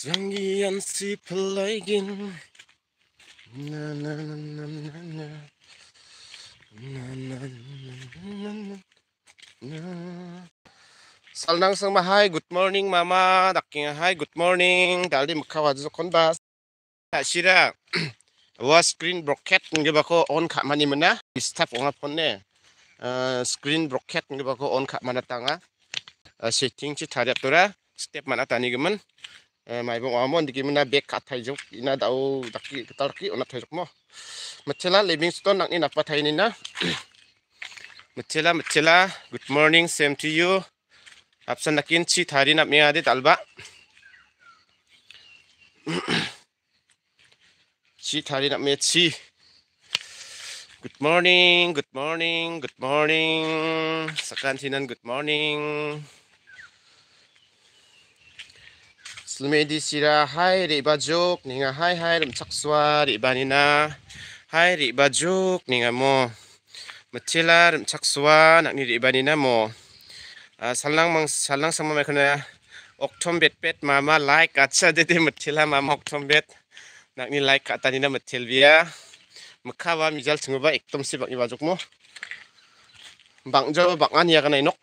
Janggian si pelagin Na na na na na na Na na na na na na Salnang sang mahay, good morning mama Daking hai, good morning Dali makawadzo konbas Tak ha, sira wah screen broket nge aku on kah mani mana Istap onga ponne uh, Screen broket nge aku on kah mana tanga uh, Setting si tarap tura Step mana tani kemen? Eh, mai bom awam di gimna bek kat thai jok ina dau takki ketar orang thai jok mo machela living stone nak ina pa thai ni na macam la macam la, good morning same to you apsan nakin chi thari nak mia ada talba chi thari nak me chi good morning good morning good morning sakan tinan good good morning. di sumedisira hai ri bajuk ninga hai hai lum chakswa ri banina hai ri bajuk ninga mo machila lum chakswa nak ni ri banina mo ah, salang mang salang sama mai khana oktom bet pet mama like acha de de machila mama oktom bet nak ni like ka tanina machil bia makhawa mijal chungwa ektom se bakni bajuk mo bangjo bangani ya kanai nok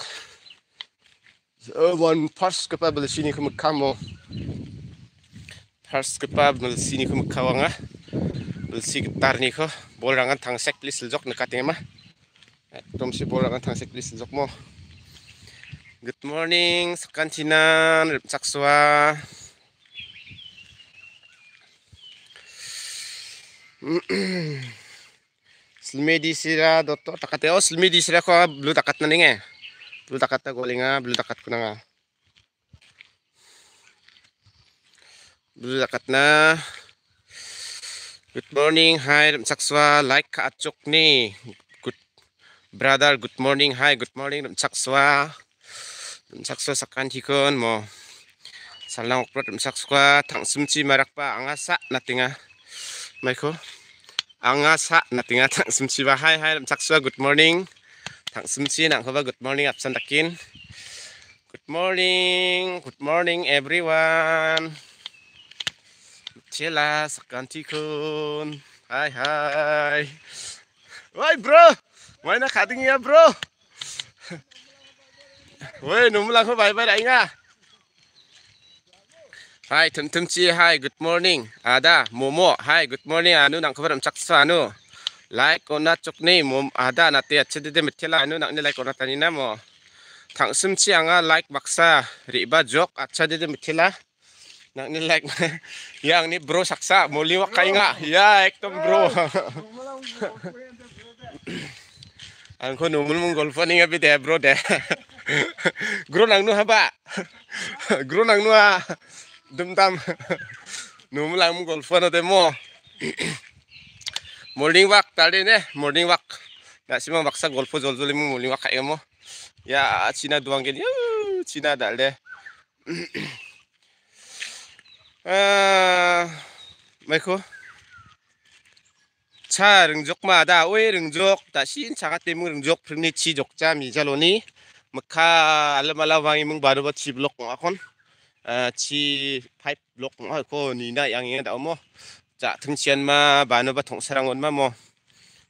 one parskap abel sini kum kamo parskap abel sini kum kawanga bel sik tarni ko bolangan thang sek please jok nakating ma tom si bolangan thang sek please jok mo good morning sekan cinan saksua Selmedi sira dotto takate os oh, selmedi sira ko belum takat na ninge belum takat aku boleh nga, belum takat aku nga. Belum takat na. Good morning, hi, saksua, like ka acok ni. Good brother, good morning, hi, good morning, saksua. Saksua sakan hikun mo. Salam okpro, saksua, tang sumci marak pa, angasa nati nga. Maiko. Angasa nati nga, tang sumci ba, hi, hi, saksua, good morning. Good morning thằng xin xin nặng và good morning ạp xanh đặc kín good morning good morning everyone chế là sạc hi hi hi Wai bro, mai nak kating ya bro. Wai nung lang ko bye bye dah ingat. Hai, tem tem hai, good morning. Ada, momo, hai, good morning. Anu nang ko beram caksa anu lai kona cok ni, mom ada nanti te ache de de mithe la anu nak ni lai kona tani na mo thang sim chi anga like baksa riba ba jok acha de de mithe nak ni like yang ni bro saksa mo liwa kai ya, nga ya ekdom bro ang ko nu mun ni bi de bro deh. gro nang nu apa? Ha ba nang nu a ha. dum tam nu mun lang mun mo 몰링왁 달리네 몰링왁 나시마 막사 골프 졸졸리면 몰링왁 가요 뭐야 지나 두한개니 지나 달래 아 마이코 차 릉족마다 오해 릉족 다시 차가 때문에 릉족 프림니 지족자 미자로니 마카 알마라 왕이 มึง 바로 바 지블록 공학원 아, 지 파이브 록 공학원 이나 양이 나오모 자, 등치엔마 바노바 통사랑온마모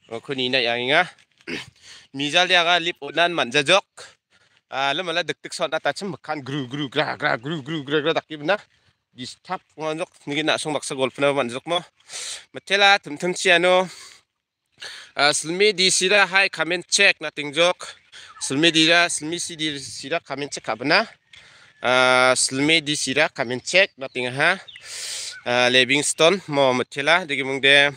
어코니나 양이가 미잘리아가 립오난 만자족 아, 르말라 득득선다 타침 북한 그루그루 그라그라 그루그루 그라그라 닥기브나 디스탑 원족 니게 나송 박사 골프나 만족모 마텔라 틈틈치아노 아, 슬미 디시라 하이 카멘 체크 나팅족 슬미 디라 슬미 시디 시라 카멘 체크 하브나 아, 슬미 디시라 카멘 체크 나팅 하 Livingston mo metela digi mungde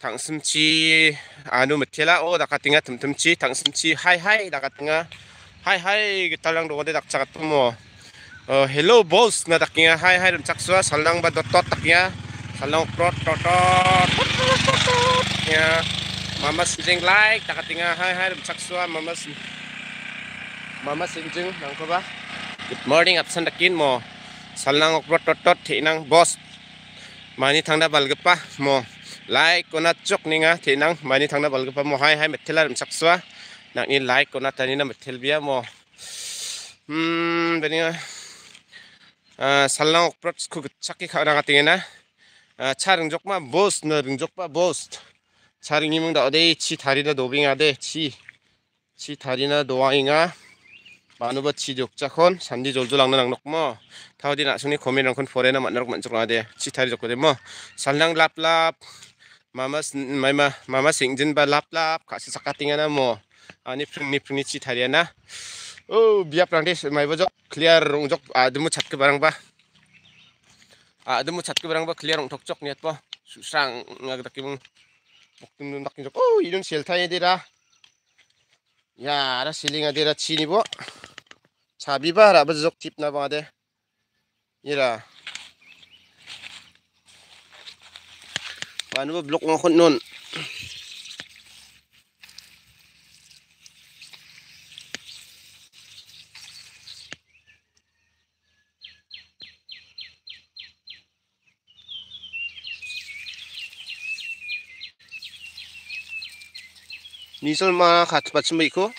tangsimchi anu metela o dakatinga temtemchi tangsimchi hai hai dakatinga hai hai gitalang dogode dak chakat mo hello boss na dakinga hai hai dum chaksua salang ba dotot dakinga salang prot totot ya mama sinjing like dakatinga hai hai dum chaksua mama mama sinjing nangko ba good morning absen dakin mo s a l a n g ok r o tot r r o t thinang boss mani t a n g d a balgpa e mo like kona chok ninga thinang mani t a n g d a balgpa e mo hai hai m e t e l a rim sakswa nakni like kona tani na methel e l bia mo s i a a n a a n g ok rot skuk c h k i k a ora jok ngati ngena charing mo a b s na jok pa b 음 베니가 아 살랑 옥프 n 츠그 찾기 가나가 띵에나 아 차릉 i 마 a 스 너릉 족마 보스 차릉 이문다 어 chi 다리나 노빙아데 치치 다리나 inga 마누버치족자콘산디졸졸랑나랑녹모타오디나송니고민랑콘포레나만나럭만족나데치타리적거데뭐산랑랍랍마마마마마마싱진바랍랍가시사카팅하나뭐아니프릉니프릉니치타리야나오비압랑데마이버족클리어롱족아드무찾게바랑바아드무찾게바랑바클리어롱톡쪽니앗보수상나그다키봉목듬낙긴적오이런셀타에데라야라실링아데라치니보 sabi ba ra ba zok tip na ba de ira paano ba block ng kon nun Nisol mga katpat sa may ko.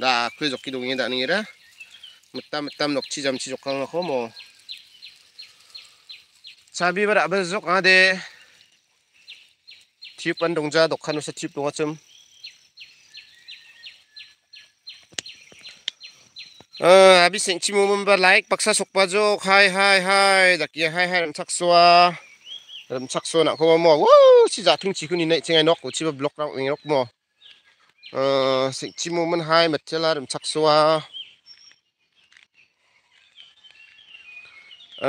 다 그래 적기 동이 다니라 무땀 무땀 녹치 잠치 적강 놓고 뭐 자비발 아버지 적 아데 티반 동자 녹한우서 티 동아 좀 ờ à, bị sinh chim mồm bà like bác sa sục bà jo hai hai hai đặc kia hai hai làm sắc xoa làm sắc xoa nào không mà wow chỉ giả thung chỉ cứ nhìn này trên ai nóc của chỉ bà block nào người nó mò สิ่งที่มูมันหายมัดเจ้าละดมชักสัวเอ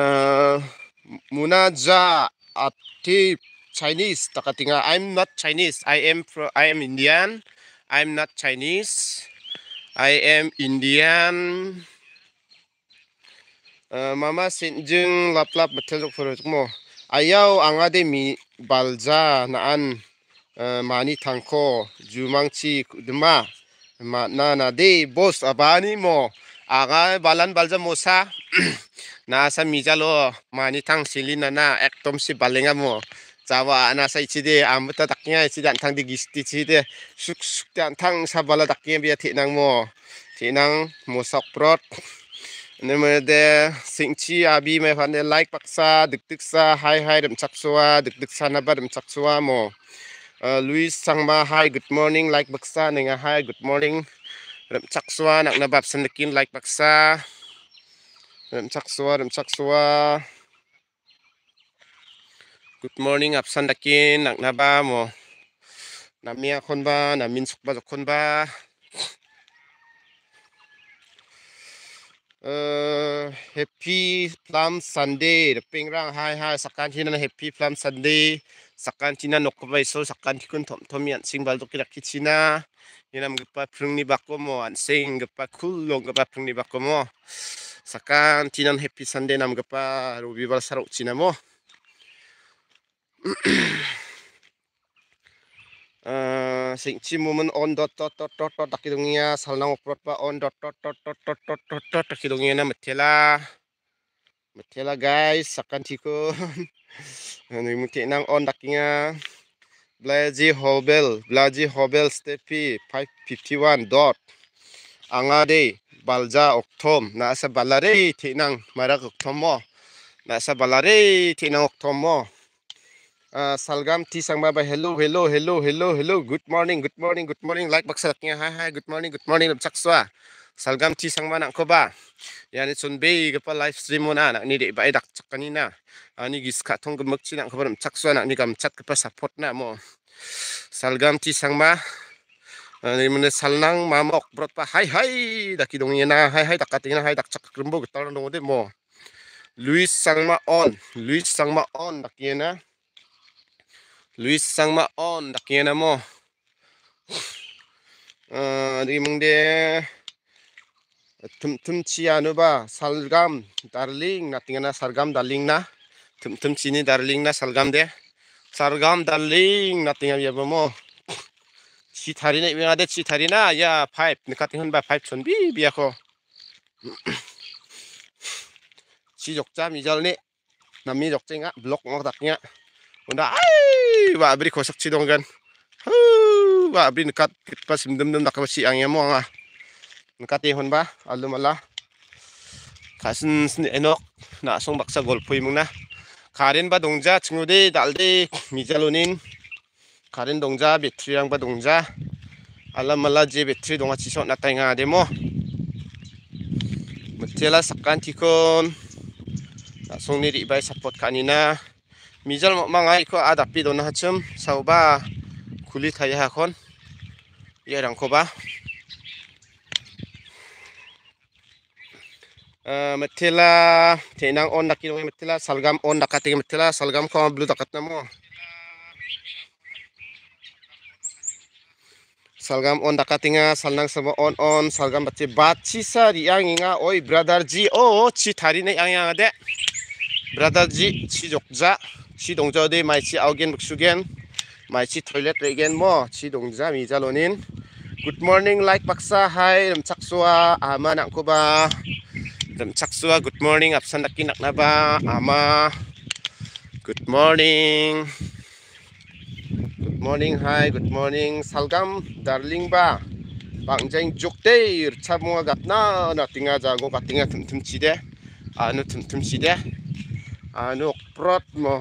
อมูนาจาอาทิ Chinese ตักติงา I'm not Chinese I am from, I am Indian I'm not Chinese I am Indian มามาสินจึงลับลับมัดเจ้าลูกฟรุตโมอายาวอังอาเดมีบาลจานาอัน mani thangko jumangchi duma ma na na de boss abani mo aga balan balja mosa na sa mijalo mani thang silina na ektom si balenga mo chawa ana sa ichi de amta taknya ichi dan thang de gisti chi de suk suk dan thang sa bala taknya bia thi nang mo thi nang mosak prot nemede singchi abi me phane like paksa dik dik sa hai hai dum chaksuwa dik dik sa na ba dum chaksuwa mo Uh, Luis Sangma, hi, good morning, like Baksa. Ninga, hi, good morning. Ram Chakswa, nak nabab sandakin, like Baksa. Ram Chakswa, Ram Chakswa. Good morning, up sandakin, nak nabamo. Namia konba, namin sukba jokkonba. เอ่อแฮปปี้พลัมซันเดย์ปิงร่างไฮไฮสักการที่นั่นแฮปปี้พลัมซันเดย์สักการที่นั่นนกไปสูซสักการที่คุณทอมทอมยันซิงบอลตุกิรักกที่นั่นยินดีกับพรุ่งนี้บักโมอันซิงกับพักคุลลงกับพรุ่งนี้บักโมสักการที่นั่นแฮปปี้ซันเดย์นั่นกับพารูบีบอลสรุปที่นั่นโม sengcimu men on dot dot dot dot dot tak hidung ia salnang oprot pa on dot dot dot dot dot dot dot dot tak hidung ia nama tela tela guys sakan tiko ni mungkin nang on tak ia blazy hobel blazy hobel stepi five fifty one dot angade balja oktom na asa balare ti nang marak oktom mo na asa balare ti nang oktom mo Uh, salgam ti sang ba hello hello hello hello hello good morning good morning good morning like baksa nya hai hai good morning good morning bak sua ah? salgam ti sang ba nak ko ba ya ni sun be ge pa live stream ona ah? nak ni de bai dak kani na ani ah, gis ka thong ge mak chi nak ko ba chak sua nak ni kam chat ke pa support na mo salgam ti sang ba ani mene salnang mamok brot pa hai hai dak ki dong ye na hai hai dak ka ti na hai dak chak rembo ge tal dong de mo Luis Sangma on, Luis Sangma on, nak ye na. Uh, Luis sangma on d a k a n a mo. 어, ringde m e tum tum chianu ba salgam darling natingana s a l g a m darling na tum tum chini darling na salgam de s a l g a m darling natingam yabo mo. chi 치다리 j 이명하대 치 다리나 야 파이프 느카팅 헌바 파이프 전 a 비야코 지 적자 미 n g 남미 적쟁아 블록 a 닥 n d a ai Wah abri ko sak chidong gan ba abri nakat pas dem-dem nak si ang yamong ah nakat e hon ba alum ala khasin sin enok na song baksa gol pui mung na karen ba dongja chungude dalde mijalonin karen dongja betri ang ba dongja alam je betri dong chi so na tainga demo mutela sakkan tikon na song ni ri bai support kanina mizal mang ai ko adapi don ha chum sauba khuli thai ha khon ye rang ko tenang on nak rong metila, salgam on nak nakati metila, salgam ko blu dakat nama. salgam on dakatinga salang semua on on salgam bati bachi sa riang inga oi brother ji o chi ne yang ang de brother ji chi jokja chỉ dong cho đi mai chỉ si augen buk sugen mai chỉ toilet re gen mo si dong ra mi jalonin good morning like paksa hai ram chaksua ama nak ko ba làm chắc chaksua good morning apsan nakin nak na ba ama good morning good morning hi good morning salgam darling ba chúc gặp na thầm 죽대 차무가 같나 나 띵아 thầm 같띵아 틈틈치대 아누 틈틈치대 아누 프롯 mà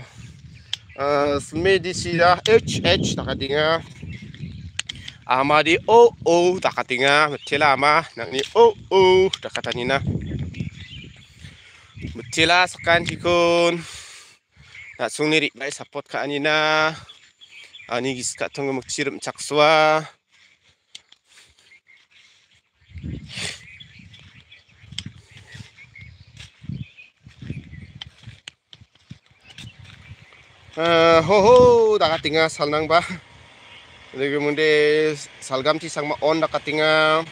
Eh, Medicina H H tak katinga. Amadi O O tak katinga. Betul lah ama nak ni O O tak katanya na. Betul lah sekarang cikun. Tak sungiri baik support kat anina. Ani ah, gis kat tunggu mukcirum caksua. Eh, ho ho daka tinga salnang ba lagi munde salgam ti sangma on daka tinga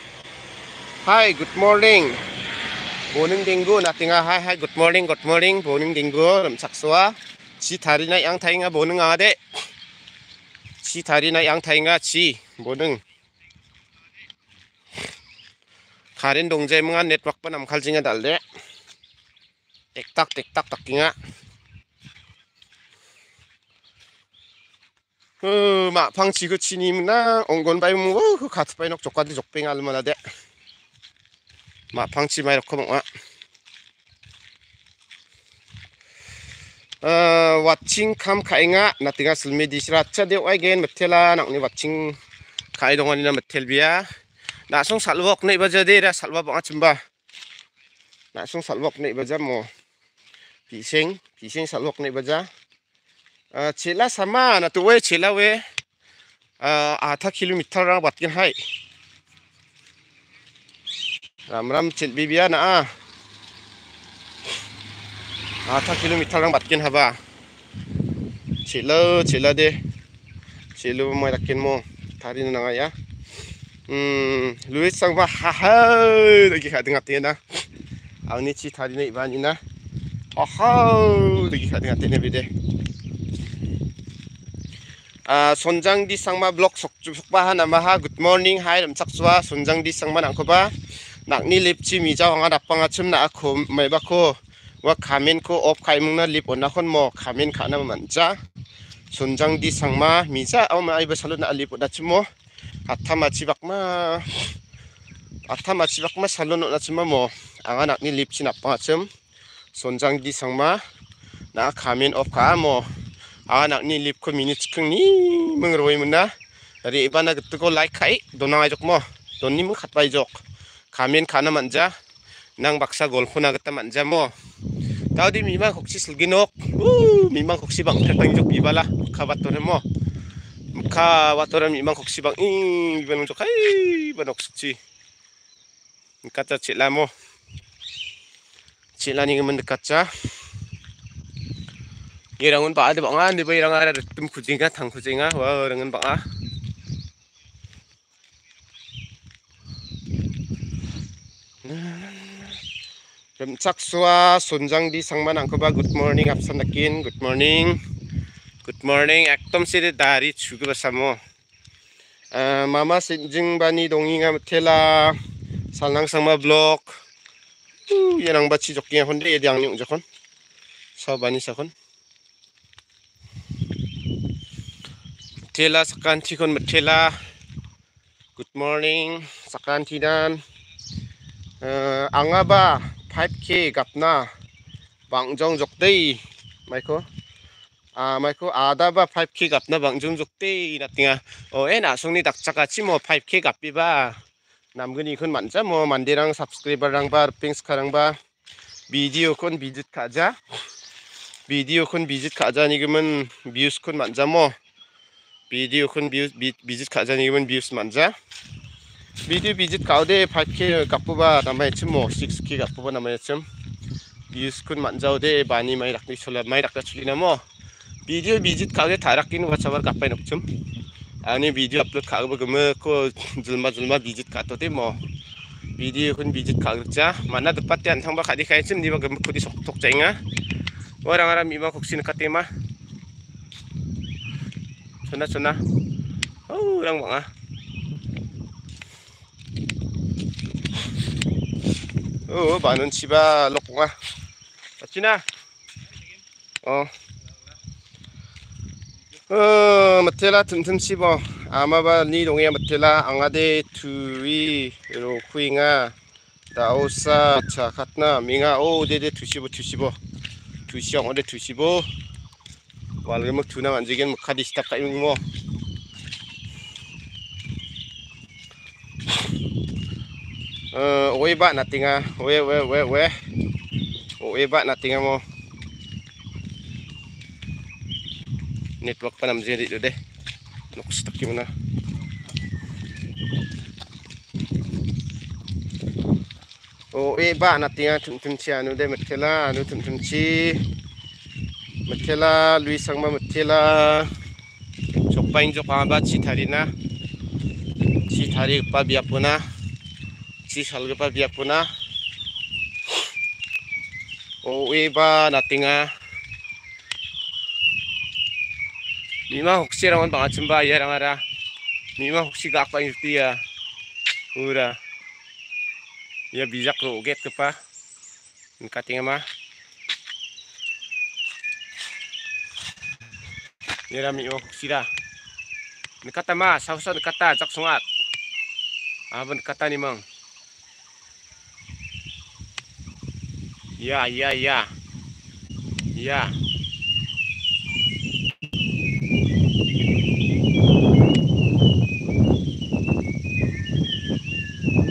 hi good morning boning dingo na tinga hi hi good morning good morning boning dingo lam sakswa chi thari na yang thainga boning ade chi thari na yang thainga chi boning karen dongje mga network pa namkhal jinga dalde tektak tektak takinga 어, 마, 방치그치님나온건바이 뭐, 그같은바이녹족가디족뱅알만하 돼. 마, 방치마이놓고먹 어. 어, 왓칭캄카잉 아, 나띵아슬메디시라차데와이겐메텔 라, 나오니왓칭카이동안이나메텔비 야. 나송살복네바자데라살바봉아침 바. 나송살복네바자 뭐. 비 생, 비생살복네바 자. chỉ là sama là tụi chỉ là về à km ra bắt kiến hay ram ram chỉ bia na à à thắc km ra bắt kiến hả ba chỉ là chỉ là đi chỉ là mới đặt kiến mông thari na ngay á um Luis sang ba ha ha lagi khát dengar tiada awak ni cik thari na iban ina ha ha lagi khát dengar tiada bide 아, 손장디 상마 블록 속주 속바 하나마하 굿모닝 하이 람착수와 손장디 상마 낭코바 낙니 립치 미자 황아 납방아 춤나 아코 말바코 와 가면코 업 가이묵나 립 온나콘 뭐 가면 가나 만자 손장디 상마 미자 어마 아이바 살로나 립 온나 춤모 아타마치 박마 아타마치 박마 살로나 온나 춤마 뭐 아가 낙니 립치 납방아 춤 손장디 상마 나 가면 업 가뭐 anakni lip ko minit kung ni mengroi muna dari iba na gitu ko like kai dona ajok mo doni mung khat bai jok kamen khana manja nang baksa gol khuna gata manja mo tau di mimang koksi silginok u mimang koksi bang tang jok bibala khabat tore mo ka watore mimang koksi bang i biban jok kai banok suci kata cik lamo cik lani ngemen dekat cha ye rangun pa de bang an de bai rang ara tum khujing ka thang khujing a wa rangun pa a Jom cak suwa sunjang di sang manang ba good morning absan nakin good morning good morning ekdom sidi dari chugi ba samo ah, mama sinjing bani dongingam mutela salang sang ma blok yenang ba chi jokki hunde yedi angni ujakon sa bani sakon Mathela sakan ti kon Mathela Good morning sakan ti dan uh, angaba 5k gapna bangjong jokdei maiko 아마이코아다바 5K 갑나방중족대나띵아어에나송니닥차같이뭐 5K 갑비바남근이큰만자뭐만디랑삽스크리버랑바핑스카랑바비디오콘비짓가자비디오콘비짓가자니금은미우스콘만자뭐 video ખુન visit ખાજાની ગમન views માંજા video visit કાવદે પાકે કાપુબા નામાય છમ મો 6 કી કાપુબા નામાય છમ વ્યૂસ ખુન માંજાવદે બાની માઈ રાખની છોલા માઈ રાખતા છલીના મો 비디오 미짓 가게 다락기는 와차버 가빠이 높좀 아니 비디오 업로드 가고 그뭐 그 줄마 줄마 미짓 가토데 뭐 비디오 군 미짓 가격자 만나 듣밭대 안 상바 가디 가이쯤 니바 그뭐 코디 속독자잉아 와랑아람 이마 곡신 카테마 na sun na oh đang bận à oh bạn nên chỉ ba lộc bông à bắt chín à ờ ờ mặt thế là thầm thầm chỉ bông à mà ba ni đồng em mặt thế là anh ấy thui rồi khuya nga đào sa cha khát na mình à ô đây đây thui chỉ bông thui chỉ bông thui chỉ ông đây thui chỉ bông còn cái mức chú nào bạn gì cái một khai đi step cái mình mua ôi bạn là tiếng à ôi ôi ôi ôi ôi bạn là tiếng à mua network pa nam gì được đây nó có step kia mà ôi bạn là tiếng à thùng thùng chia nó đây mất thế là nó thùng thùng chi metela Luis sangma metela chokpain chokamba chi tharina chi thari pa biapuna chi salga pa na? owe ba natinga mima hoksi ramon ba chimba ya ramara mima hoksi ga pa yuti ya ura ya bijak lo get kepa katinga mah Niram ni oh sira. Ni kata ma sausa cak sungat. Aban ah, kata ni mang. Ya ya ya. Ya.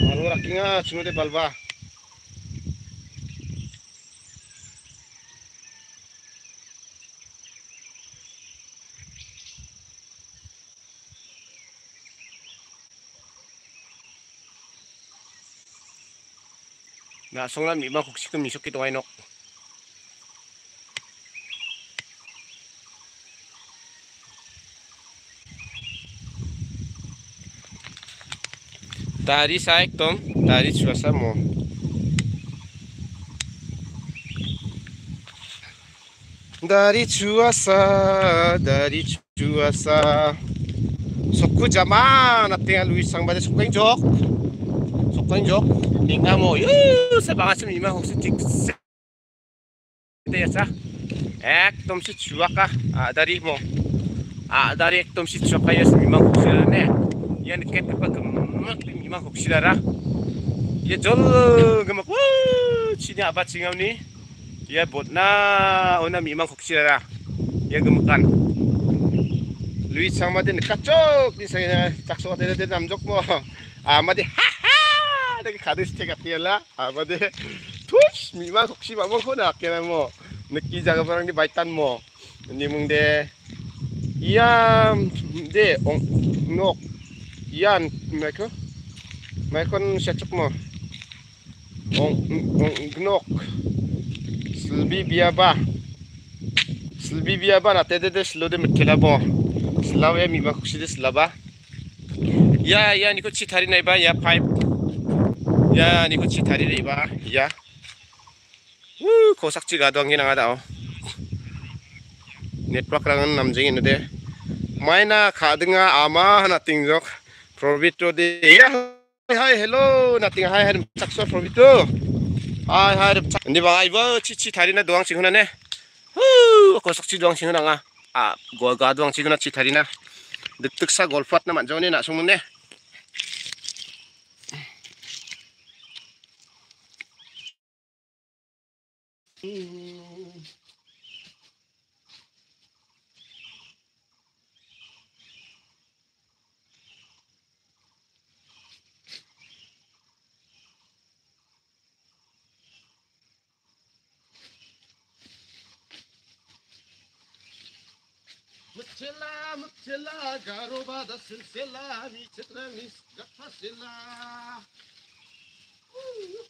Alu rakinga semua balba. Nah, so lah, memang kuksi tu misuk kita wainok. Tadi saik tom, tadi suasa mo. Dari cuaca, dari cuaca. Sokku zaman, nanti yang Luis sang baca sokku injok, sokku injok. Ni ngamo. Yu, sabagasim ima husu tik. Teya sa. Ek tom si chua ka ah, dari mo. Ah dari ek tom si chua ka yes ima husu ne. Yan ket pa ka maklim ima husu dara. Ye jol gama ku. Chini aba chingam ni. Ye ya, bot na ona oh, ima husu dara. Ye ya, gemukan. Luis sama dia kacau ni saya tak suka dia dia namjok mo. Ah mati ha 되게 가드시체 같아요 아버지 투시 미마 혹시 마모 코나 아케나 뭐 느끼 작업하는 게 말단 뭐 니문데 이암 데 옥녹 이안 마이크 마이크는 샤쪽 뭐 옥녹 슬비 비아바 슬비 비아바 나테데데 슬로데 미켈라보 슬라웨 미마 혹시 슬라바 야, 야, 니코 치타리 나이바, 야, 파이프 야, 니코 치 다리를 이봐. 야. 우, 고삭지 가동이 나가다. 어. 네트워크랑은 남정이 있는데 마이나 가등아 아마 나팅 적 프로비토데 야 하이 헬로 나띵 하이 하이 착소 프로비토 하이 하이 근데 봐 이거 치치 다리나 도왕 친구네 후 고삭지 도왕 친구나 아 고가 도왕 친구나 치 다리나 득득사 골프앗나 만져오네 나 송문네 Mutila, mutila, garuba da silsila, mi chitra mis gafa sila. Ooh.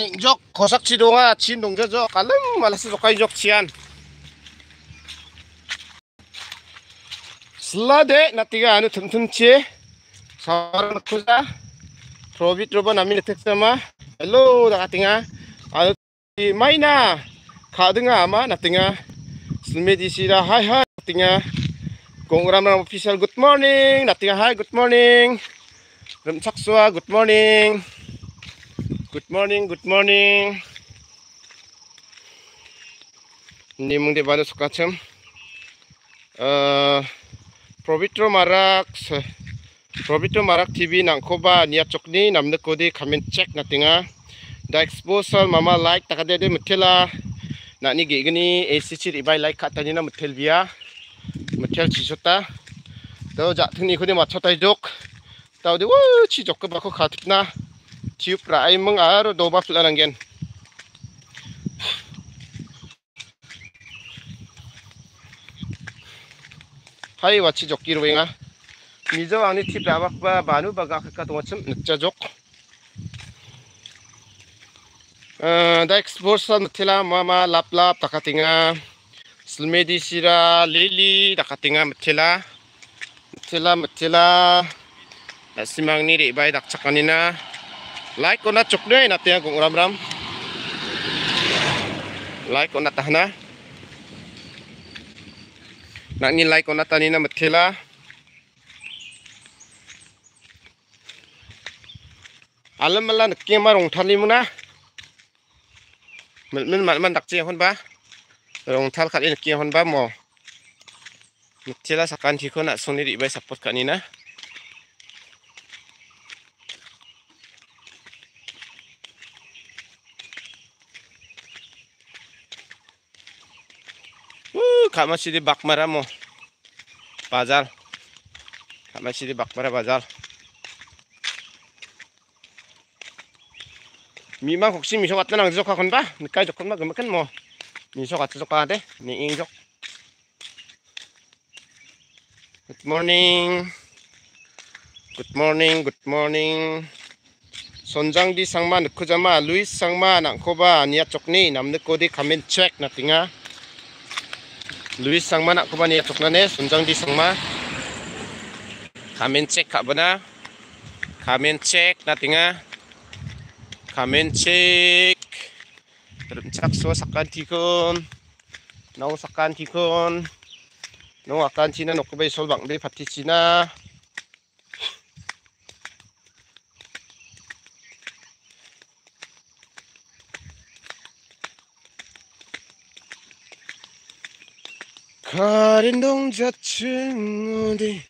ning jok kosak c i d o nga chin dong jo jok alam malas jok kay jok c i a n slade natiga anu t u m t u m c h saran k u j a probit roba nami netek sama hello dakatinga anu ti maina k a d i n g a ama natinga smedi sira hai hai tinga kongram official good morning natinga hai good morning rum sakswa good morning Good morning, good morning. Nimung di b a l u s kacem. Provitro marak, Provitro marak TV nangkoba niat cokni namne kodi kamen cek natinga. Da exposal mama like takade de metela. Nani gigni ACC ribai like katani na metel via. metel chisota. i c o t t a a 또자트 cicok k 이 bakok 치족 그 바코 가득나. 지읍라 아이멍 아로 노바플라는 겐 하이 와치 조끼로 잉아 미저 왕니 팁 라박바 마누바가 아까 동어쯤 늦자족 다 엑스포스 마틸라 마마 랍랍 다카팅아 슬메디시라 릴리 다카팅아 마틸라 마틸라 마틸라 나시망니 리바이 닥착하니나 like ko na chok na eh, natin kung ram ram like ko na tahna nak ni like ko na tanina la. alam mala nakki marong thali muna mình mình mình đặc chế hơn ba rong thằn khát in kia hơn ba mò mình la là sakan thì con ạ xuống đi bị bay support cả ní na kama sidi bakmara mo bazar kama sidi bakmara bazar mi ma khoksi mi sokat nang jokha khon ba nikai jokhon ba gamakan mo mi kat jokha de ni ing jok good morning good morning good morning sonjang di sangma nukhu jama luis sangma nang khoba niya chokni nam nukodi comment check natinga Luis sangma nak kuban ya tuk nane sunjang di sangma. Kamen cek kak bena. Kamen cek natinga. Kamen cek. Terus cak so sakan tikun. Nau sakan tikun. Nau akan cina nak kuban sol bang bay pati cina. Kamen cek. 가린 동자층 어디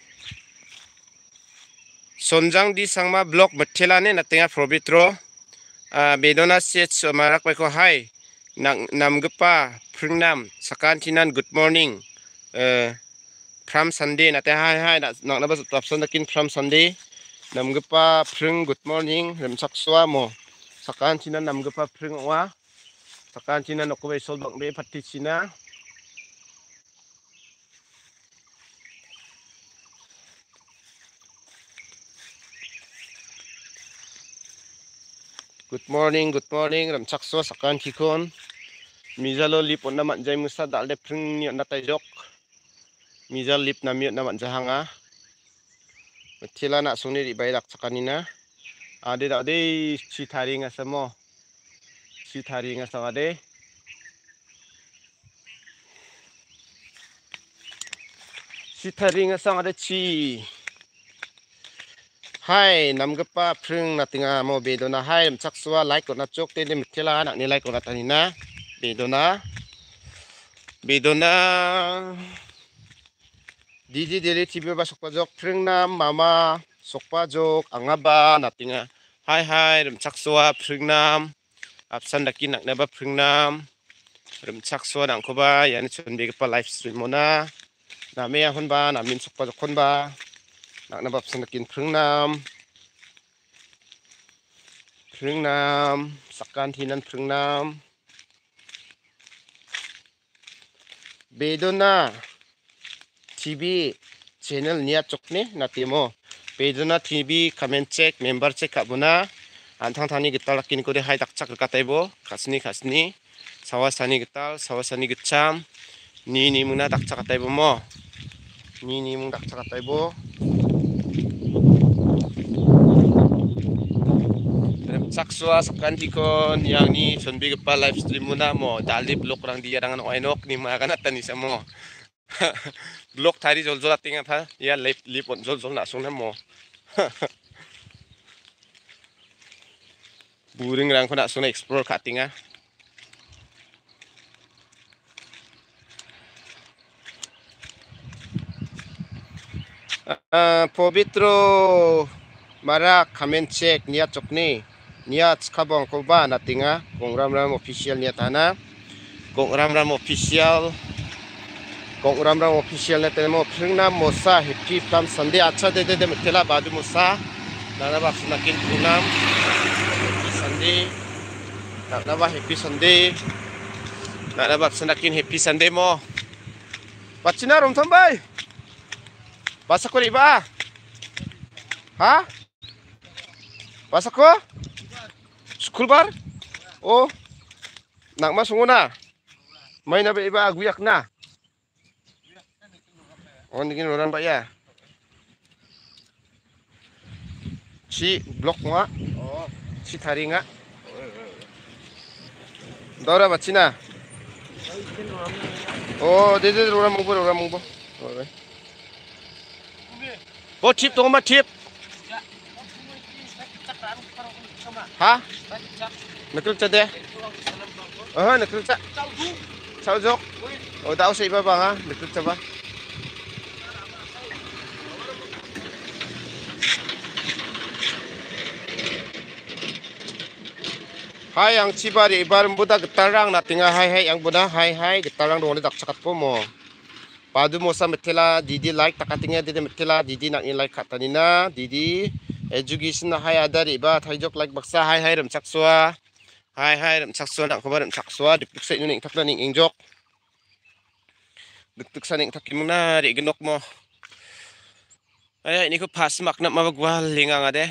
손장 디상마 블록 메틸라네 나팅아 프로비트로 아 메도나 시츠 마락베코 하이 낭 남급파 프링남 사칸티난 굿모닝 어 프람 산디 나테 하이 하이 나 나버스 탑선다킨 프람 산디 남급파 프링 굿모닝 렘삭스와모 사칸티난 남급파 프링와 사칸티난 노코베 솔박베 파티치나 Good morning, good morning. Ram sakso sakan kikon. Mizalo lip on naman jay musa dal de pring ni na tajok. Mizal lip na miot naman jahanga. Matila na sungni di baylak sakanina. Ade da de chi thari nga samo. Chi thari nga sama de. Chi thari nga sama de chi hai nam gấp ba phun nát tiếng à mò bì đồ na hai làm chắc xóa like còn nát chốt tên đi mít thế là nặng như like còn nát thằng na bì đồ na bì đồ na đi đi đi đi tv ba sọc ba dọc phun na mama sọc ba dọc anh à ba nát tiếng à hai hai làm chắc xóa phun nam áp san đặc kinh nặng như ba phun nam làm chắc xóa nặng cô ba yến chuẩn bị cái live stream mona nà mẹ hôn ba nà em sọc ba dọc hôn ba อักนับสนักินครึงน้ำครึงน้ำสักการที่นั้นครึงน้ำเบดนาทีวีชแนลเนี้ยจกนี่นาทีโมเบดนาทีวีคอมเมนต์เช็คเมมเบอร์เช็คกับบุนาอันทั้งท่านี้กิตาลกินก็ได้ให้ตักจักรกัตเตโบขัสนี้ขัสนี้สวัสดีกิตาลสวัสดีกิจามนี่นี่มึงน่าตักจักรกัตเตโบมนี่นี่มึงตักจักรกัตเตโบ saksua sekan hikon yang ni sunbi kepa live stream muna mo dalib blok orang dia dengan oinok ni makana atas ni semua blok tadi jol jol ating apa ya lip lip on jol jol nak sunna mo buring orang kena sunna explore kating ha? ah Uh, Pobitro Marak Kamencek Niat ni niat kabong ko ba na tinga kung ram ram official niya tana kung ram ram official kung ram ram official na tayo mo pring na mo sa hipi tam sandi acha de de de matila badu di mo sa na na ba na kinpunam sandi na na ba hipi sandi na na ba sa na kin hipi sandi mo Pacina rum tambai. Basa ko riba. Ha? Basa ko? खुलबार ओ नाकमा सुंगो ना मैना बे एबा गुयाक ना on dikin loran pak ya si blok nga si tari nga dora bachi na oh dede loran mungbo loran mungbo oh i p tong ma c i p ha Nakrut deh. Aha, nakrut cak. Cao jok. Oh, tahu siapa bang ah? Nakrut cak bang. Ah. Hai yang ciba di ibar muda getarang nak tinggal hai hai yang muda hai hai getarang doang ni tak cakap pun mo. Padu musa metila, didi like tak tinggal didi metila, didi nak in like kat tanina didi education na hai adari ba thai job like baksa hai hai ram chaksua hai hai ram chaksua nak khobar ram chaksua dik tuk sai nuning takna ning injok dik tuk sai ning takim na ri genok mo ay ini ko pas mak nak mabak wal linga ngade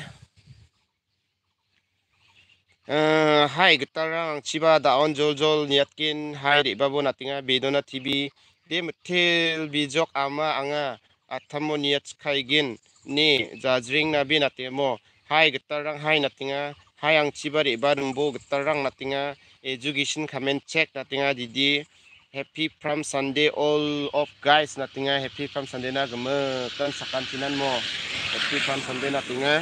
eh, hai getarang ciba da on jol jol niatkin hai ri babo natinga bedona tv dem til bijok ama anga athamoniat khaigin ni zazring na bi nate mo hai gitarang hai natinga hai ang chibari barum bo gitarang natinga education comment check natinga didi happy from sunday all of guys natinga happy from sunday na gama kan sakan sinan mo happy from sunday natinga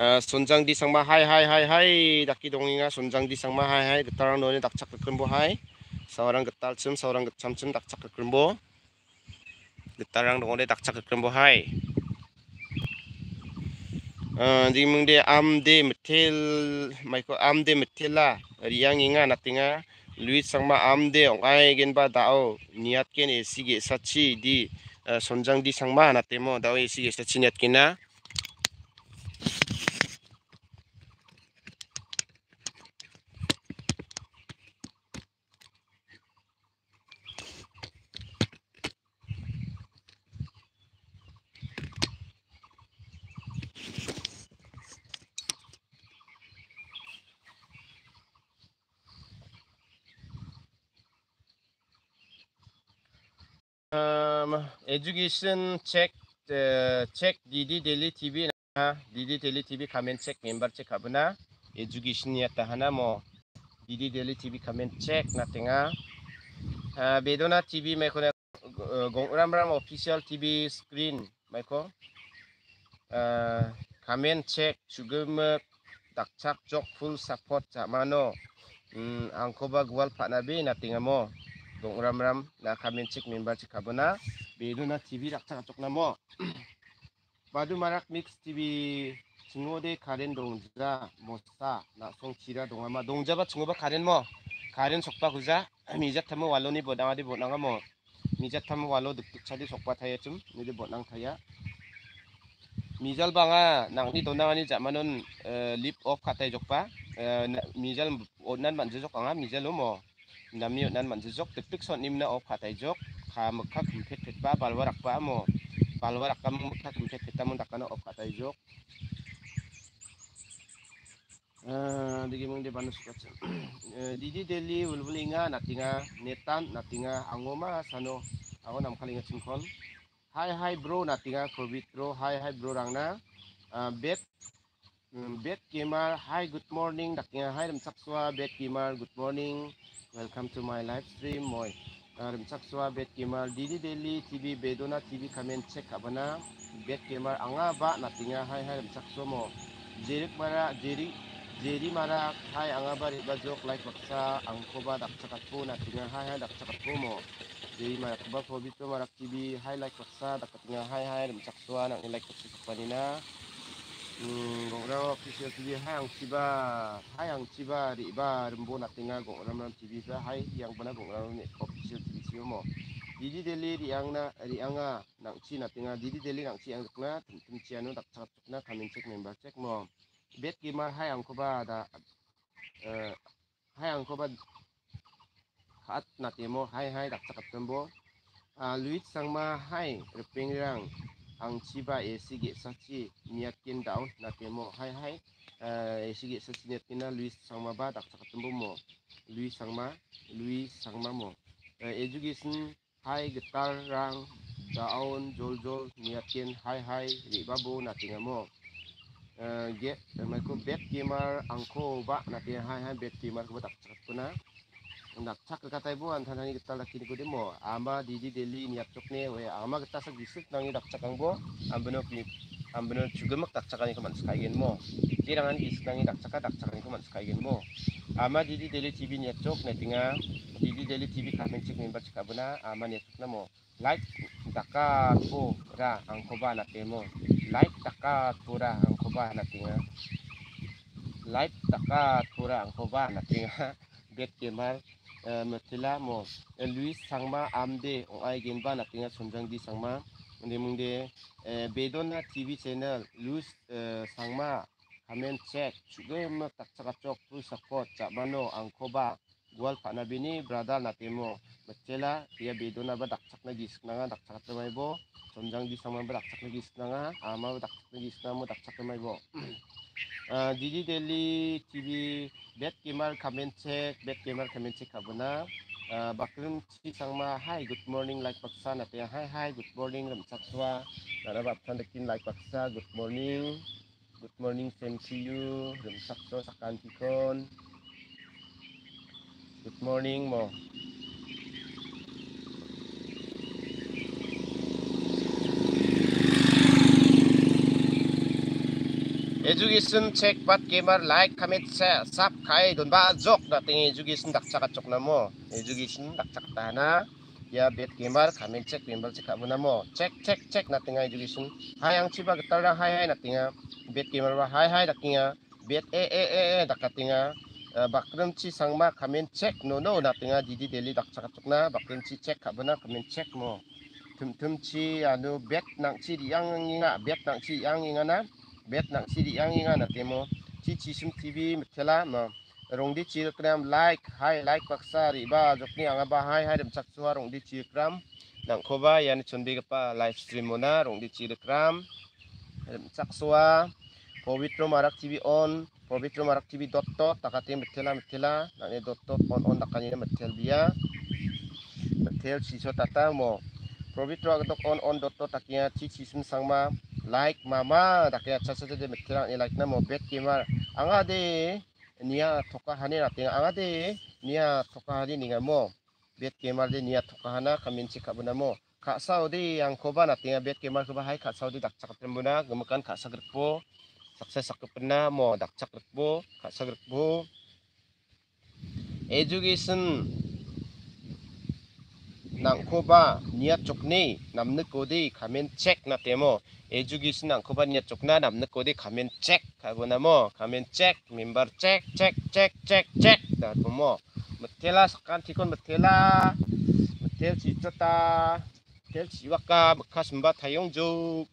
ah, sunjang di sangma hai hai hai hai daki donginga sunjang di sangma hai hai gitarang doni tak cak kekrembo hai seorang getal cem seorang getam cem tak cak kekrembo Letarang dong dia tak cakap kerembo hai. Ah, di mung dia am de metil, maiko am de metil lah. yang inga natinga. Luis sang ma am de orang ay gen ba tau niat kene ge sachi di ah, sunjang di sama ma natemo tau e si ge sachi niat kena. um, education check uh, check DD daily TV na DD daily TV comment check member check abuna education n ya tahana mo DD daily TV comment check na tenga uh, bedona TV mai ko a gongram ram official TV screen mai ko uh, comment check sugum dakchak jok full support jamano um, angkoba g u a l panabi na tenga mo dongram-ram na kamen c i k m e m b e c i k kabuna bedu na TV rakcha kachok na mo badu marak mix TV 징어대 가렌 동자 모사 뭐 나 송치라 동아마 동자바 징어바 가렌 뭐 가렌 속바 구자 미자탐은 왈로니 보당아디 보나가 뭐 미자탐은 왈로 득득차디 속바 타야 좀 니들 보낭 타야 미잘 방아 낭디 도나가니 자만은 어, 립업 카타이 속바 어, 미잘 온난 만지 속방아 미잘로 뭐นำเนื้อนั้นมันจะยกตึกตึกส่วนนิ่มนะโอ้ขาไตยกขามึกขักขุมเพชรเพชรบ้าบาลวรักบ้าโมบาลวรักกำมึกขักขุมเพชรเพชรตะมุนตะกันโอ้ขาไตยกเอ่อดีกี่มึงเดี๋ยวบ้านสุขจังเอ่อดีดีเดลี่วุลวุลิงานาติงาเนตันนาติงาอังโอมาสันโออาวุนำขลิงาชิมคอนไฮไฮบรูนาติงาโควิดโรไฮไฮบรูรังนะเอ่อเบ็ดเบ็ดกีมาร์ไฮกูดมอร์นิ่งนาติงาไฮดัมซักซัวเบ็ดกีมาร์กูดมอร์นิ่ง Welcome to my live stream. moy. Ah, Rim Chakswa Bed Gamer. Didi Daily TV Bedona TV Kamen Check apa Abana. Bed Gamer Anga Ba Natinga ah, Hai Hai Rim Chakswa Mo. Jerik Mara Jerik Jadi mara hai anga bari bajok like baksa angko ba dak cakat pu na ah, hai hai dak cakat pun mo. Jadi mara kubah hobi tu mara TV hai like baksa dak tinga hai hai dem cak nak ang like baksa kapanina. gora official tv hang chiba hayang chiba ri ba rumbo na tinga gora mam tv sa hai yang bana gora ne official tv chiyo mo đi deli đi ang na ri anga nang chi nát na đi đi deli nang chi ang na tum tum chi anu dak chat na kamen check member check mo bet ki mar hayang ko ba da hayang ko ba hát nát na temo hai hai dak chat tumbo a sang sangma hai rping rang ang chiba e sige sachi niat kin daun na kemo hai hai e eh, sige sachi niat kina luis sangma ba dak sakatumbo mo luis sangma luis sangma mo eh, education hai gitar rang daun jol jol niat kin hai hai ri babu na tinga mo eh, get mai ko bet gamer angko ba na ke hai hai bet gamer ko dak sakatuna nak tak ke kata ibu antara ni kita lagi ni kudemo. Ama di di Delhi ni apa cok ni? Wei, ama kita sah gisut nang ini tak cakang bu. Ambeno ni, ambeno juga mak tak cakang ni kuman sekalian mo. Di rangan gisut nang ini tak cakang tak cakang ni kuman sekalian mo. Ama di di Delhi TV ni apa cok ni tengah? Di di Delhi TV kami cik ni baca kabuna. Ama ni cok nama. Like takat bu, ra angkoba nanti mo. Like takat bu ra angkoba nanti ngah. Like takat bu ra angkoba nanti ngah. Get your Euh, matila mo Luis sangma amde ong ai genba natinga di sangma unde euh, bedona tv channel Luis euh, sangma comment check ma support gual pakna bini brada na temo macela dia bedo na ba dak chak na gis na dak chak ta bo chonjang di sama ba dak chak na ama ah, ba dak chak na gis na mo dak chak ta mai bo jiji deli tv bet kemar kamen check bet kemar kamen check abuna ah, bakrun si sama hi good morning like paksa na te hi hi good morning ram chakwa na ra bap thon dekin like paksa good morning good morning thank you ram chakwa sakanti kon Good morning mo. Education check pat gamer like comment share subscribe don ba jok tingi education dak dakchakat chok na mo education dak chak ta na ya bet gamer comment check gamer check mo na mo check check check nating education hai ang chiba hai hai na tinga bet gamer ba hai hi dakinga bet e eh, e eh, e eh, e dakatinga bakremchi sangma kamen check no no na pinga didi deli dak chakatuk na bakremchi check kabana kamen check mo tumtumchi anu bet nang chi di yang inga bet nang chi yang inga na bet nang chi di yang inga na temo chi chi sim tv mthela ma rongdi chi kram like hi like paksa ri ba jokni anga ba hi hi dem chak c h u a rongdi chi kram nang khoba yan chundi pa live stream mo na rongdi chi kram dem chak s u a p o v i t r o marak tv on Pobitro maraktibi dotto takati metela metela nane dotto pon on takani metel dia metel siso tata mo pobitro agdok on on dotto takia chi chi sim sangma like mama takia chasa de metela ni like na mo bet kima anga de nia toka hani rati anga de nia toka hani ni mo bet kima de nia toka hana kamin chi kabuna mo Kak Saudi yang kau bana tinggal biar kemal kau hai Kak Saudi tak cakap tembunak, gemukan Kak Sagerpo, 박사사급나 뭐 낙착극보 가사극보 에듀케이션 낭코바 니아 쪽네 남는 거디 가면 책 나때모 에듀케이션 낭코바 니아 쪽나 남는 거디 가면 책 가고나 뭐 가면 책 멤버 책책책책책 나도 뭐 메텔라 석간 티콘 메텔라 메텔 지쳤다 메텔 지와까 메카슴바 타용족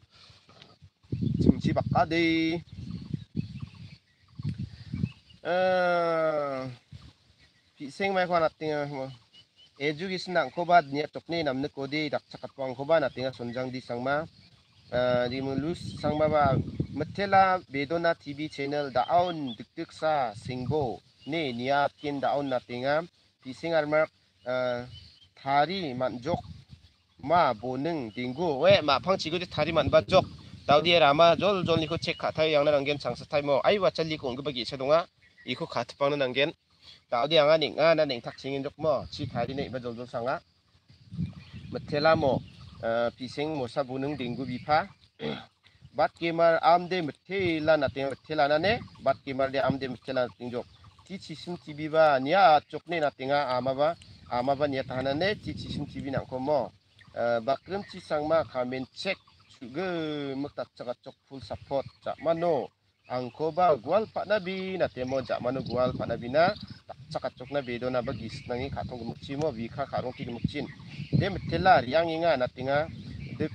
증지 바까디 kising may kwan natin mo education na ko ba niya tokni namne ko di dakchakat ko ang ko ba natin sonjang di sangma di mo lus sangma ba matela na tv channel đã daon dikdik sa singbo ne niya kin daon natin nga kising armark ờ, thari manjok ma boning ơi mà phong chỉ có di thari man ba jok tao đi dawdi rama jol jol ni ko chek kha thai yang na ranggen sát thai mà, ai vào wa đi ko ngi ba gi đúng donga 이코 가트 빵는 단겐 나디 양아 닝아 나 닝탁 징인 족머 치 가리네 이바 돌돌 상아 마텔라모 비생 모사 부능 딩구 비파 bat kemar amde mthe la na te mthe la na ne bat kemar de mất mthe la tiếng jok ti chi sim ti bi ba nya chok ne na tinga ama ba ama ba nya ta na ne ti chi sim ti bi na ko bắt ba krim chi sang ma khamen check chu ge muk ta chaka full support cha ma no angkoba gual pak nabi na temo jak manu gual pak nabi na cakat cok na bedo na bagis nangi katong gemukci mo wika karong ki gemukcin lah, de metela eh, riang inga na tinga de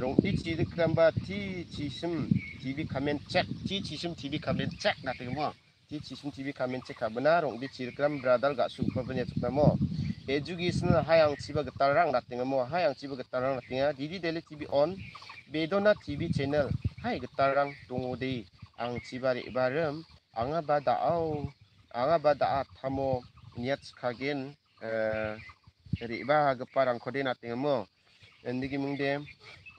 rong ti ci de kramba ti ci sim ti bi kamen cek ti ci sim TV bi kamen cek na tinga mo ti ci sim ti bi kamen cek ka ah, bena rong di ci de kram bradal ga sup pa cok na mo Education eh, lah, hayang ciba getar rang nating mo hayang ciba getar rang nating ya di di dele TV on bedona TV channel hay getarang rang tungo ang chibari ibarim anga ba dao anga ba da thamo nyets khagin eh, ri ba ha ga parang khode na te mo endigi mungde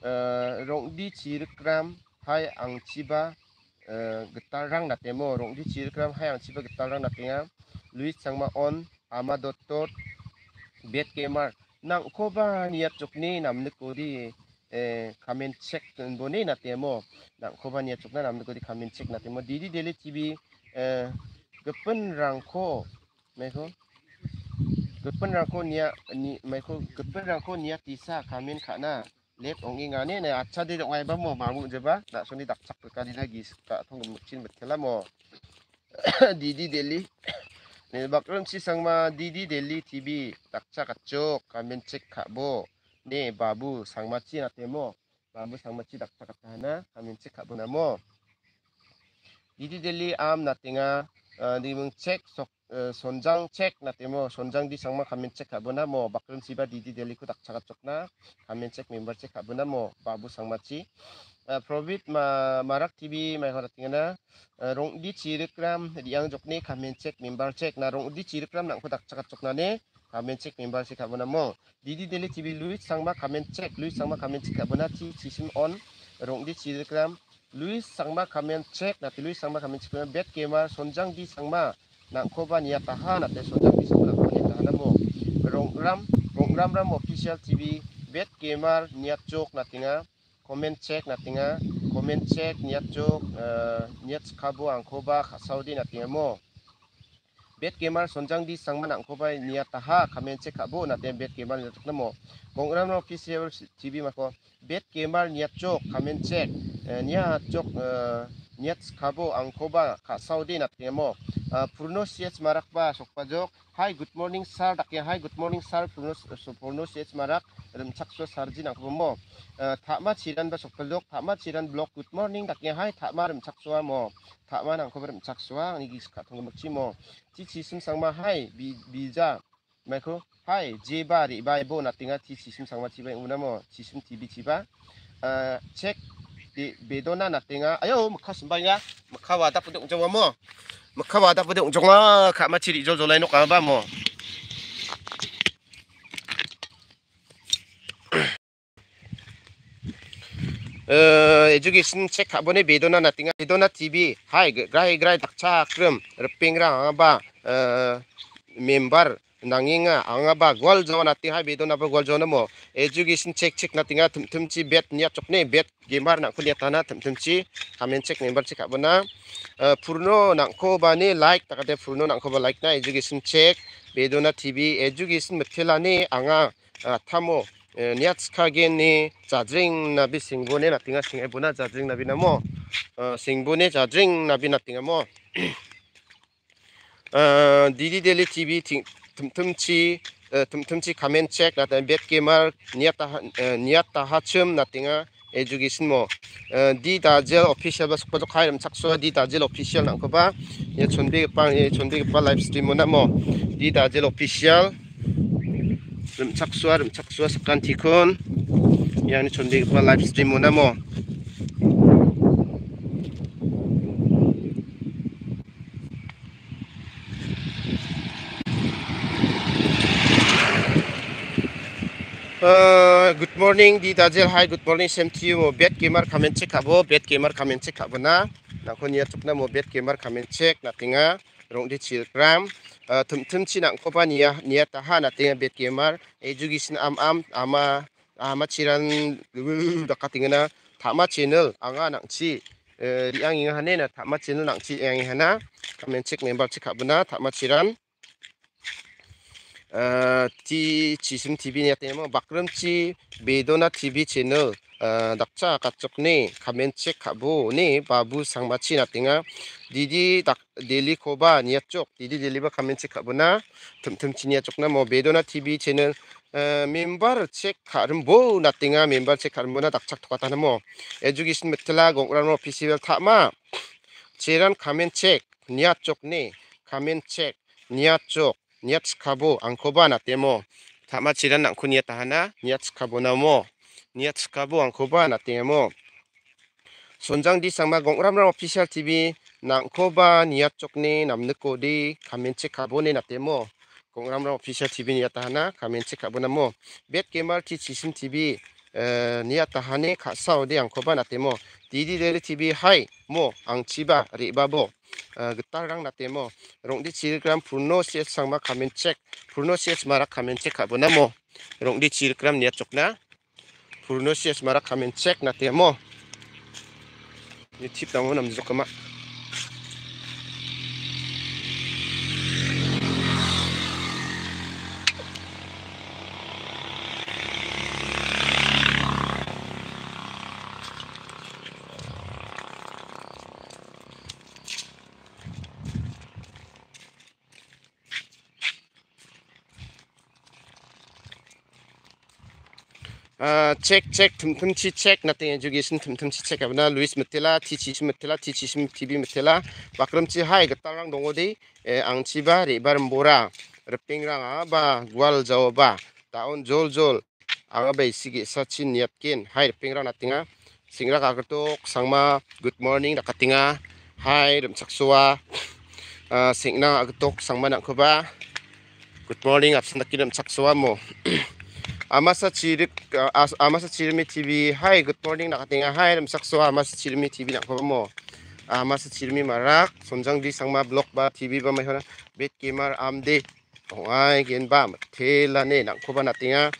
eh, rong di chirkram hai ang chiba eh, gitar rang na te mo rong di chirkram hai ang chiba gitar rang na te nga luis changma on ama dottor bet kemar nang ko ba niyat chukni namne ko di e comment check ton bone na te mo nak khoban ya chukna nam ko di comment check na mo didi daily tv kepen gapan rang kepen me niya ni me kepen gapan niya tisa comment kahna na let ongi nga ni na acha de ngai mo ma mu nak suni na so ni dak chak ka ni na gi ka mo didi daily ne bakram si sangma didi Delhi tv dak chak chok comment check kha bo ni babu sang maci na temo babu sang maci tak tak na kami cek kat bona mo didi deli am na tinga eh, di mung cek sok eh, sonjang cek na temo sonjang di sang ma kami cek kat bona mo bakrun siba didi deli ku tak cakat cok na kami cek member cek kat bona mo babu sang maci eh, Provid ma marak TV mai hora tinga na rong di cirekram di ang jok ni kami cek member cek na rong di cirekram nak ku tak cakat cok na ni comment check member si kamu nama. Didi dale TV Louis sangma comment check Louis sangma comment check kamu nanti sistem on rong di Instagram. Louis sangma comment check nanti Louis sangma comment check kamu bet kema sonjang di sangma nak koba niat tahan nanti sonjang di sangma kamu niat tahan nama. Rong ram rong ram ram official TV bet kema niat jok nanti nga comment check nanti nga comment check niat jok eh, niat kabu angkoba saudi nanti nga mo. bet gamer sonjang di sangman angko bai nia taha kamen che khabo na te bet gamer nia t u k n a m o kongram no official tv mako bet gamer nia chok kamen che nia chok nyets kabo angkoba ka saudi natia mo ah, purno siets marak ba sokpa jok hai good morning sir takia hai good morning sir purno so purno siets marak rem chakso sarji nakbo mo ah, thama chiran ba sokpa jok thama chiran block good morning takia hai thama rem chakso mo thama nangkoba rem chakso ani gi ka thong makchi mo chi chi sim sangma hai bi bi ja maiko hai je ba ri bai bo natinga chi chi sim sangma chi bai unamo chi sim tv chi ba ah, check ti bedona na tinga ayo makha s u m b a nga makha wada pude ujong mo makha wada pude ujong kha ma chiri jol jolai no ka ba mo education check habone bedona na tinga bedona tv hai grai grai t a k c h a krum rpingra ba member nanginga anga ba gwal zona ti ha bedo na ba g o a l zona mo education check check na tinga thum thum chi bet n i a chokne bet gemar na khulia tana thum thum chi hamen check member check a b o n a purno na ko ba ni like ta k a de purno na ko ba like na education check bedo na tv education methela ni anga thamo n i a t s k a g e ni j a d r i n g na bi singbone na tinga singai bona j a d r i n g na bi na mo singbone j a d r i n g na bi na tinga mo 디디델리 TV tumtumchi tumtumchi comment check na ten bet gamer niata niata hachum natinga education mo di da jail official bas kodo khairam chakso di da jail official nang ko ba ye chonde pa ye chonde pa live stream na mo di da jail official rum chakso rum chakso sakanti kon yani chonde pa live stream na mo Uh, good morning di tajil Hi, good morning sem tiu mo bet gamer comment check abo oh. bet gamer comment check abona na khon ya tupna mo bet gamer comment check na tinga rong di chiram uh, thum thum chi nang ko pa niya niya ta ha na tinga bet gamer education eh, am am ama ama ciran. Dah kat tengah na thama channel anga nang chi riang eh, inga hane na thama channel nang chi yang hana comment check member check abona thama chiran ti chisum TV ni atin mo bakram chi bedona TV channel d a k c a k a c o k ni kamen chek k a b o ni babu sangma chi natinga didi dak daily k o b a ni achok didi daily ba kamen chek k a b o na t e m t e m chi ni achok na mo bedona TV channel karum nati cek bo nga member 멤버 체크하는 뭐 나띵아 멤버 체크하는 뭐나 낙착 똑 m 다는뭐에듀 n 이션 메틀라 공란 오피시얼 타마 제란 가면 체크 니 n 쪽니 가면 i 크 c o k niat skabo angkoba natemo thama chiran nang khunia tahana niat skabo namo niat skabo angkoba natemo sonjang di sangma gongram ram official tv nangkoba niat chokne namne kodi comment che khabo ne natemo gongram ram official tv niat tahana comment che khabo namo bet kemal ti chisim tv niya tahane khasao de angkoba natemo didi dele tv hai mo angchiba riba bo getarang nate mo rong di chilgram p u n o cs sangma kamen c e k p u n o s cs mara kamen c e k k habona mo rong di chilgram nia t c o k n a p u n o s cs mara kamen c e k nate mo ni tip tamo nam jokama check check tum thum chi check nothing education thum tum chi check abna luis metela ti chi chi metela ti chi chi tv metela bakram chi hai ga tarang dongo de ang chi ba re bar mbora rping rang a ba gwal jaw ba taun jol jol aga bai si gi sachin yatkin hai reping rang natinga singra ka kartok sangma good morning nakatinga hai rum chaksua singna agtok sangma nakoba good morning apsin takilam chaksua mo Amasa chirik uh, amasa chirimi TV hi good morning nakatinga hi ram sakso amasa chirimi TV nak mo amasa chirimi marak somjang di sangma blog ba TV ba mai hona bet gamer amde ongai gen ba thela ne nak khoba natinga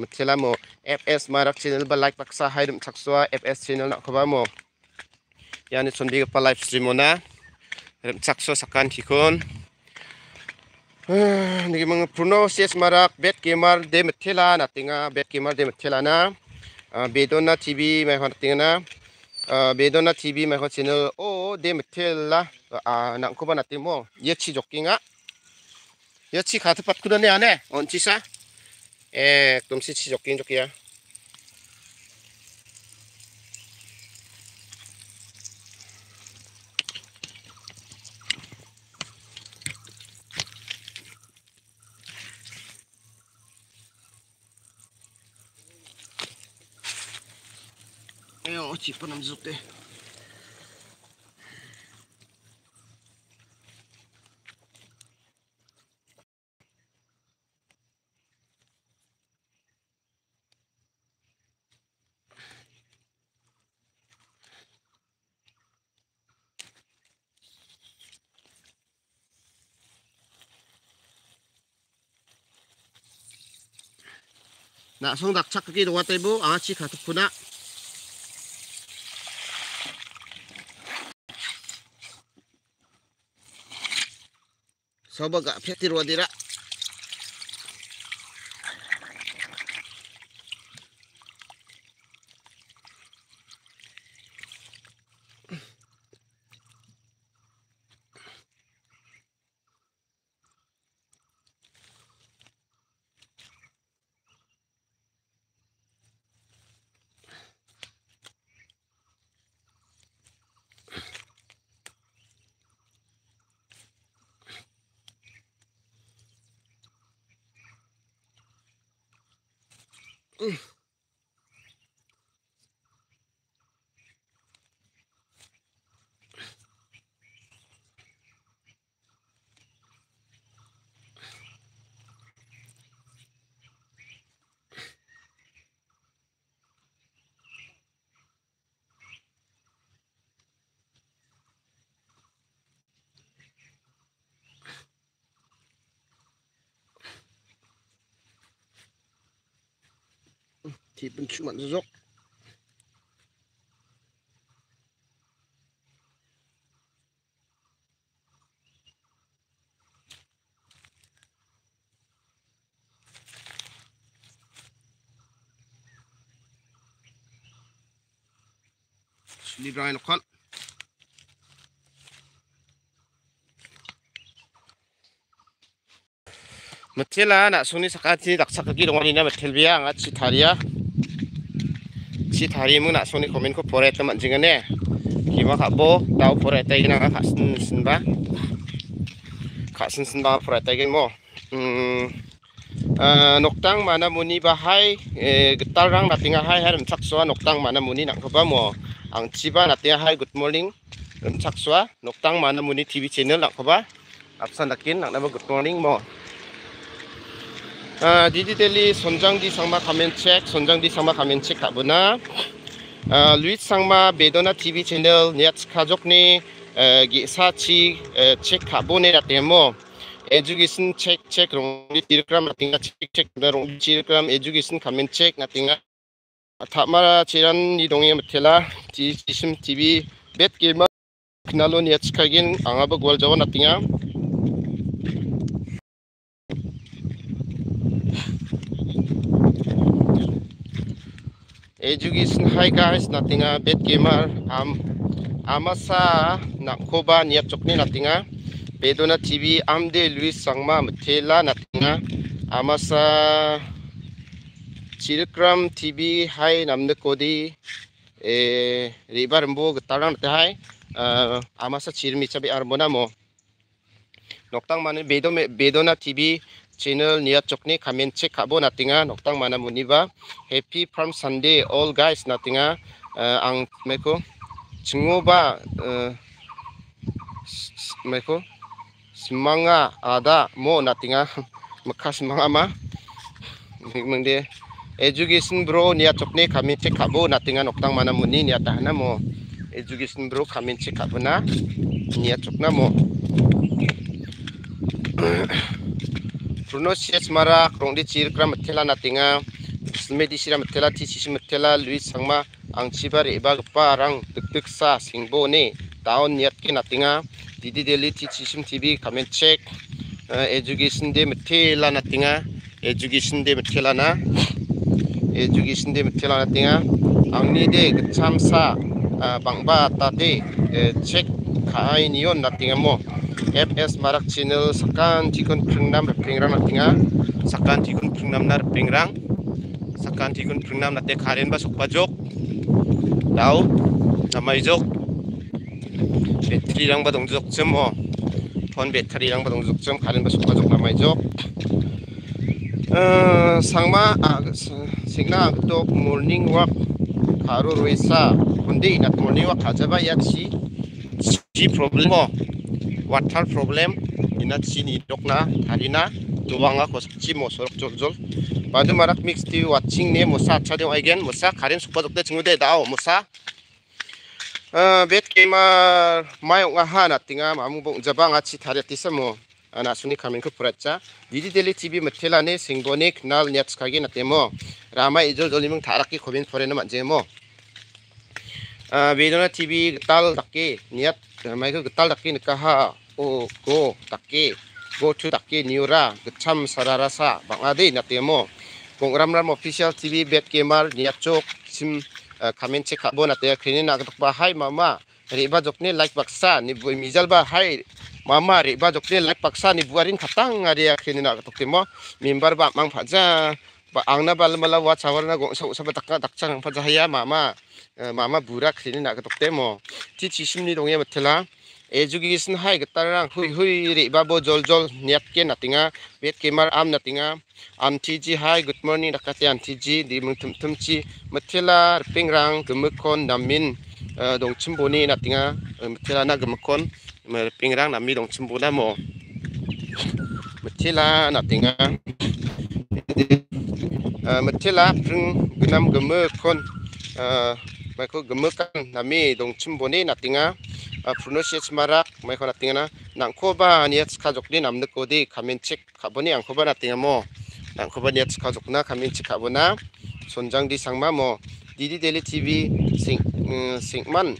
mathela mo FS marak channel ba like paksa hi ram sakso FS channel nak khoba mo yani chonbi pa live stream ona ram sakso sakan thikon nigi mga p r o n o s n e s marak bet kemar de m e t e l a na tinga bet kemar de m e t e l a na bedona tv mai hon tinga na bedona tv mai hon channel o de methela n a n a ko ba na timo yechi j o k i n g a yechi k a t pat kudane ane onchisa e t d o m si chi j o k i n j o k i a jo, ti ponam zuty. na sung dak chak ki do watai bu a c i kha tu p u n a Sobat kat Fiatir Wadirak. thì bên ra thế là 깊은 키만 속 لبراين القلب matila na suni sakati dak sakaki dong ni na matil biang at sitaria si thari mu na soni comment ko pore ta manjinga ne kima kha bo dau pore ta gina kha sin sin ba kha sin sin ba pore ta gin mo um noktang mana muni ba hai gitar rang natinga hai haram chakswa noktang mana muni nang ba mo ang chiba natinga hai good morning ram chakswa noktang mana muni tv channel nang ba apsan nakin nang na good morning mo 아, 디디델리 손장디 상마 가면책 손장디 상마 가면책 가보나 아, 루이스 상마 베도나 TV 채널 네츠 가족니 에, 기사치 에, 책 가보네라 때모 에듀케이션 책책 롱리 디르크람 나팅가 책책 롱리 디르크람 에듀케이션 가면책 나팅가 타마라 아, 지란 이동이 메텔라 지심 TV 벳 게마 그날로 네츠 가긴 앙아버 골 저거 나팅가 Education, hi guys, nating a bet gamer. Um, amasa nakoba niya chokni nating a b e d o na TV amde Luis Sangma matela nating a amasa Chirikram TV hi n a m d e kodi e river mbo gtarang te hi uh, amasa chirmi chabi arbona mo. noktang mane 녹당 많 bedona TV channel niya chokni comment check kabo natinga noktang mana muniba happy farm sunday all guys natinga uh, ang meko chungo ba uh, meko semanga ada mo natinga makas semanga ma mengde education bro niya chokni comment check kabo natinga noktang mana muni niya tahana mo education bro comment check kabo na niya chokna mo Yeah. Fruno sies mara krongdi chir kram thela na tinga smedi siram thela thi sisim thela lui sangma angchibar eba gpa rang tiktik sa singbo ne taon nyat ke na tinga didi deli thi sisim tv comment check education de mthela na tinga education de mthela na education de mthela na tinga angni de gcham sa u bangbata ti c e k kain yon natinga mo FS Marak Channel sakan tikun pringnam pingrang natinga sakan tikun pringnam nar pingrang sakan tikun pringnam nate karen ba sokpa jok dau namai jok 배터리랑 바동 적점 뭐폰 배터리랑 바동 적점 가는 거 속과 좀 남아있죠 상마 아 생나 또 모닝 왁 가루 로이사 Burundi inatuoniwa kazaba yaksi si problemo water problem inat sini dokna harina tuwanga ko chi mo sorok jol jol padu marak mix ti watching ne musa chade again musa karen supa dokte chingde dao musa bet kema mai nga hana tinga mamu bong jabanga chi thare tisamo anasuni kamin ko puratcha didi deli tv mathela ne singbone knal nyats kage natemo rama ijol jolimung tharaki khobin forena manjemo Ah, Bidona TV getal taki niat ah, mai ke getal taki nikah o go taki go to taki niura gecham sararasa bang adi natemo kong ram ram official TV bed kemar niat cok sim ah, kamen cek bo nate ya kini nak tak bahai mama riba jok ni like baksa ni bu mizal bahai mama riba jok ni like baksa ni buarin katang ngari ya kini nak tak temo mimbar bang mang faja ba angna bal mala wa chawarna go sa sa takka takcha mama 마마 부락 시니 나가독 때모 티치 심리 동에 맡을라 education hai cái tarang hui hui ri ba bo jol jol net ke natinga wet ke mar am natinga am thi ji hai good morning dakate am thi ji di mung thum thum chi mathila pingrang gumkon namin dong chim boni natinga mathila na gumkon pingrang nami dong chim bona mo mathila natinga mathila pring gunam gumkon maiko gemuk kan nami dong chimboni natinga pronunciate marak maiko natinga na nangko ba niat kajokni namne kodi kamen chek kaboni angko ba natinga mo nangko ba niat kajokna kamen chek kabona sonjang di sangma mo didi daily tv sing singman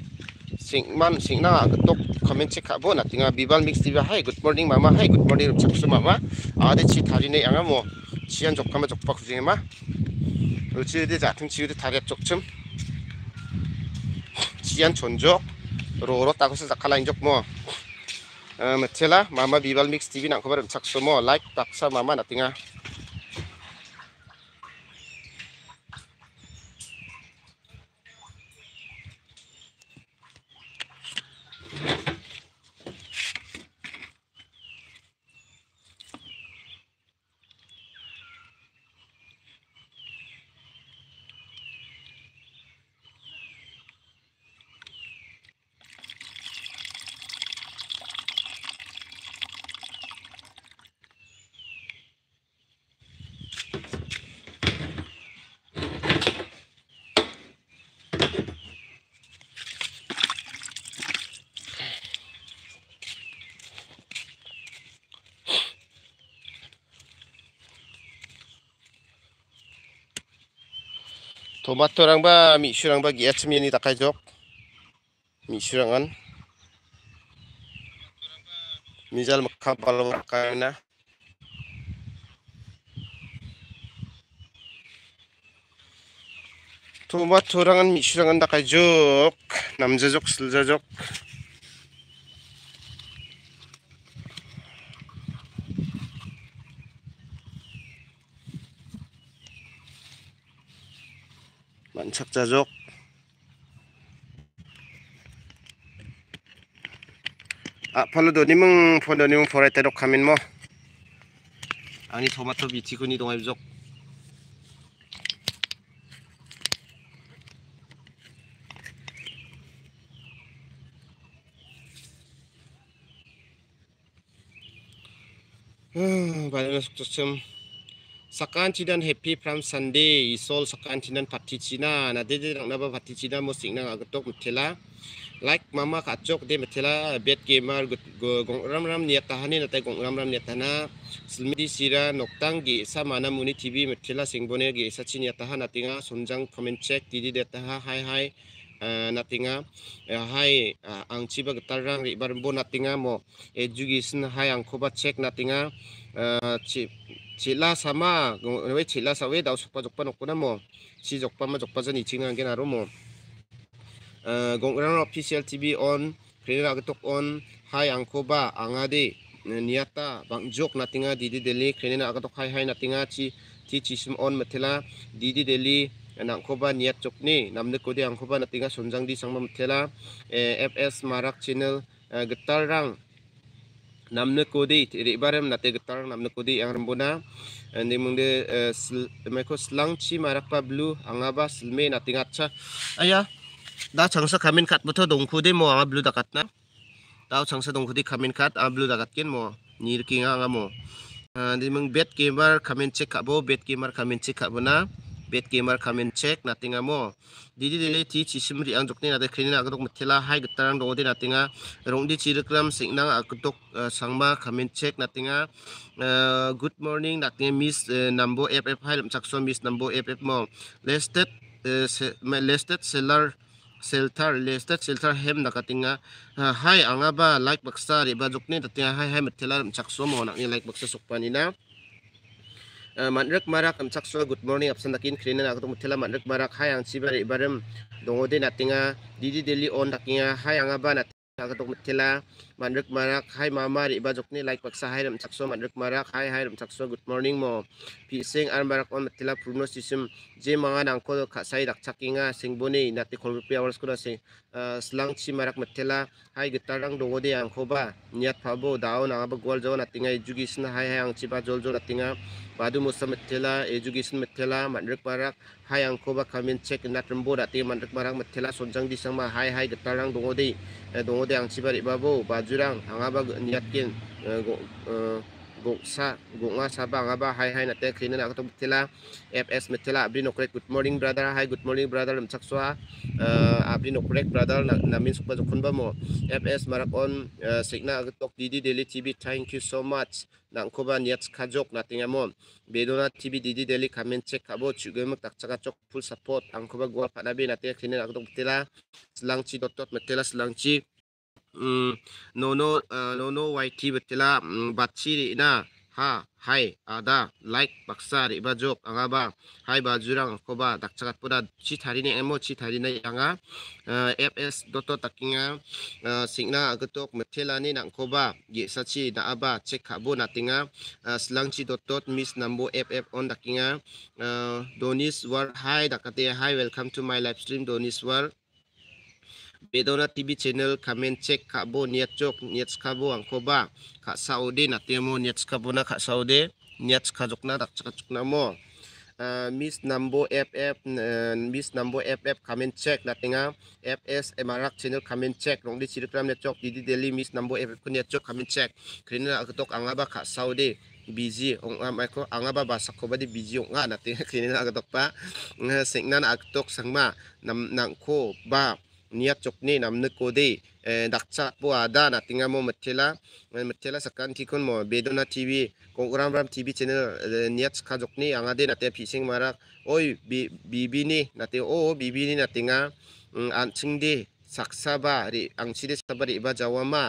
singman singna tok kamen chek kabo natinga bibal mix tv hai good morning mama hai good morning chaksu mama ade chi tharine anga mo chian jokama jokpa khujema ཁྱི ཕྱད མམ གསྲ གསྲ གསྲ གསྲ གསྲ གསྲ གསྲ གསྲ chiên sian chóc ro ro ta sẽ ko chóc khalain jok thế là mama bibal mix tv nang khobar số somo like sa mama natinga Thank you. tomato rang ba mi surang ba gi achmi ni takai jok mi surangan mijal makha palo kaina tomato rangan mi surangan takai jok namja jok silja jok 착자족 아 팔로 도님은 폰도님은 포레테독 하면 뭐 아니 토마토 비티군이 동아비족 음, 바나나 숙소 좀 sakanti dan happy from sunday isol sakanti dan patichina na de de nak na pati cina mesti ga agitok mutela like mama ka chok de mutela gamer go ram ram niat ta hani na ta gong ram ram ni ta na silmidi sira noktang gi sa mana muni tv mutela singbone gi sa chini ta hana tinga sonjang comment check didi de ta ha hai hai uh, natinga hai uh, uh, ang chiba gtarang ribarbo natinga mo education hai ang khoba check natinga chila sama we chila sawe daw sopa jokpa nokko na mo si jokpa ma jokpa jani chinga ange na ro mo eh, gong official tv on kreda ga on hai angko angade niyata bang jok na tinga didi deli kreda na ga tok hai hai na tinga chi chi chi sim on mathela didi deli nangkoba niyat jokni namne angkoba na tinga sonjang di sangma mathela eh, fs marak channel eh, getar rang namne kodi iri barem nate getar namne kodi yang rembuna andi mungde meko eh, slang chi marak pa blu angaba slme nate ngatcha aya da changsa kamin kat buto dong kodi mo anga blu dakat na da changsa dong kodi kamin kat anga blu dakat kin mo nir king anga mo andi ah, mung bet gamer kamin cek kabo bet gamer kamin cek kabo na bed gamer kamin check nothing amo didi dile ti chisim ri ang jokni nade khrini agrok mathila hai gatarang ro de nothing a rong di chirukram singna akutok eh, sangma kamin check nothing a eh, good morning nothing eh, miss nambo ff file chakso miss nambo ff mo listed listed seller seltar lester seltar hem nakatinga hai angaba like baksa ri ba jukni tatia hai hai mithila chakso mo nakni like baksa sokpani na Uh, manrek marak am chakso good morning apsan dakin khrinen akto muthela manrek marak hai ang sibare ibarem dongode natinga didi daily on dakinga hai anga ba natinga akto muthela manruk marak hai mama ri ba jokni like paksa hai ram chakso manruk marak hai hai ram chakso good morning mo pi sing an marak on matila purno sisim je manga nangko khasai rakchakinga singboni nati kholpi hours kuna sing slang chi marak matila hai gitarang dogo de angko ba nyat phabo dao na ba gol jo natinga education hai hai angchi ba jol jo natinga badu musam matila education matila manruk marak hai angko ba kamin check natrumbo dati manruk marak matila sonjang disang ma hai hai gitarang dogo de dogo de angchi ba ri ba bo 주랑 당아바 니약긴 고사 고마 사바 아바 하이 하이 나테 크이나 아토 틀라 fs 메틀라 아브리 노크레 굿 모닝 브라더 하이 굿 모닝 브라더 럼 착수아 아브리 노크레 브라더 나미 스파 조 콘바모 fs 마라콘 시그나 아토 디디 데일리 tv 땡큐 소 마치 낭코반 예츠 카족 나팅 에몬 베도나 tv 디디 데일리 카멘 체크 하고 지금 딱 차가 쪽풀 서포트 낭코바 고아 파나비 나테 크이나 아토 틀라 슬랑치 도톱 메틀라 슬랑치 नोनो नोनो YT बतला बाची री ना हा हाय आदा लाइक बक्सा री बाजू अंगाबा हाय बाजूरंग को बा दक्षिण पूरा ची थारी ने एमओ ची थारी ने यंगा एफएस डॉटो तकिंगा सिग्ना अगतोक मिथिला ने नंको बा ये सची ना अबा चेक हबो नतिंगा स्लंची डॉटो मिस नंबर एफएफ ऑन तकिंगा डोनिस वर हाय दक्षिण hi welcome to my live stream डोनिस वर Bedora TV channel kamen cek Bo niat cok niat kabo angkoba kak Saudi nanti mo niat kabo nak kak Saudi niat kajuk nak cek cek nama Miss Nambo FF uh, Miss Nambo FF kamen cek nanti ngah FS Emarak channel kamen cek rong di ciri kram niat cok di di Delhi Miss Nambo FF pun niat cok kamen cek kerana aku tok angaba kak Saudi busy orang aku angaba bahasa koba di busy orang nanti kerana aku tok pa sengnan aku tok sama nam nangko ba n i a t c o k n i namne kode d a k c a po ada natinga mo m e t e l a m e t e l a sakan tikon mo bedona tv kogram ram tv channel niat k a jokni anga de nate phising marak oi bibi ni nate o bibi ni natinga an c h i n g d e saksaba ri ang sidi saba ba jawa ma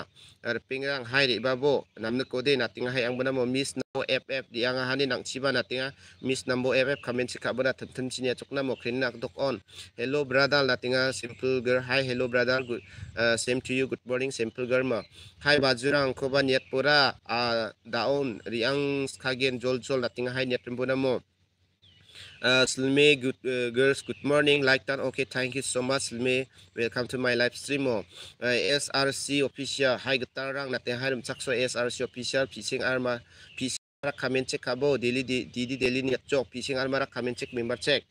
ar pingrang hai ri babo namne kode natinga hai ang banamo miss no ff di anga hani nang chiba natinga miss number ff comment sikha bana thantham chini chokna mo khrinak dok on hello brother natinga simple girl hi hello brother good uh, same to you good morning simple girl ma hai bajura ang khoba niat pura a uh, daon ri ang khagen jol jol natinga hai niat bunamo mo Uh, Slime, good uh, girls, good morning, like that. Okay, thank you so much, Slime. Welcome to my live stream. Oh, uh, SRC official, hi, good tarang, nate harim takso SRC official, pising arma, pising arma, kamen check abo, daily, daily, daily, niat chok, pising arma, kamen check, member check.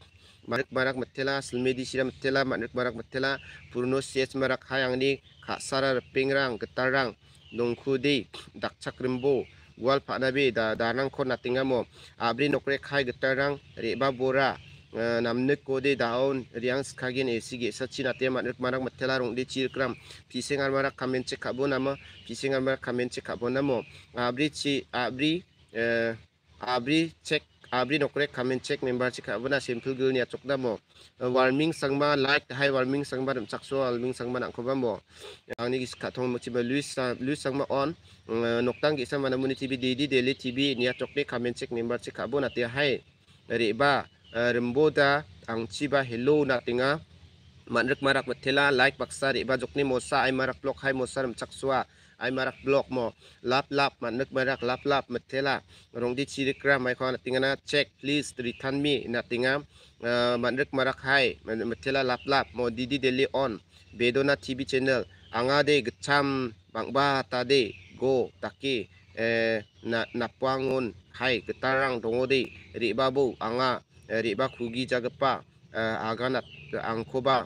Manik barak matela, Slime di siram matela, manik marak matela, purno siyas marak hayang ni, kak sarar pingrang, getarang, nungkudi, dak cakrimbo, wal phanabi da danang kho natingamo abri ah, nokre khai gitarang reba bora ah, namne kode daun riang skagin esi eh, ge sachi nate manak manak matela rong de chirkram pisingar mara kamen che khabo nam pisingar mara kamen che khabo namo abri ah, chi abri eh, abri check abri nokre comment check member chikha bana simple gil nia chokda mo oh. uh, warming sangma like hai warming sangma ram chakso warming sangma nang khoba mo oh. angni uh, gis kha thong mochiba luis luis sangma on uh, noktang gi sama namuni tv dd daily tv nia chokne comment check member chikha bana te hai reba remboda angchiba hello na tinga manrek marak mathela like baksa reba jokni mosa ai marak blog hai mosa ram chakswa ah. ไอมารักบล็อกมอลับลับมันนึกมารักลับลับมาเทล่ารงดิชีริกรามไมค์คอนติงนะเช็คพลีสตรีทันมีนัติงามมันนึกมารักให้มันมาเทล่าลับลับมอดีดีเดลี่ออนเบดอนาทีวีชแนลอังอาเดกชัมบังบาตาเดโกตะกีเอ่นนับวางอนให้กตารังตรงดีริบาบูอังอาริบาคูกีจักป้าอากานัดอังโคบา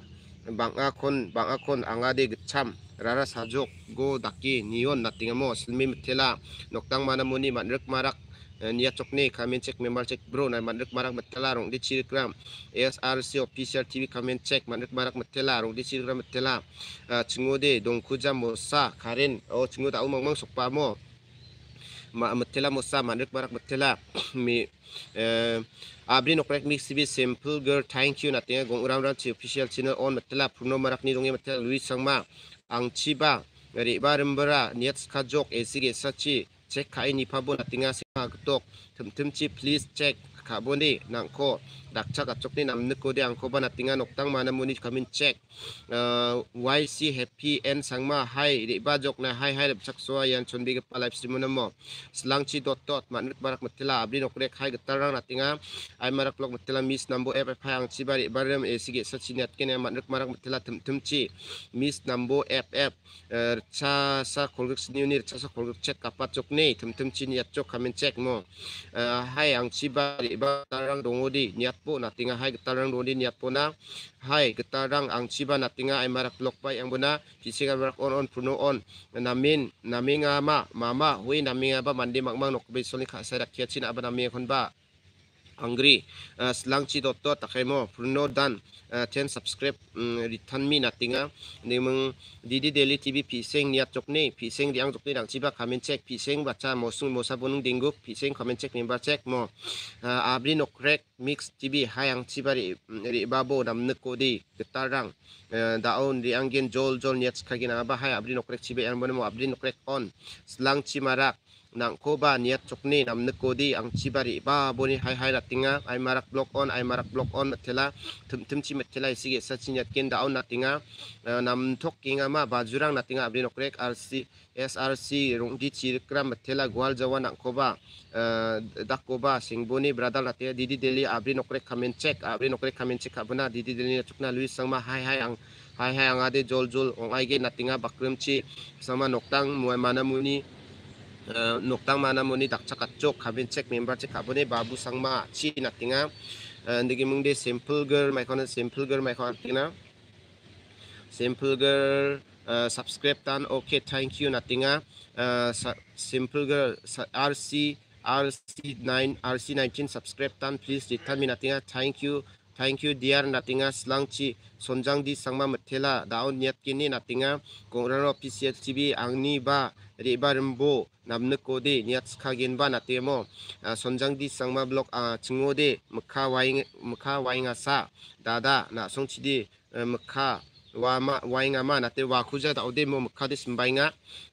บางอาคนบางอาคนอังอาเดกชัม rara sajok go daki niyon natingamo silmi mithela noktang manamuni manrek marak nia chokne comment check member check bro na manrek marak mathela rong di chirkram asrc official tv comment check manrek marak mathela rong di chirkram mathela chingode dongkhuja mosa karen o chingoda au mangmang sokpa mo mathela mosa manrek marak mathela mi abri nokrek mi sibi simple girl thank you natinga gong ram ram chi official channel on mathela purno marak ni rongi mathela luis sangma ang chiba ri ba rimbara niat ska jok esi ge sachi check kai ni pabona tinga se ha gtok Tum-tum chi please check ka boni nang ko dakchak achok ni namne ko de angko ba natinga noktang mana muni kamin check uh, yc happy and sangma Hai, de ba jok na Hai hi dakchak so yan chon bi pa live stream namo slangchi dot dot manuk barak matila abri nokrek hai gatarang natinga ai marak lok matila miss nambo f Hai hang chi bari barem e sige sachi net ke ne manuk marak matila thum thum chi miss nambo f f eh, cha sa kholgik ni ni cha sa kholgik chek kapa chok ne thum thum chi ni chok kamin check mo hai uh, ang chi bari ba tarang dongodi niat po natinga hai getarang roni niat pona hai getarang ang chiba natinga ay marak blok pai ang buna kisinga marak on on puno on namin nga ma mama hui naminga ba mandi magmang nokbe soli kha sa rakhia chin ba hungry uh, selangchi doto takemo pruno dan 10 uh, subscribe um, return me natinga ah. Ni nemung didi daily tv piseng niat jokne piseng riang ni dang chiba comment check piseng bacha mosung mosa bunung dingu piseng comment check member check mo uh, abri nokrek mix tv hayang chibari ri babo dam nekodi getarang daun riangin jol jol niat khagina ba hay abri nokrek chibe anbonmo abri nokrek on selangchi marak Nang koba niat cokni nam nekodi ang cibari ba boni hai hai latinga ai marak block on ai marak block on metela tum tum chi metela isige sachi niat ken da au natinga eh, nam thok kinga ma bajurang natinga abri nokrek rc src Rungdi rongdi chirkram metela gwal jawan nangkoba eh, dakoba singboni brada latia didi deli abri nokrek khamen check abri nokrek khamen check abuna didi deli cokna luis sangma hai hai ang hai hai angade jol jol ongai ge natinga bakrum chi sama noktang muai mana muni uh, nuktang mana muni dakcha katchok khabin check member che khabone babu sangma chi natinga uh, ndigi mungde simple girl my kon simple girl my kon tina simple girl uh, subscribe tan okay thank you natinga uh, simple girl rc rc9 rc19 subscribe tan please return me natinga thank you thank you dear natinga slangchi sonjang di sangma mathela down yet kini natinga kongran office tv angni ba rebarimbo namne kode nyats khagin ba natemo ah, sonjang di sangma block a ah, chingo de mukha waing mukha waing asa dada na songchi eh, di mukha wa ma wainga ma nate wa khuja da ode mo mukha de rong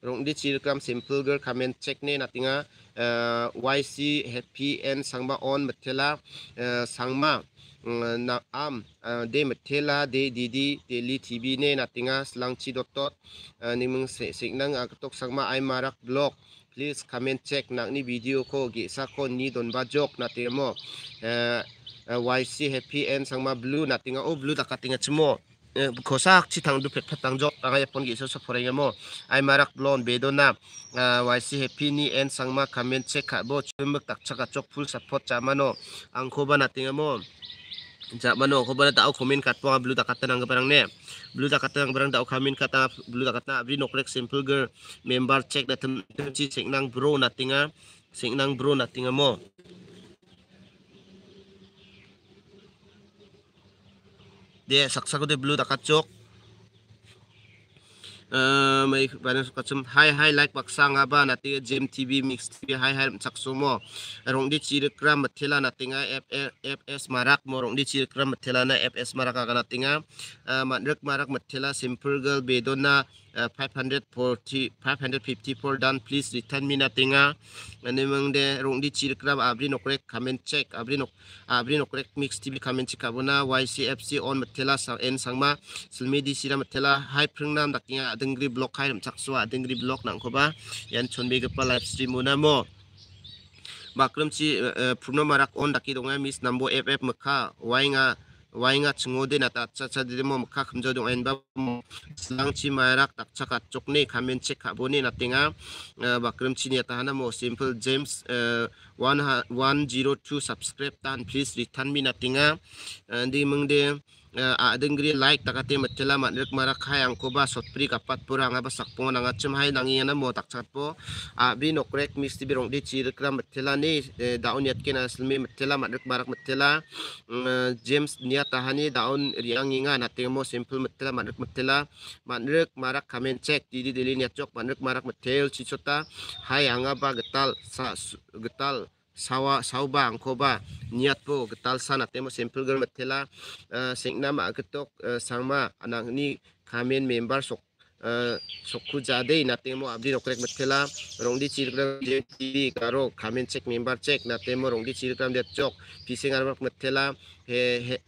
rongdi chilkam simple girl comment check ne natinga eh, yc happy and sangma on mathela eh, sangma na am uh, de metela de didi de li tv ne natinga slangchi dot dot uh, nimung se signang uh, aktok sangma ai marak blog please comment check nak ni video ko gi sakon ni don ba jok natemo yc happy and sangma blue natinga o oh, blue da katinga chmo kosak chi thang du phet phatang jok anga yapon gi so so phore gemo ya ai marak blon bedona yc happy ni and sangma comment check ka bo chumuk tak chaka chok full support chamano angkhoba natinga mo Sekejap mana, kau boleh tak komen kat puan Belum tak kata dengan barang ni eh? Belum tak kata dengan barang tak komen kata Belum tak kata Abri nak simple girl Member check dah temen si Sengnang bro nak tinggal ah. Sengnang bro nak tinggal ah, mo Dia saksa kau dia belum tak kacok may banyak kasum hi hi like baksang aba nanti gym tv mix tv hi hi sak sumo rong di ciri kram matila nanti nga fs marak mo rong di ciri kram matila na fs marak aga nanti nga ehm, madrek marak matila simple girl bedona na 544 eh, dan please return me nothing ah mane mang de rong di chir kram abri nokrek comment check abri nok ah, abri nokrek mix tv comment check abuna ycfc on matela sa en sangma silmi di sira matela hai phring nam dakinga adengri block hai chak swa adengri block nang khoba yan chonbi ge pa live stream una mo bakram chi eh, eh, phuno marak on daki dongai miss number ff mkha wainga wainga chingode na ta cha cha dimo mukha khamjo dong en ba sang chi mairak tak cha ka chokne khamen che khabone na tenga bakram chi ya tahana mo simple james 102 subscribe tan please return me na tenga di mengde Eh, ah, adeng gri like tak kati macchala mat lek marak hai angko ba sotpri kapat pura angaba sakpo nang achum hai nang iana mo tak chatpo a ah, bi nokrek mis ti birong di chi rekra macchala ni eh, daun yat kena slmi macchala mat lek marak macchala mm, eh, james niat tahani daun riang inga na te simple macchala lah, mat lek lah. macchala mat lek marak kamen check di di deli niat chok mat lek marak macchel chi chota hai angaba getal sa getal sawa sauba angkoba niat po getal sana temo simple girl metela eh, singna ma getok eh, sangma anang ni kamen member sok eh, sokku jade na temo abdi rokrek metela rongdi chirgram je tv karo kamen check member check na temo rongdi chirgram de chok pising arbak metela he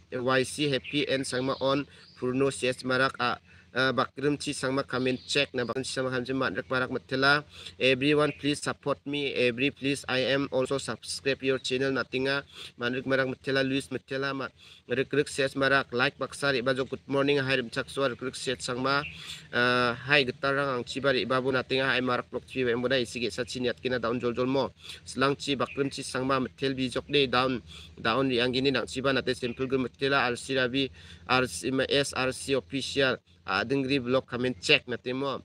yc happy and sangma on furno ses marak a Ah, bakrim chi sangma kamin check na bakrim chi sangma kamin jemaat rek barak metela everyone please support me every please i am also subscribe your channel natinga manrik marak metela luis metela ma rek rek ses marak like baksa ri bajo good morning Hi rim chak suar rek ses sangma Hi ah, gitarang ang chi bari babu natinga ai marak lok chi em bodai sigi sachi niat kina down jol jol mo Selang chi bakrim chi sangma metel bi jok dei down down yang ini nang chi ba nate simple gum metela rcrb rcms rc official Ah, adengri blok kami cek nanti mo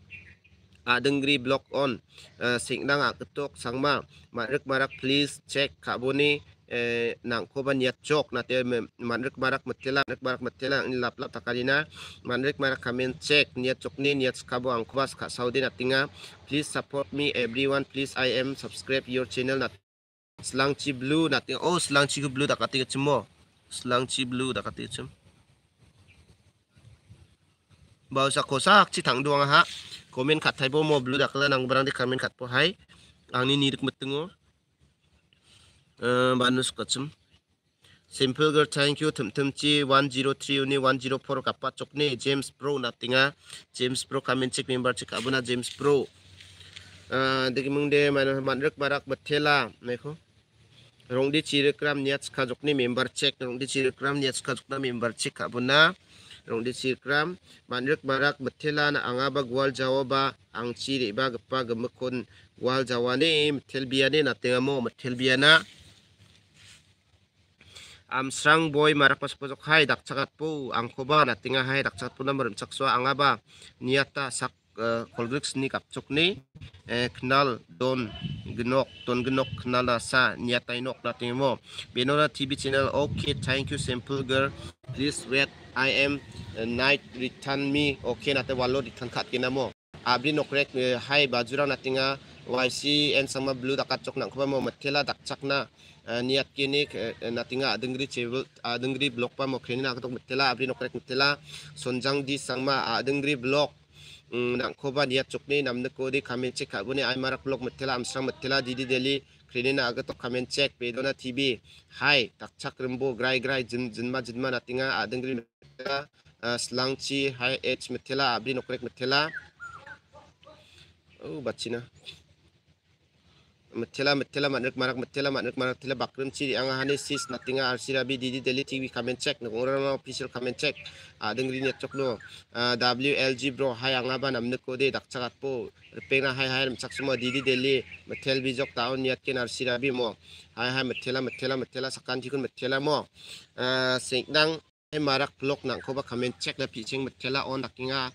ah, adengri blok on ah, singdang aketok sangma marak marak please cek kaboni eh, nang koban ya cok nanti marak marak metelang marak marak metelang ini lap lap takalina marak marak kami cek niat cok ni niat kabo angkwas kak saudi nanti please support me everyone please I am subscribe your channel nanti Selangci blue nanti oh selangci blue tak kati kecemo selangci blue tak kati b a h s a kosa hak citang d u a n g ha komen kat hai bo mo blu dak la nang barang di komen kat po hai ang ni nirik metengo banus kotsum simple girl thank you thum thum chi 103 uni 104 kappa chokne james pro natinga james pro k a m e n c h e k member c h e k abuna james pro degi mungde man manrek barak b e t e l a m e k o rongdi chirikram niats khajokni member c h e k rongdi chirikram niats khajokna member c h e k abuna rongdi sikram manrik barak mathela na anga ba gwal jawa ba ang chi re ba gpa gmkun gwal jawa ne ne na tenga mo na am srang boy marak pas pas hai, dak pu ang khoba na tinga hai dak pu na marum chak anga ba niyata sak Eh, kolgrik sini kapcuk ni eh, kenal don genok don genok kenal lah sa niatai nok lah nating mo benora tv channel okay thank you simple girl please wait i am night return me okay nate walau return kat kena mo abri nokrek eh, hai bajura natinga yc and sama blue dakacok nang khoba mo matela dakchak na niat kini natinga adengri chebul adengri block pa mo khenina ka tok matela abri nokrek matela sunjang di sama adengri ah, block नांखोबा निया चुकनि नामनको दि comment check खाबुनि आइमारक block मथेला आमस्रा मथेला दिदि देली क्रिनि ना अगतो कमेन्ट चेक पेदोना टीवी हाय तक चक्रमबो ग्राय ग्राय जिन जिनमा जिनमा नातिङा आदिंग्रि स्लांगची हाय एच मथेला अब्रि नोक्रेक मथेला ओ बचिना mathela mathela manak marak mathela manak marak thela bakrim chi anga hane sis natinga arsira bi didi delhi tv comment check ngongra ma official comment check adengri ne chokno wlg bro hai anga ba namne ko de dakchagat po pena hai hai chaksuma didi delhi mathel bi jok taon yat ken arsira bi mo hai hai mathela mathela mathela sakan thikun mathela mo sengdang marak blok nang khoba comment check la pitching metela on dakinga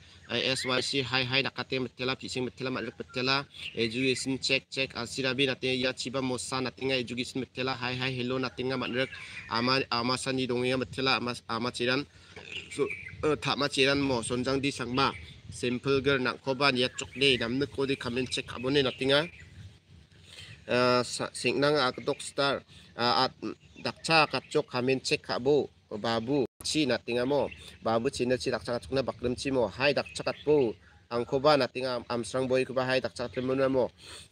syc hai hai dakate metela pitching metela maluk metela education check check asira bi tiếng ya chiba mosa natinga education metela hai hai hello tiếng natinga manrek ama ama sani dongia metela ama ama chiran so eh, thama chiran mo sonjang di sangma simple girl nang khoba ya chokde nước ko đi comment check abone natinga eh, singnang ak dok star ah, cha cắt katchok comment check kabo babu chi na tinga mo babut chi na chi dak chakat na bakram chi mo hai dak chakat po angkoba nating am strong boy kuba hai takchat lemuna mo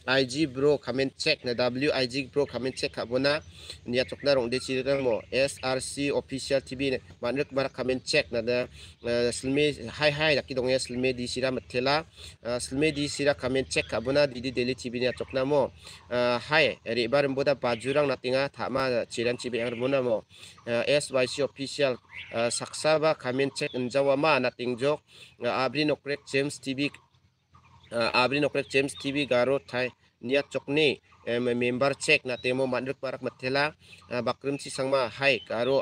ig bro comment check na w ig bro comment check abona niya tokna rong de chira mo src official tv ne manrek bar comment check na da eh, slme hai hai daki dong ya slme di sira mathela eh, slme di sira comment check di di daily tv ne tokna mo eh, hai ri bar mboda pajurang natinga thama chiran chibi ang mona mo syc official saksaba comment check njawama nating jok abri nokrek james TV आबरी नोकरे James TV गारो थाय निया चोकनी member check ना तेमो मानरक पारक मथेला बक्रम सि संगमा हाय गारो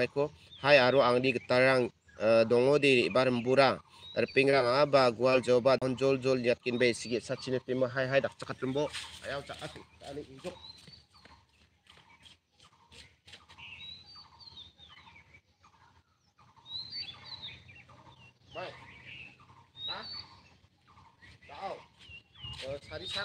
माइको हाय आरो आंदि गतारांग दोंगो दे बार मबुरा अर पिंगरा मा बा ग्वाल जोबा जोल जोल यातकिन बे सिगे सचिन पिमो हाय हाय दक चखत्रमबो आयाव चाखत तानि इजो Oh, sari sat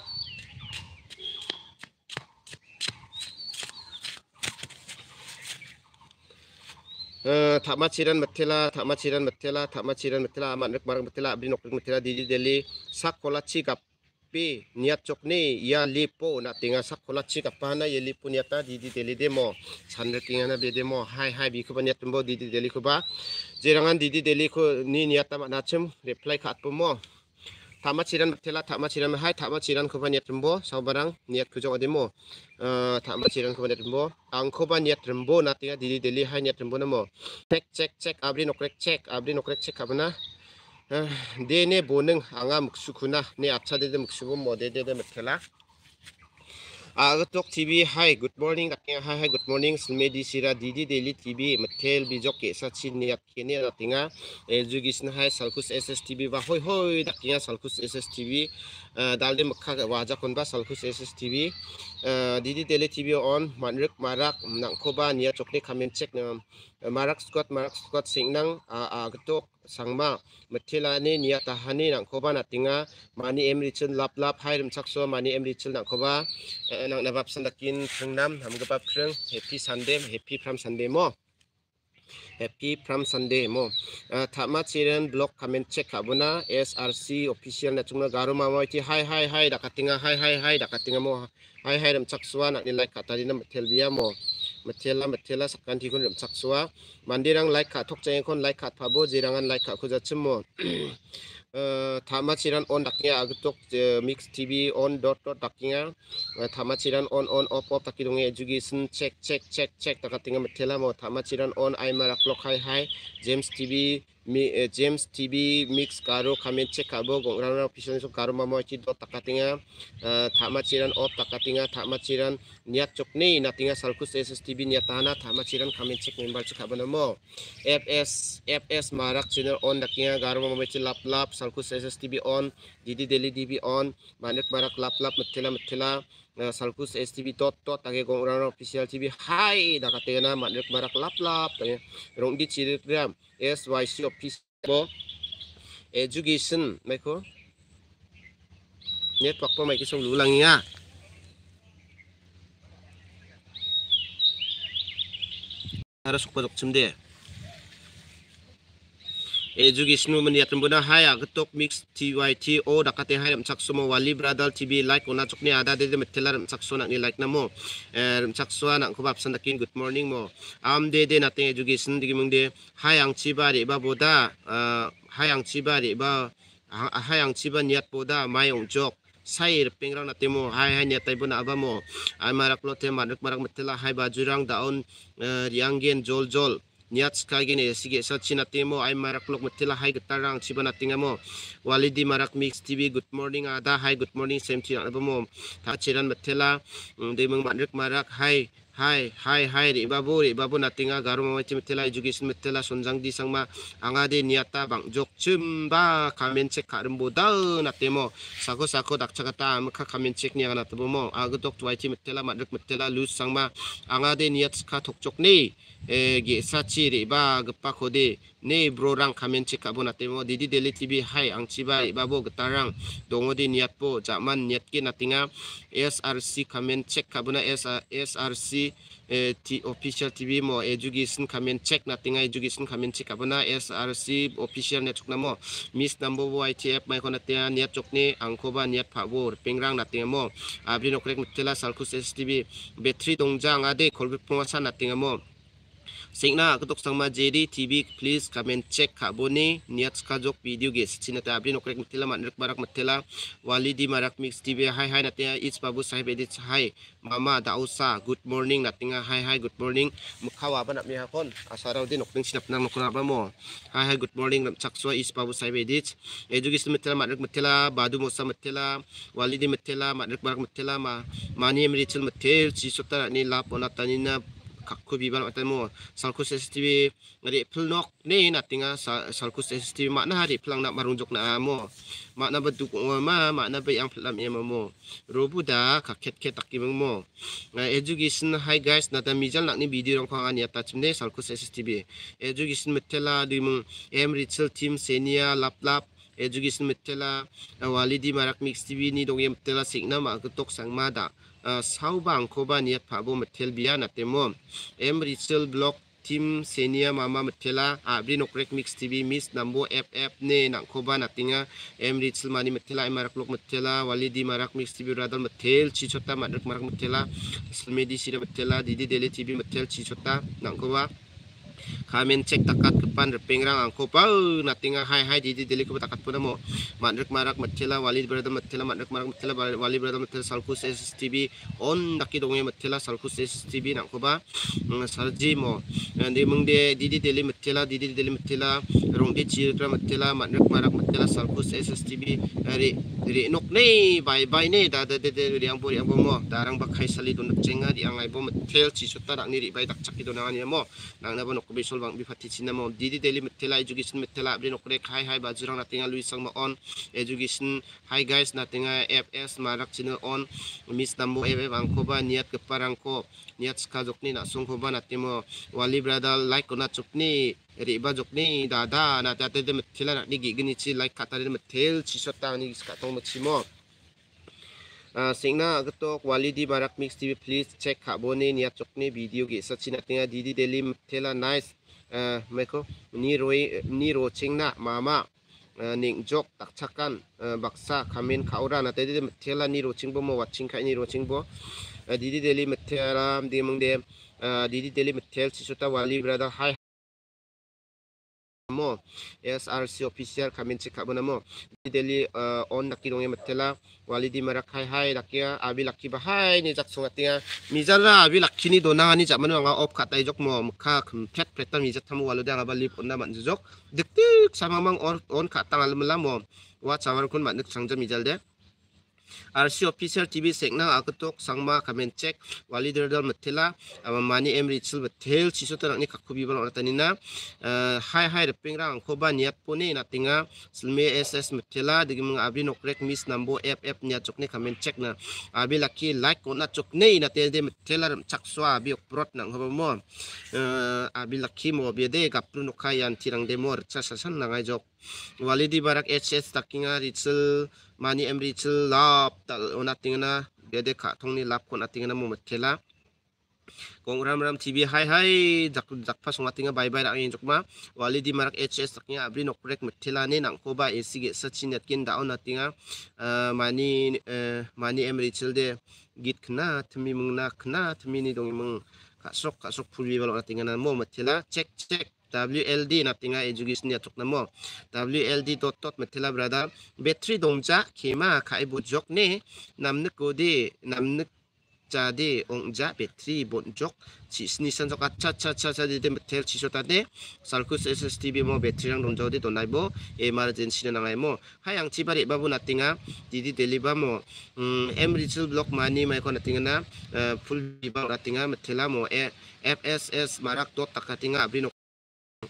eh, Thakmat ciran betela, thakmat ciran betela, thakmat ciran betela, amat nak barang betela, lah, abdi nak barang betela, diri deli sak kolaci kap, kapi niat cok ni ya lipo nak tinggal sak kolaci kapana ya lipo niata lah, diri deli demo, sana tinggal na lah, mo, hai hai biku banyak tumbuh diri deli kuba, jerangan diri deli ku ni niat mak nacem reply kat pemo, t a m a c h i r a n tela t a m a c h i r a n hai t a m a c h i r a n ko baniat r u m b o sabarang niat kujong ademo t a m a c h i r a n ko baniat r u m b o ang ko baniat r u m b o n a t i g a dili dili hai niat r u m b o namo check check check abri nokrek check abri nokrek check abna dene boneng anga muksukuna ne a c h a dede m u k s u b o mo dede de metela agatok tv hi good morning akia hi hi good morning smedi sira didi daily tv Metel bijok ke sachin ni akine ratinga education hi salkus ss tv ba hoy hoy akia salkus ss tv eh, dalde makha waja konba salkus ss tv eh, didi daily tv on manrek marak nangkhoba niya chokni comment check marak scott marak scott singnang agatok ah, ah, sangma mathila ne niya tahani nang khoba na tinga mani emri chun lap lap hairim chakso mani emri chul nang khoba eh, eh, nang na bap sandakin phangnam hamga bap phrang happy sunday happy from sunday mo happy from sunday mo eh, thama chiren blog comment check habuna src official na chungna garu ma moi ti hi hi hi dakatinga hi hi hi dakatinga mo hi hi ram chakswa na ni like katarina mathel bia mo mathela mathela sakkan thikon rem sakswa mandirang lai kha thok chang kon lai kha phabo an lai kha khuja chimo thama chiran on dakya agtok mix tv on dot dot dakya thama chiran on on off off takidong education check check check check takatinga mathela mo thama chiran on aimara clock hai hai james tv mi James TV mix karo kamen cek kabo gongrang rang pisan so karo mamo ci do takatinga thama ciran op takatinga thama ciran niat chokne natinga salkus SS TV niat tana thama ciran kamen cek member cek kabo namo FS FS marak channel on dakinga karo mamo ci lap lap salkus SS TV on Didi Daily TV on manet marak lap lap metela metela nga eh, salkus STV tot-tot tangi ko ura na official TV hai da kate na madrek barak lap-lap tangi rong di chiri kram SYC official education mai ko net pak pa mai ki song lu lang nga ah? harus ko dok Ejugi snu mani atum buna haya ah, gtok mix TYT o dakate haya chaksumo wali bradal TV like ona chukni ada de de metelar chakso nak ni like namo er eh, chakso ah, nak ko bap sandakin good morning mo am de de nating ejugi snu digi mung de hayang chibari ba boda eh, hayang chibari ba ah, hayang chiban yat boda mai ong jok sair pingrang na temo hai hai ne taibun aba mo ai marak lo te marak marak metela hai ba jurang daun eh, riangen jol jol niat sekali ni sige sachi na temo ai marak lok metila hai getarang siapa gatarang sibana tingamo walidi marak mix tv good morning ada hai good morning same chi na bomo ta chiran metila mm, de mang marak hai hai hai hai ri babu ri babu na tinga garu ma chim tela jugi sim tela Sunjang di sangma anga de niyata bang jok chim ba kamen chek karum bu da na temo sako sako dak chaka ta am kha kamen chek niya na tbo mo ag dok twai chim tela ma dok tela lu sangma anga de niyat kha thok chok ni Eh, ge sa chi ri ba ag pa kho de ne bro rang kamen chek abu na temo didi deli tv hai ang chi ba babu g tarang dongo de niyat po jaman niyat ke na tinga src kamen chek kabuna src official TV mo education k a m m e n check nating a education k a m m e n check abana SRC official net chukna mo miss number YTF mai k o n a tia niat chukni angkoba niat phabo r p i n g r a n g nating a mo abri nokrek m u t e l a salkus STV battery dongjang ade k o l b e pungwa sa nating a mo सिंगना कतुक Sangma JD TV please comment check खाबोनी नियत का joke video guess छिनते आपले नोकरे मथिला मानरक बारक मथिला वाली दी मारक मिक्स टीवी हाय हाय नते इच बाबू साहेब एदि हाय मामा दाउसा गुड मॉर्निंग नतिंगा हाय हाय गुड मॉर्निंग मुखावा बना मे हाकोन आसाराव दी नोकनिंग सिनपना नोकरा बमो हाय हाय गुड मॉर्निंग चक्सो इच बाबू साहेब एदि एजुकेशन मथिला मानरक मथिला बादू मोसा मथिला वाली दी मथिला मानरक बारक मथिला मा मानी एमरिचल मथिल सी सतरा लापोना तानिना kakku bila balak matamu salku sensitif ngari pelnok ni nak tinggal salku sensitif makna hari pelang nak marunjuk na amu makna beduk ngama makna be yang pelam ya mamu robu da kaket ket takki mamu education hi guys nanti mizal nak ni video orang pangan atas tachim ni salku sensitif education metela di mung em ritual team senior lap lap Education metela, awal uh, marak mix TV ni dong yang metela signal mak ketok sang mada. Uh, sawbang koba niat pabo metel biya na temo em ritual block tim senior mama metela abri ah, nokrek mix tv miss nambo ff ne nang koba na tinga em ritual mani metela imarak lok metela wali di marak mix tv radal metel chi chota marak marak metela smedi sira metela didi dele tv metel chi chota nang koba kami cek takat kepan repingrang angko pau natinga hai hai jiji dili kepan takat mo madrek marak matcila lah, wali berada lah, matcila madrek marak matcila lah, wali berada matcila salku sstb on daki dongi matcila salku sstb nangko ba hmm, sarji mo di mengde jiji dili matcila jiji dili matela rongdi cirkra matela madrek marak matcila salku sstb dari eh, dari nok ne bye bye ne dah dah da da di angpo di mo darang bakai sali dunak cenga di angai bo matel cisuta dak ni di bye tak cak itu nangan mo nang nabo nok kubi sol bang bi phati china mo di di daily metela education metela abri nokre khai hai bajurang natinga lui sang ma on education hi guys natinga fs marak china on miss nambo ebe bang ko ba niat ke parang ko niat ska jokni na song ko ba natimo wali brother like ko na chukni riba jokni dada na tate de metela na ni gi gni chi like khatare metel chi sotang ni ska tong mo check china please e video ge singna sa wali di mix niat i i t tv t a barak a o o o n n n g g b k k सिंगना अगतो क ् व ा ल ि e ी बारक i ि क ् स टीवी प्लीज च a क ख ा ब n ने निया च ो क न a n ी ड ि य ो के सची नतिया दीदी डेली थ े i ा नाइस मेको नी रोई नी रोचिंगना मामा 닝족 딱착간 박사 가민 카오라 e 테디 메텔라 니로 n 보모 와칭 카이 니로 칭보 디디 델리 메 l si suta wali brother hai mo SRC official kami cek kabo namo di Delhi on laki dongeng metela wali di merak hai hai laki ya abi laki bahai ni jak sungat ya mizara abi laki ni dona ni jak mana ngang op kata ijok mo muka kempet preta mizat tamu walau dia ngabali onda mat jok dek dek sama mang on on kata ngalem lamo wat samar kun mat nek sangja mizal deh RC official TV segna akutok sangma kamen check. wali dredal metela ama mani emri chul betel chiso tarak ni kakubi bal orang tanina. na eh, hai hai reping rang koba niat pone na tinga selme SS metela digi meng abri nokrek mis nambo app app niat cok ni kamen check na abri laki like kon na cok ni na tel de metela rem cak swa abri ok prot na ngoba mo eh, abri laki mo abri de gapru nokai yan tirang demor chasasan na ngai jok Walidi barak HS takinga ritsel mani em ritsel lap tal ona tingna bede kha ni lap kon na mum thela lah. Kong ram ram TV hai hai zak zak pas orang tinggal bye bye ra ngi jokma Walidi marak HS takinga abri nok prek mithela lah ne ni nak koba, isi get sachin net kin orang tinggal mani mani em ritsel de git kena, thmi mung nak kena, thmi ni dongi mung ka sok ka sok phuri balona tinga na mo mathela lah. check check WLD naptinga education ya thukna mo WLD dot dot mathila brada battery dongja khema khai bu jok ne namne ko de namne 자디 옹자 배터리 본족 지스니선 저 차차차차 디데 메텔 치소타데 살쿠스 SSTB 뭐 배터리랑 동저디 도나이보 에마르젠시는 나가이 뭐 하양 지바리 바부 나띵아 디디 델리바 뭐 엠리츠 음, 블록 마니 마이코 나띵나 어, 풀 비바 나띵아 메텔라 뭐 FSS 마락 도 타카띵아 아브리노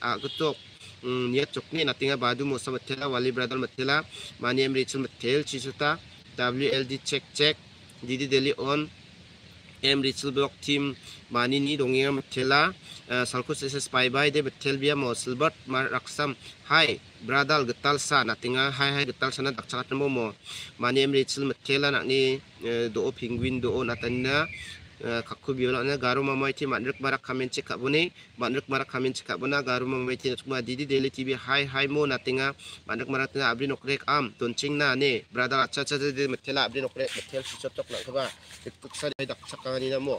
agutok ah, hmm, niat cokni nanti nga badu Musa samathela wali brother mathela mani em rachel mathel chisuta wld check check didi deli on em rachel block team mani ni dongia mathela ah, salko ses spy bai de mathel bia mo silbert mar raksam hi Bradal getal sa nanti nga hi hi getal sa na dakchat mo mo mani em rachel mathela nakni eh, do pingwin do natanna kakubiola na garu mamai ti manruk barak kamen c i k a k b u n e manruk marak kamen c i k a k b u n a garu mamai ti na cuma k didi d i l e tibi hai hai mo na tinga manruk marak tina abri nokrek am toncing h na ne b r a d a r acha acha de metela abri nokrek metel si chop c h o k na kaba tiktuk sa dak e d chakani na mo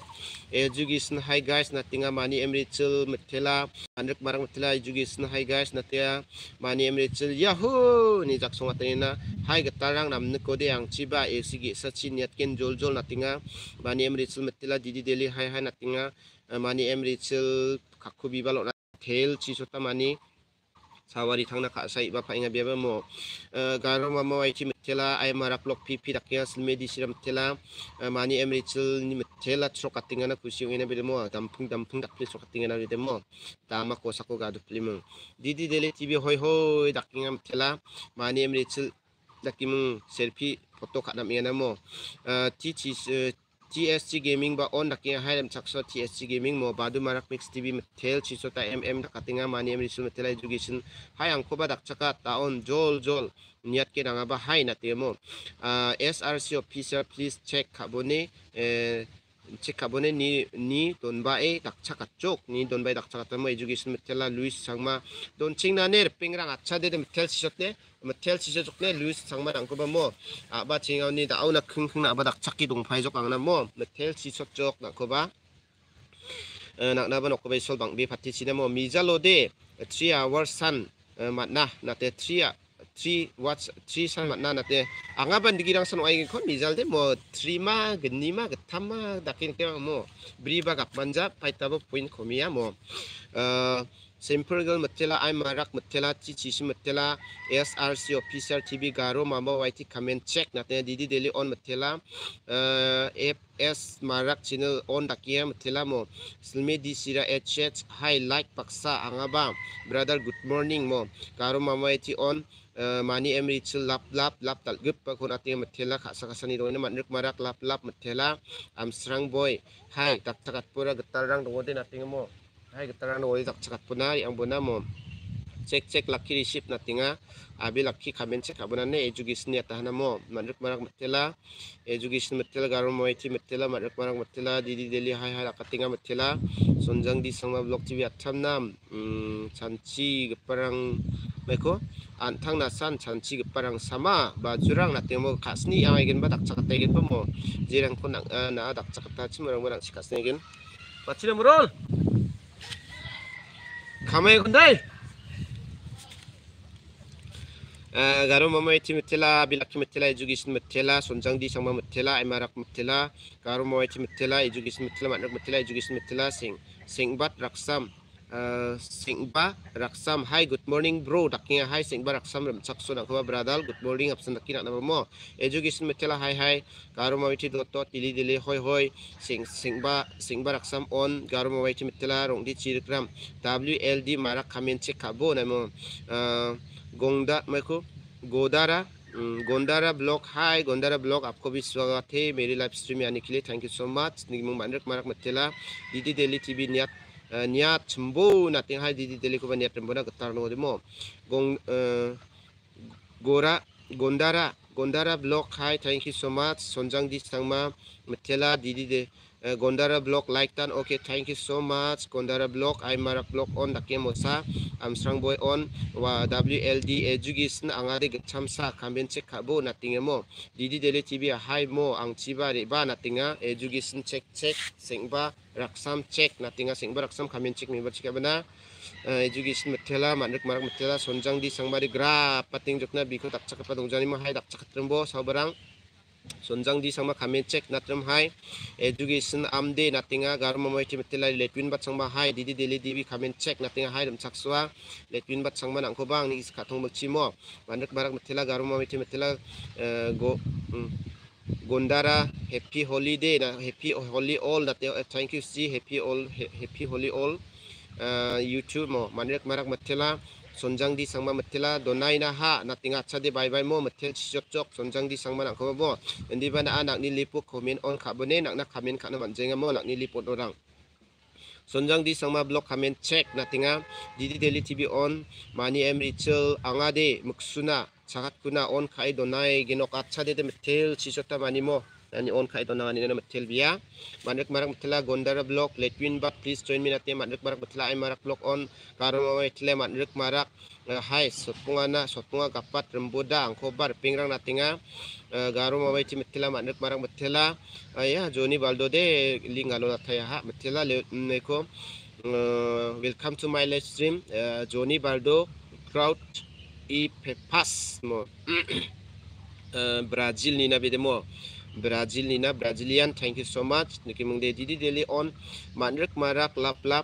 ejugi sin hai guys na tinga mani emri chul metela Andrek barang matilai juga sena hai guys nanti ya mani emri cil yahoo ni jaksong atani na hai getarang nam ne kode yang ciba esi gi sachi niat ken jol jol nanti nga mani emri betul matilai didi Delhi hai hai nanti nga eh, mani emri cil kakku bibalok na tel mani sawari thang kha sai ba phainga be mo eh, garo ma ma waichi mitela ai marak lok phi phi dakya sil medicine mitela eh, mani emrichil ni mitela chokatinga na kusi ngena be mo tampung tampung dak phi chokatinga na de mo ta ma ko sako ga du phlim didi dele tv hoi hoi dakinga mitela mani emrichil dakim selfie photo khadam ngena mo eh, ti ti TSG Gaming ba on nakia hai lam chakso TSG Gaming mo badu marak mix TV tel chiso ta MM da katinga mani em risul metela education hai angko ba dakchaka ta on jol jol niat ke danga ba hai na temo uh, ah, SRC officer please check kabone eh, chikabone ni ni donbae dakchaka chok ni donbae dakchaka tamo education metela luis sangma don chingna ne pingrang acha de e metel sisotne metel sisotne luis sangma rangko ba mo aba chinga ni da auna k u n g k u n g n aba dakchaki d o n g p a i jok angna mo metel sisot jok a n g ko ba nakna ba nokko ba sol bang bi p a t i s i n e m o mizalo de 3 hour s a n matna na te tria 3 watts 3 s a n m a t nanat de anga ban digirang san wai k o m i z a l de mo t r 3 ma gni ma gtama dakin t e mo briba gap manja paitabo point komia mo uh, simple मत्तेला आई i marak ची चीसी मत्तेला S R C officer TV Garo मामा YT comment check नाते दीदी daily on मत्तेला F S मारक चैनल ऑन दाकिया मत्तेला मो सिलमे दी सिरा एच एच हाई लाइक पक्सा आंगाबा ब्रदर गुड मॉर्निंग मो गारो मामा YT on mani emri chil lap lap lap tal gup pa kon ati mathela kha sa kasani roina manruk marak lap lap mathela i'm srang boy hai tak takat pura gatal rang dongo mo hai getaran wali tak cakap puna lah, yang buna mo cek cek laki risip eh, na tinga abi laki kamen cek abuna ne education ya tahana mo manruk marak matela education eh, matela garo mo eti matela manruk marak matela didi deli hai hai laka tinga matela sonjang di sangma blog tv atam nam hmm, chanchi geparang meko antang na san chanchi geparang sama ba jurang na temo kasni yang ah, igen ba tak cakap tegen pemo jirang kunang na eh, tak cakap tachim rong rong sikasni igen Pacinamurol! Pacinamurol! खामे कुंदाई गारो मामाइति मिथिला बिलाखि मिथिला education मिथिला सोनजांदि सांमा मिथेला एमारक मिथेला गारो मामाइति मिथिला एजुकेशन मिथिला मानक मिथिला एजुकेशन मिथिला सिंग सिंगबाट रक्सम Uh, singba raksam hi good morning bro dakia hi singba raksam ram sakso nakwa bradal good morning apsan dakina na mo education metela hi hi garo ma withi dotto tili dili hoi hoi sing singba singba raksam on garo ma withi metela rongdi chirkram wld mara kamen che kabo na mo uh, gongda meko godara गोंदारा block hi गोंदारा block आपको भी स्वागत है मेरी live stream में आने के लिए थैंक यू सो मच निगम मानरक मारक मत्तेला दीदी दिल्ली टीवी न्यात niat sembo na ting hai di di ko niat sembo na ketar no demo gong gora gondara gondara block hai thank you so much sonjang di sangma methela di di de Eh, Gondara Block like tan okay thank you so much Gondara Block I Marak Block on dakem mosa I'm strong boy on wa WLD education eh, angade chamsa kamben check khabo nating mo Didi Delhi TV hi mo ang chiba re ba natinga education eh, check check singba raksam check natinga singba raksam kamben check member check bana education methela manak marak methela sonjang di sangmari grab, pating jokna biko takchak pa dongjani mo hai takchak trembo sabarang sonjang di sangma khamen check natram hai education amde natinga garma mai ti metela letwin bat sangma hai didi daily dibi khamen check natinga hai ram chakswa letwin bat sangma nang khobang ni khathong bakchimo manak barak metela garma mai ti metela go Gondara happy holiday na happy holy all that thank you see happy all happy holy all uh, YouTube mo manak marak metela sonjang di sangma metela donai na ha na tinga chadi bye bai mo methel chok chok sonjang di sangma nang khobo endi bana anak ni lipo khomin on kha bone nak na khamin khana ban jenga mo nak ni lipo dorang sonjang di sangma blog khamin check na tinga di di daily tv on mani em ritual angade muksuna sangat kuna on khai donai gino kachade de methel chisota mani mo on ka ito na nina matilvia manrek marak matila gondara block letwin bat please join me natin manrek marak matila ay marak block on karo mga itle manrek marak hai sotunga na sotunga kapat rembuda angkobar pingrang natinga garo mga itle matila manrek marak matila ya joni baldo de lingalo nataya ha matila neko welcome to my live stream joni baldo crowd i pepas mo Brazil ni na bedemo Brazil Nina Brazilian thank you so much nikimungde didi deli on manrek marak lap lap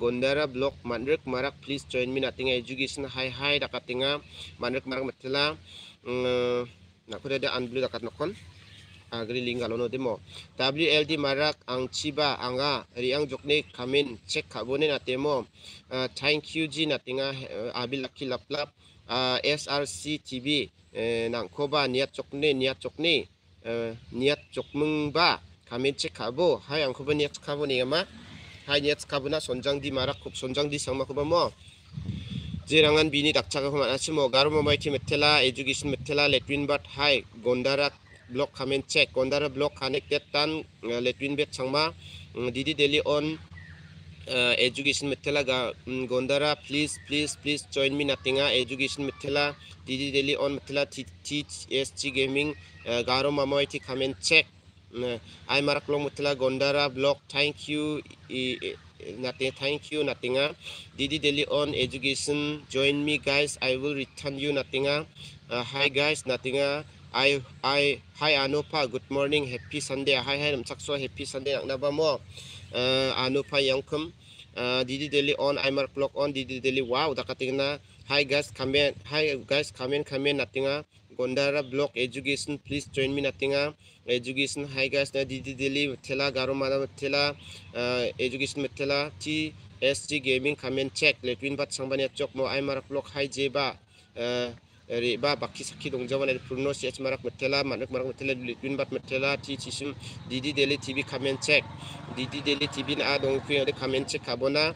gondara block manrek marak please join me nating education hi hi dakatinga manrek marak metla nak kuda ada unblue dakat nokon agri linggal ono demo WLD marak ang chiba anga riang jokne kamin check kabone na demo uh, thank you ji natinga uh, abil lucky lap lap uh, SRC TV eh, nang koba niat jokne niat jokne niat jokmung ba kami cekabo hai ang kuba niat cekabo ni ama hai niat cekabo na sonjang di marak kub sonjang di sang makuba mo jirangan bini tak cakap kuma nasi mo garu mo mai metela education metela letwin bat hai gondara blok kami cek gondara blok kanek tetan letwin bet sang ma didi deli on education मिथेला गोंदरा please please please join me नथिंगा education मिथिला डीजी daily on मिथिला टीच S T gaming Garo मामा थी खामेन चेक आई मारक लोग मिथिला गोंदरा ब्लॉक थैंक यू नथिंग थैंक यू नथिंगा डीजी daily on education join me guys I will return you नथिंगा हाय गाइस नथिंगा I I uh, hi Anupa good morning happy Sunday hi hi I'm so happy Sunday nak nampak Ah, ano pa yung kum ah, Didi Deli on Imar block on Didi Deli wow dakating na hi guys come in hi guys come in come in natinga Gondara block education please join me natinga education hi guys na Didi Deli tela garo mana tela ah, education thela T SG gaming come in check let win bat sangbani chok mo Imar block. hi jeba ri ba bakki sakki dong jawan ri purno si ach marak metela manak marak metela litwin bat metela ti chisim didi daily tv comment check didi daily tv na dong ku ri comment check kabona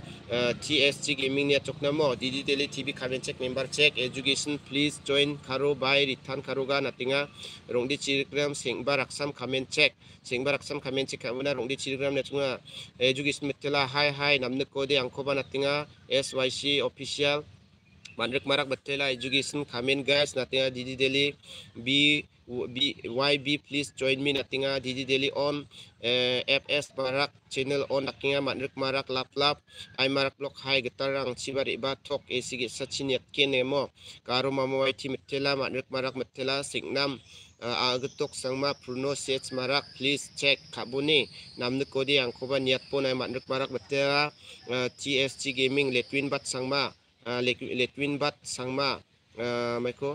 tsg gaming ne chokna mo didi daily tv comment check member check education please join karo by return karo ga natinga rongdi chirigram sengba raksam comment check sengba raksam comment check kabona rongdi chirigram ne chunga education metela hi hi namne ko de angkoba natinga syc official Manrik marak betul lah education. Comment guys, nantinya Didi Daily B B Y B please join me nantinya Didi Daily on eh, FS marak channel on nantinya Manrik marak lap lap. I marak blog high getarang cibar iba talk esig sachin yakin emo. Karo mama wajib betul lah marak betul lah signam. Uh, eh, agetok sangma pruno sets marak please check kabuni namne kodi angkoba niat pon ay marak betul lah uh, eh, TSG gaming letwin bat sangma Letwin बट संगमा माइको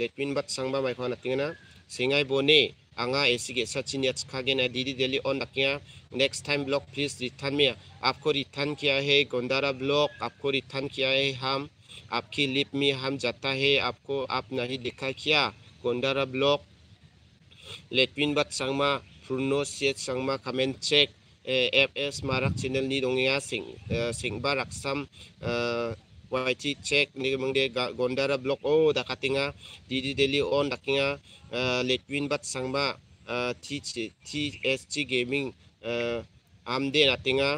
लेटविन बट संगमा माइको नतिंगना सिंगाई बोने आंगा ऐसी के सचिन यच खागेन दीदी दिल्ली ऑन रखिया next time block please return में आपको रिटर्न किया है गोंदारा ब्लॉक आपको रिटर्न किया है हम आपकी लिप में हम जाता है आपको आप नहीं देखा किया गोंदारा ब्लॉक लेटविन बट संगमा फुर्नो सेट Sangma comment check F S मारक चैनल नी दंगा सिंह सिंबा रक्सम YT check ni mangde gondara block o da katinga didi daily on dakinga letwin bat sangma TSG gaming आमदे नातेंगा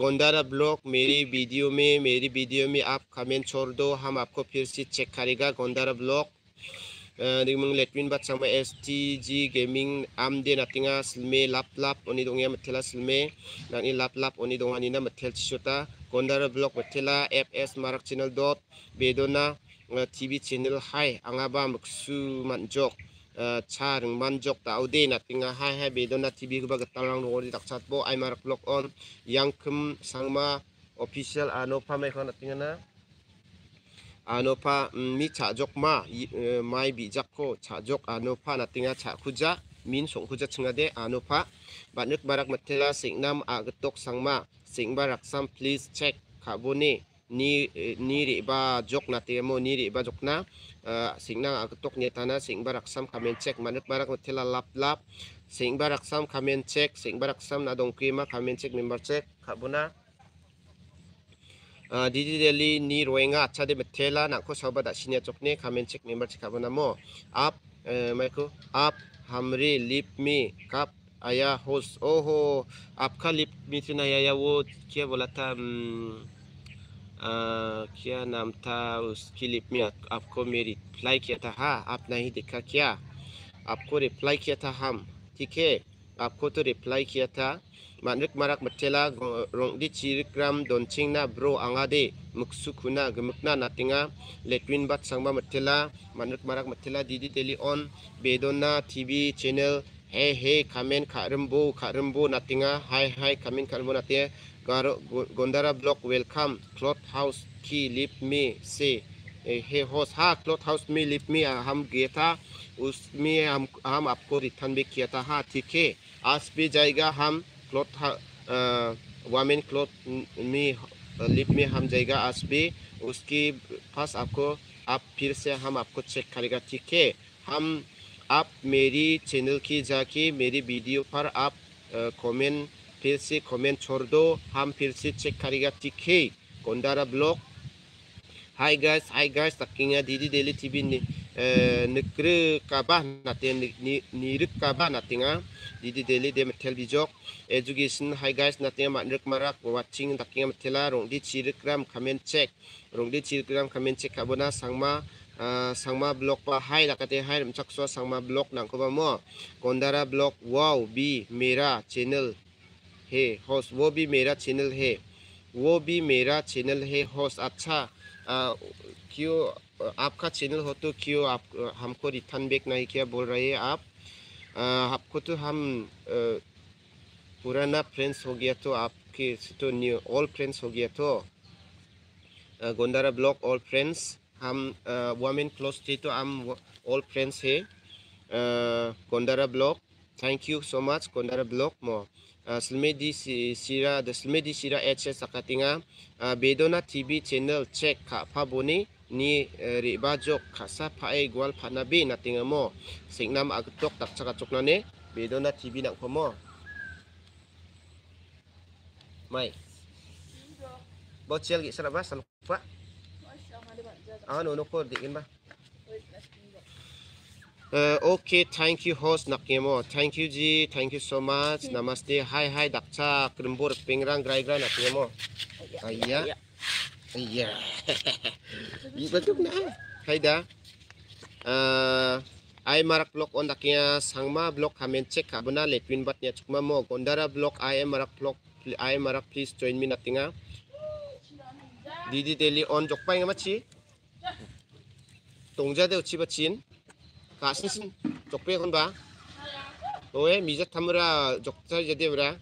गोंदारा ब्लॉक मेरी वीडियो में मेरी वीडियो में आप कमेंट छोड़ दो हम आपको फिर से चेक करेगा गोंदारा block Ah, di mong Letwin bat sama STG Gaming amde na tinga silme lap lap oni dong ya metela silme na ni lap lap oni dong ani na metel chota kondar blog metela FS Marak channel dot bedona ah, TV channel hai anga ba maksu manjok ah, charing manjok ta ude na tinga hai hai bedona TV ba gatalang no ori takchat bo ai marak blog on yang kem sangma official ano pamai kon na tinga na anopa mm, mi cha jok ma e, mai bi jak ko cha jok anopa natinga cha khuja min song khuja chinga de anopa banuk barak matela singnam agtok sangma singba raksam please check khabuni ni ni re ba jok na te mo ni re ba jok na singna agtok ne tana singba raksam comment check manuk barak matela lap lap singba raksam comment check singba raksam na dong kema comment check member check khabuna didi deli ni अच्छा दे de methela na ko sabad asinia chokne comment check member chikabo namo आप मैं को आप हमरे लिप में कब आया होश ओहो आपका लिप में से नहीं आया वो क्या बोला था आ, क्या नाम था उसकी लिप में आ, आपको मैं रिप्लाई किया था हाँ आप नहीं देखा क्या आपको रिप्लाई किया था हम ठीक है आपको तो रिप्लाई किया था मानरक मारक मटेला रोंगी चिरक्रम ब्रो ना दे आंगादे मुक्सुखुना गमुकना नातिंगा लेट्रिन बात संगमा मटेला मानरक मारक मटेला दीदी टेली ऑन बेदोना टीवी चैनल हे हे खामेन खारम्बो खारम्बो नातिंगा हाय हाय खामेन खारम्बो नाते गारो गोंदारा ब्लॉक वेलकम क्लॉथ हाउस की लिप मी से हे होस हा क्लॉथ हाउस में लिप मी हम गे था उसमें हम हम आपको रिटर्न भी किया था हाँ ठीक है आज भी जाएगा हम cloth uh, women clothe me लिप में हम जाएगा आज भी उसकी फर्स्ट आपको आप फिर से हम आपको चेक करेगा ठीक है हम आप मेरी चैनल की जाके मेरी वीडियो पर आप कमेंट फिर से कमेंट छोड़ दो हम फिर से चेक करेगा ठीक है कोंडारा block hi guys hi guys तकिंगा दीदी daily TV Eh, negeri kabah nanti ni ni kabah nanti nga di di Delhi dia metel bijak education hi guys nanti nga nirik marak watching nanti nga metela rong di cirikram check rong di cirikram check kabona sangma ah, sangma blog pa hai la kate hai mchak so sangma blog nang kuba mo gondara blog wow bi mera channel he host wo bi mera channel he wo bi mera channel he host acha uh, आपका channel हो तो क्यों आप हमको return back नहीं किया बोल रहे आप आपको तो हम पुराना फ्रेंड्स हो गया तो आपके तो न्यू ऑल फ्रेंड्स हो गया तो गोंदारा ब्लॉक ऑल फ्रेंड्स हम वामेन क्लोज थे तो हम ऑल फ्रेंड्स है गोंदारा block thank you so much गोंदारा ब्लॉक मो सिरा Sira the Slimedi H H Sakatinga Bedona TV channel check ka बोनी ni eh, riba jok khasa phai gwal phana bi nating mo singnam ak tok tak chaka chok na ne be do na tv nang phomo mai bo chel gi sara ba sal pa ah no no ko dikin ba Uh, okay, thank you host nakemo. Thank you ji, thank you so much. Hmm. Namaste. Hi hi dakcha krimbur pingrang grai grai nakemo. Oh, yeah, ya. Ayya. Yeah, yeah. Iya. Iba tuk na. Hayda. Uh, I marak block on dakia sangma block hamen check habuna lekwin bat nya chukma mo gondara block I am marak block I marak please join me natinga. Didi daily on jokpa nga machi. 동자대 우치바 친 가신신 적 a 건바 너의 미자 타무라 a 자제대브 a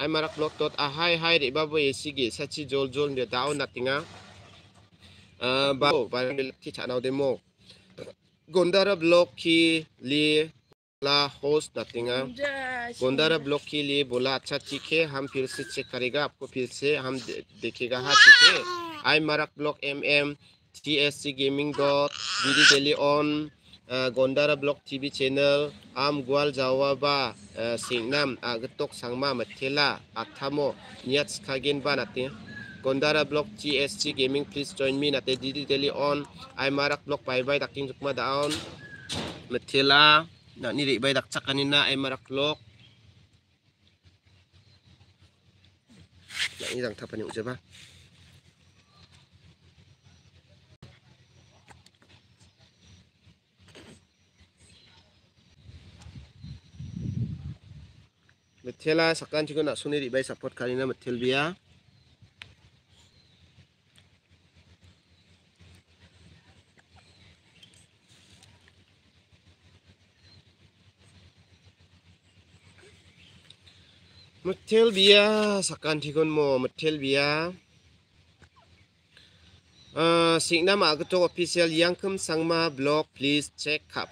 ai marak lok tot a hai hai ri ba boi si gi sa chi jol jol ne dau na tinga ba ba ne ti cha nau de mo gondara block ki li बोला host nothing गोंदारा block के लिए बोला अच्छा ठीक है हम फिर से चेक करेगा आपको फिर से हम दे, देखेगा हाँ ठीक है आई मारक block M M T S C gaming dot D D daily on Eh, Gondara Blog TV Channel Am Gual Jawa Ba eh, Singnam A ah, Getok Sangma Matela A ah, Tamo Niat Skagen Ba nanti. Ah, Gondara Blog TSC Gaming Please Join Me Nati Didi Deli On Ay Marak Blog Bye Bye Daking Jukma matila, nanti Nani Rik Bay Dak Cakanina Ay Marak Blog Nanti Dang Tapan Yung metela sakan chigo nak suni ribai support kali ni metel dia. metel dia sakan chigo mo metel bia Uh, Signam agetok official yang kem sangma blog please check kak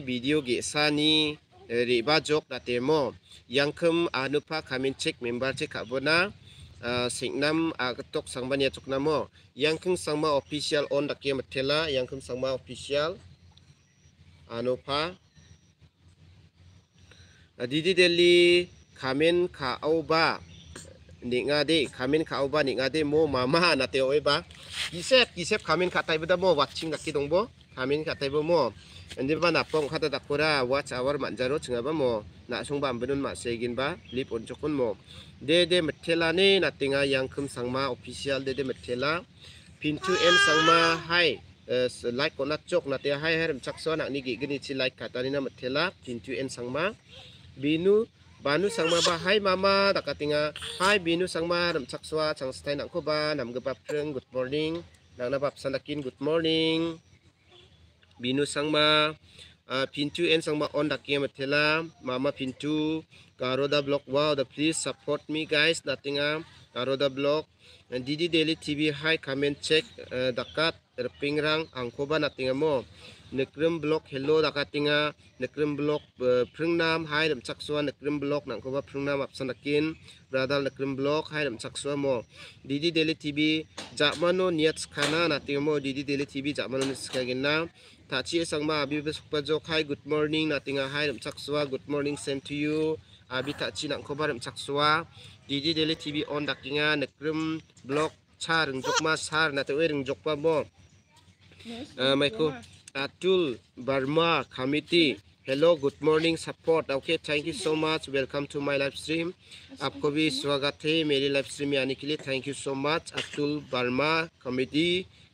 video gesa ni riba jok yang temo yangkum anupa ah, kami cek member cek chek kabuna ah, singnam agtok ah, sangban ya namo yangkum sangma official on dakye yang yangkum sangma official anupa didi deli kamin ka oba ningade kamin ka oba ningade mo mama na te oba gisep gisep kamin ka taibda mo watching dakki dongbo kami kata taibmo mo Andi ba nak pong kata tak takura watch our manjaro chinga ba mo nak sung ba ambenun ma segin ba lip untuk pun mo. De de metela ni na tinga yang kum sangma official de de metela pintu em sangma hai eh, like kona chok na te hai hai chakso nak ni gigini chi like kata ni na metela pintu em sangma binu Banu sang mama hai mama tak katinga hai binu sang mama ram cakswa cang stay nak kuba nam gebap good morning nak nabap sandakin good morning binu sangma uh, pintu en sangma on dakiam athela mama pintu karoda block wow the please support me guys nothing am karoda block didi daily tv hi comment check uh, dakat pingrang angkoba nothing am nekrim block hello dakatinga nekrim block uh, phringnam hi ram chaksua nekrim block nangkoba phringnam apsan dakin brother nekrim block hi ram chaksua mo didi daily tv jamano niat khana nothing am didi daily tv jamano niskagina Tachi isang ma abi besukpajo kai good morning natinga hai ram chakswa good morning same to you abi tachi nang khobar ram chakswa didi daily tv on dakinga nekrum blog cha ringjokma sar na tewe ringjokpa bo maiko atul barma committee hello good morning support okay thank you so much welcome to my live stream आपको भी स्वागत है मेरी live stream में आने के लिए thank you so much Abdul Varma committee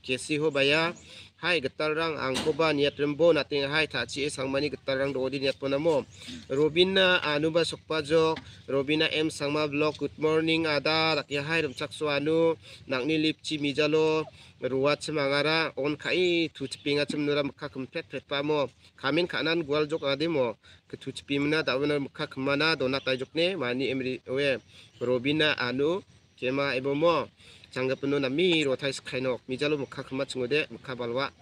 कैसी हो भैया hai getal angkoban angkoba niat rembo nating hai tha chi sangmani getal rang dodi niat ponamo robina anuba sokpa jo robina m sangma blog good morning ada rakia hai rumchak so anu nangni lip chi mijalo ruat semangara on khai thuchpinga chum muka kempet khum phet kami kanan gual jo gwal jok adimo ke thuchpimna dawna muka khmana dona tajuk ni mani emri we robina anu ibu mo 장갑은 남미로 타이스카이노 미자로 무카 크마츠고데 무카 발와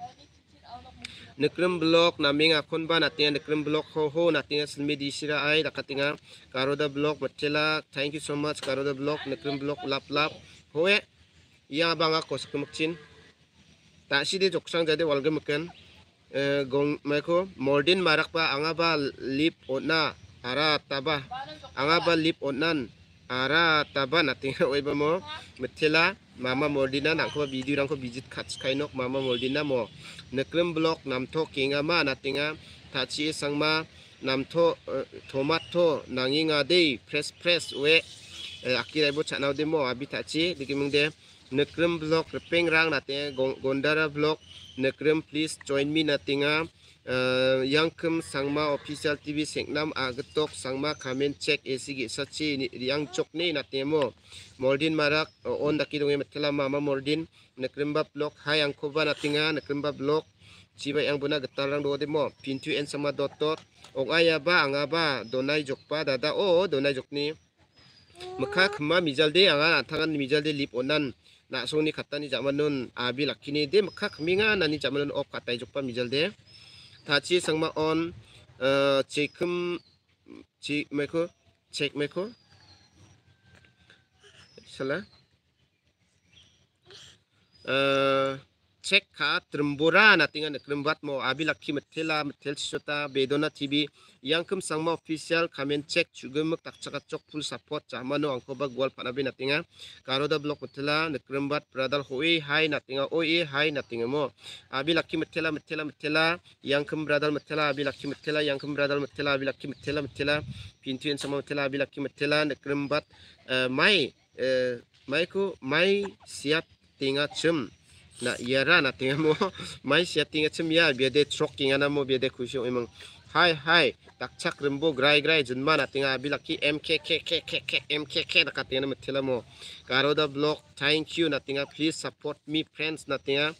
Nekrim blok naming akun ba natin yan Nekrim blok ho ho natin yan Selmi di sira ay Dakati nga Karoda blok Matila Thank you so much Karoda blok Nekrim blok lap lap Ho eh Iyang abang ako sa kumakchin Tak si di joksang jade walga makan Gong Mayko Mordin marak ba Ang aba lip o na Ara taba Ang aba lip o nan ara taba nating oiba mo mithela mama mordina nangko video rangko visit khats khainok mama mordina mo naklem block namtho kinga ma natinga thachi sangma namtho tomato nanginga dei press press we akirai bo chanau de mo abi thachi dikimung de naklem block repeng rang natinga gondara block naklem please join me natinga Eh, yang kem sangma official tv seknam agetok ah, sangma kamen cek esi sace yang cok ni nanti mo Mordin marak eh, on daki macam metla mama Mordin nak nakrimba block hai yang nanti na nak nakrimba block siapa yang buna getar rang do demo pintu en sama doktor dot ok aya ba anga ba donai dah dah oh donai ni mukha khma mijal de anga thangan mijal de lip onan na ni zaman nun abi lakini de mukha khminga nani jamanun ok katai jokpa mijal de ថាជាសង្មអនអឺជេគឹមជីមេកូជេកមេកូសាឡាអឺ check ka trembura na tinga na krembat mau abi lakhi methela lah, methel sota bedona tv yangkum sangma official cek juga mak tak chaka chok full support cha mano angko ba gol phana bi natinga karo da block methela lah, na krembat pradal hoi hai natinga o e hai natinga mo abi laki lakhi methela lah, methela methela yangkum pradal methela abi laki lakhi methela yangkum pradal methela abi laki lakhi methela pintu yang sama methela abi laki methela na krembat eh, mai eh, mai ko mai siap tinga chum na yara na tinga mo mai sia tinga chimya bia de choking ana mo bia de khushi oi hai hai tak cak rimbo grai grai jenma ma na tinga bila ki mk k k k k M k K nak ka tinga thila mo karo da block thank you na tinga please support me friends na tinga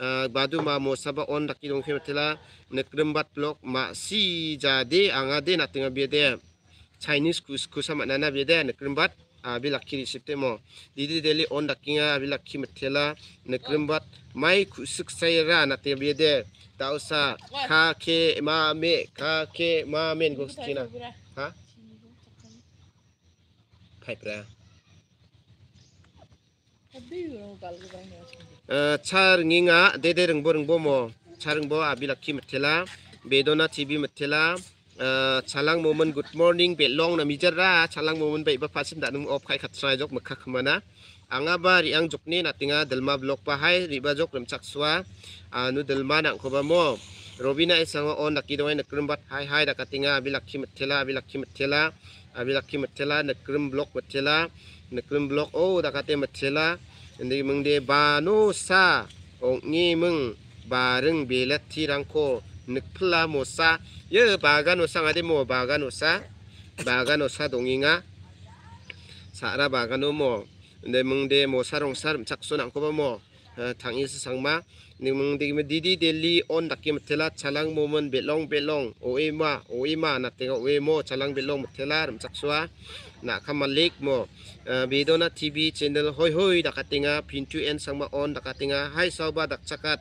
ah, badu ma mo sab on rakhi dong khe mithela ne krimbat block ma si ja de anga de na tinga chinese kus kusama na na bia de ne abi l a k i ri sip temo didi deli on dakinga abi l a k i m a t e l a n e k r i m b a t mai k u s u k sai ra na te be de tausa k a ke ma me k a ke ma men go skina ha Char pai dede b 파 r 프라차 b 잉아 데데릉보릉보모 차릉보 아빌라키 메텔라 베도나 t a bedona tibi e metela l Ờ, chalang moment good morning be long na mijar ra chalang moment be ba pasim da nung off khai khat sai jok makha khmana anga ba ri ang jokni na tinga dalma block pa hai ri ba jok rem chakswa anu à, dalma na ko ba mo robina isanga on nakidoi nakrim bat hai hai da katinga bilakhi mathela bilakhi mathela abilakhi mathela nakrim block mathela nakrim block o oh, da kate mathela ndi mung de ba no sa ong ni mung ba rung belat thi rang ko nực phla mô sa ye bà gà nô sang ade mô bà gà nô sa bà gà nô sa đông inga sa ra ba gà nô mô để mừng để mô sa rong sa chắc số nặng có mô thằng yêu sang ma nhưng mừng đi mà đi đi để li on đặc kim thela chalang mô mân bê long bê long ô em ma ô em ma nát tiếng ô em mô chalang bê long thela chắc số na kamalik mo bidona tv channel hoy hoy pin pintu en ma on dakatinga hai ba sauba dakchakat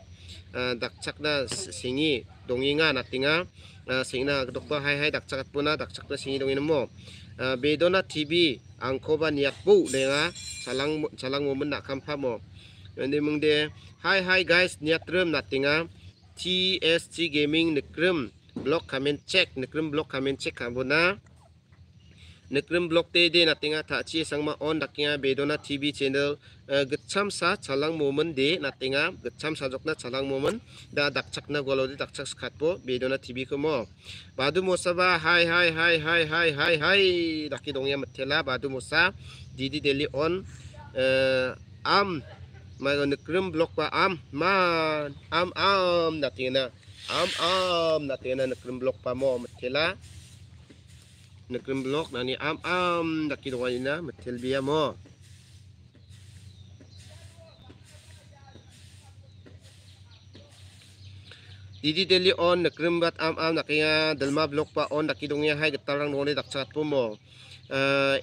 Ah, dakcak na singi dongi nga natinga sing na ah, doktor hai hai dakcak puna dakcak na singi dongi nemo ah, bedona tv angko ba niat bu lenga salang salang mo men nak mo ende mung de hai hai guys niat rum natinga tst gaming nikrum blog comment check nikrum blog comment check na nikrim blog te de natinga tha chi sangma on dakya bedona tv channel eh, gcham sa chalang moment de natinga gcham sa jokna chalang moment da dakchakna golo de dakchak khat bedona tv ko mo badu mosaba hai hai hai hai hai hai hai daki dongya mathela badu mosa didi Delhi on eh, am ma nikrim blog pa am ma am am natinga am am natinga nikrim blog pa mo mathela na cream na ni Am Am na kinuha na matilbia mo Didi Deli on na Am Am nakinga dalma blok pa on na kinungyahay gatarang ngunit aksak po mo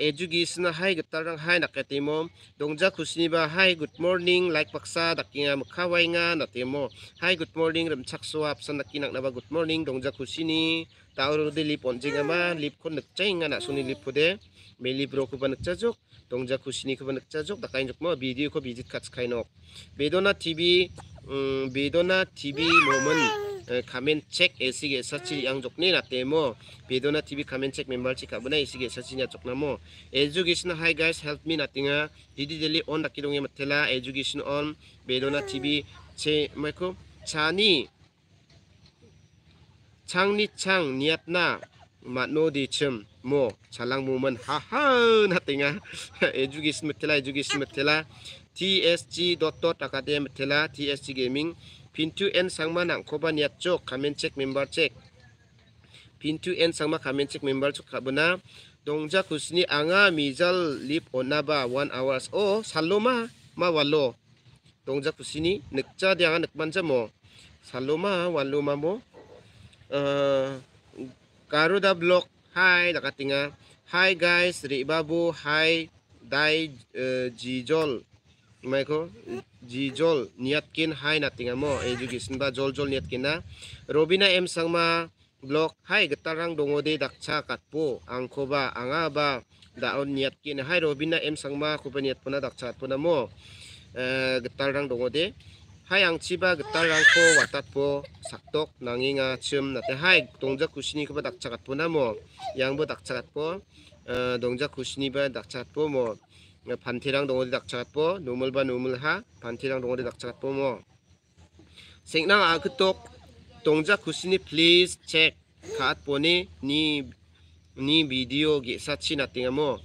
education hai gutarang hai nakatimo dongja khusniba hai good morning like paksa dakinga mukhawai nga natemo hai good morning ramchak swap sanakinak naba good morning dongja khusini tauro de lip onjinga ma lip kon nakchai nga na suni lip pude me lip ro ko banakcha jok dongja khusini ko banakcha jok dakain jok ma video ko visit kats kainok bedona tv bedona tv moment 가면책 에시게 서치 음. 양족니 나때모 베도나 TV 가면책 멤버치 가브나 에시게 서치냐 쪽나모 education hi guys help me 나띵아 디디델리 온 나키동에 마텔라 education on 베도나 TV 제 마이코 자니 창니 창 니앗나 마노디쯤 뭐 잘랑무면 하하 나띵아 education 마텔라 education 마텔라 tsg.academy 마텔라 tsg gaming pintu en sangma nang koba niat cok kamen cek member cek pintu en sangma kamen cek member cok kabuna dongja kusni anga mizal lip ona ba one hours oh saloma ma ma walo dongja kusni nukca dia nga nukman mo ma walo ma mo uh, eh, karuda blog hai tengah hai guys ribabu hai dai uh, jijol maiko ji jol niatkin hai natinga mo education ba jol jol niatkina robina m sangma blok hai g e t a r a n g dongo de dakcha katpo angko ba anga ba daon niatkin hai robina m sangma kupa niatpuna dakcha katpuna mo gatarang dongo de hai angchiba g e t a r a n g k o watatpo saktok nanginga chum nate hai dongjak kusini kupa dakcha katpuna mo yangbo dakcha katpo dongjak kusini ba dakcha katpo mo 반티랑 동어리 낙차갓보 누물바 누물하 반티랑 동어리 낙차갓보 뭐 생랑 아 그똑 동작 구신이 please check 갓 보니 니니 비디오 게 사치 나띵아 뭐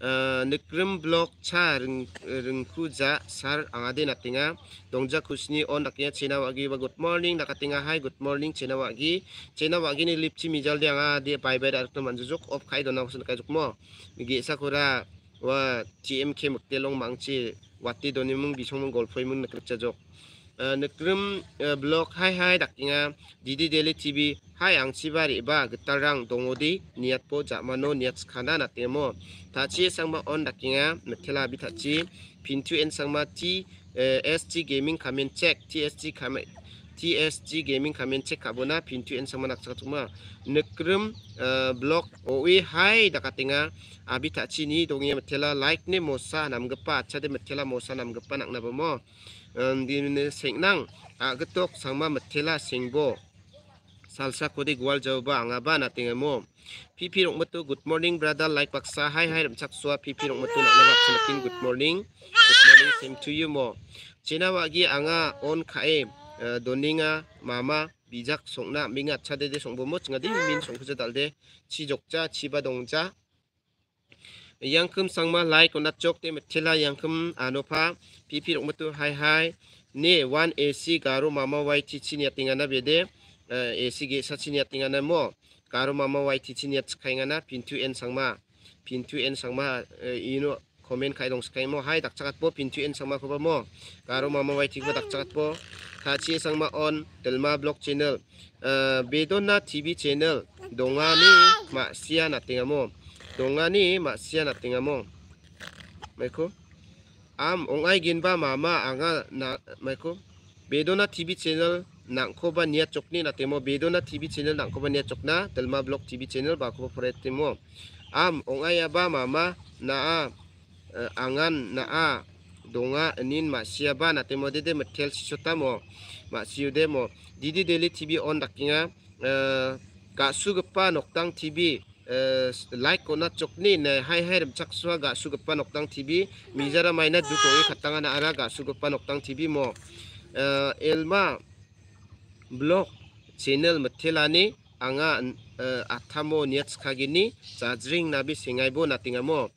어, 느크름 블록 차 릉쿠자 살 앙아데 나띵아 동작 구신이 온 낙이야 제나와기 바 굿모닝 나카띵아 하이 굿모닝 제나와기 제나와기니 립치 미절디 앙아데 바이바이 다르트 만주족 업 카이도 나오스나 카이족 뭐 이게 사코라 wa TMK muktelong mangchi wati doni mung bisong mung golfoi mung nakrup chajok nakrum blog hai hai dakinga didi daily tv hai angchi bari ba gitar rang dongodi niat po jamano niat khana natemo tachi sangma on dakinga methela bi tachi pintu en sangma t SG gaming comment check TSG comment TSG Gaming kamen check kabona pintu en sama nak cakap semua. Nekrum uh, blog OE hai dah tengah Abi tak cini dongnya metela like ni mosa nam gepa. Cade metela mosa nam gepa nak nabo mo. Um, di mana sengnang agetok ah, sama metela sengbo. Salsa kodi gual jawab angaba natinga mo. PP rong metu good morning brother like paksa hai hai rancak suap PP rong metu nak nabo cakap good morning. Good morning same to you mo. Cina wagi anga on kaim. 도닝아 마마 미작 송나 밍아 차대대 송보모 증아대 민 송크자 달대 치족자 치바동자 양금 상마 라이 꼬나 쪽대 메틸라 양금 아노파 피피 롱마투 하이하이 네원 에시 가로 마마 와이 치치니아 띵아나 베데 에시 게 사치니아 띵아나 모 가로 마마 와이 치치니아 스카잉아나 빈투 엔 상마 빈투 엔 상마 이노 Komen kai dong skai mo hai tak chakat po pin tu en sang ma khoba mo karo ma ma wai thik ba tak chakat po kha chi sang ma on telma blog channel eh, bedona tv channel donga ni ma sia na tinga mo donga ni ma sia na tinga mo mai ko am ong ai gin ba mama anga na mai ko bedona tv channel nang ko ba nia chok ni na temo bedona tv channel nang ko ba nia chok na telma blog tv channel ba ko pore temo am ong ai ya ba mama na a uh, angan naa donga nin ma siaba na temo de de metel si sota mo ma siu de mo didi deli tv on dakinga uh, eh, ka sugpa noktang tv eh, like kona chokni ne hai hai ram chakswa ga sugpa noktang tv mizara maina du ko khatanga na ara ga sugpa noktang tv mo uh, elma blog channel metelani anga uh, athamo niats khagini charging nabi singai bo natinga mo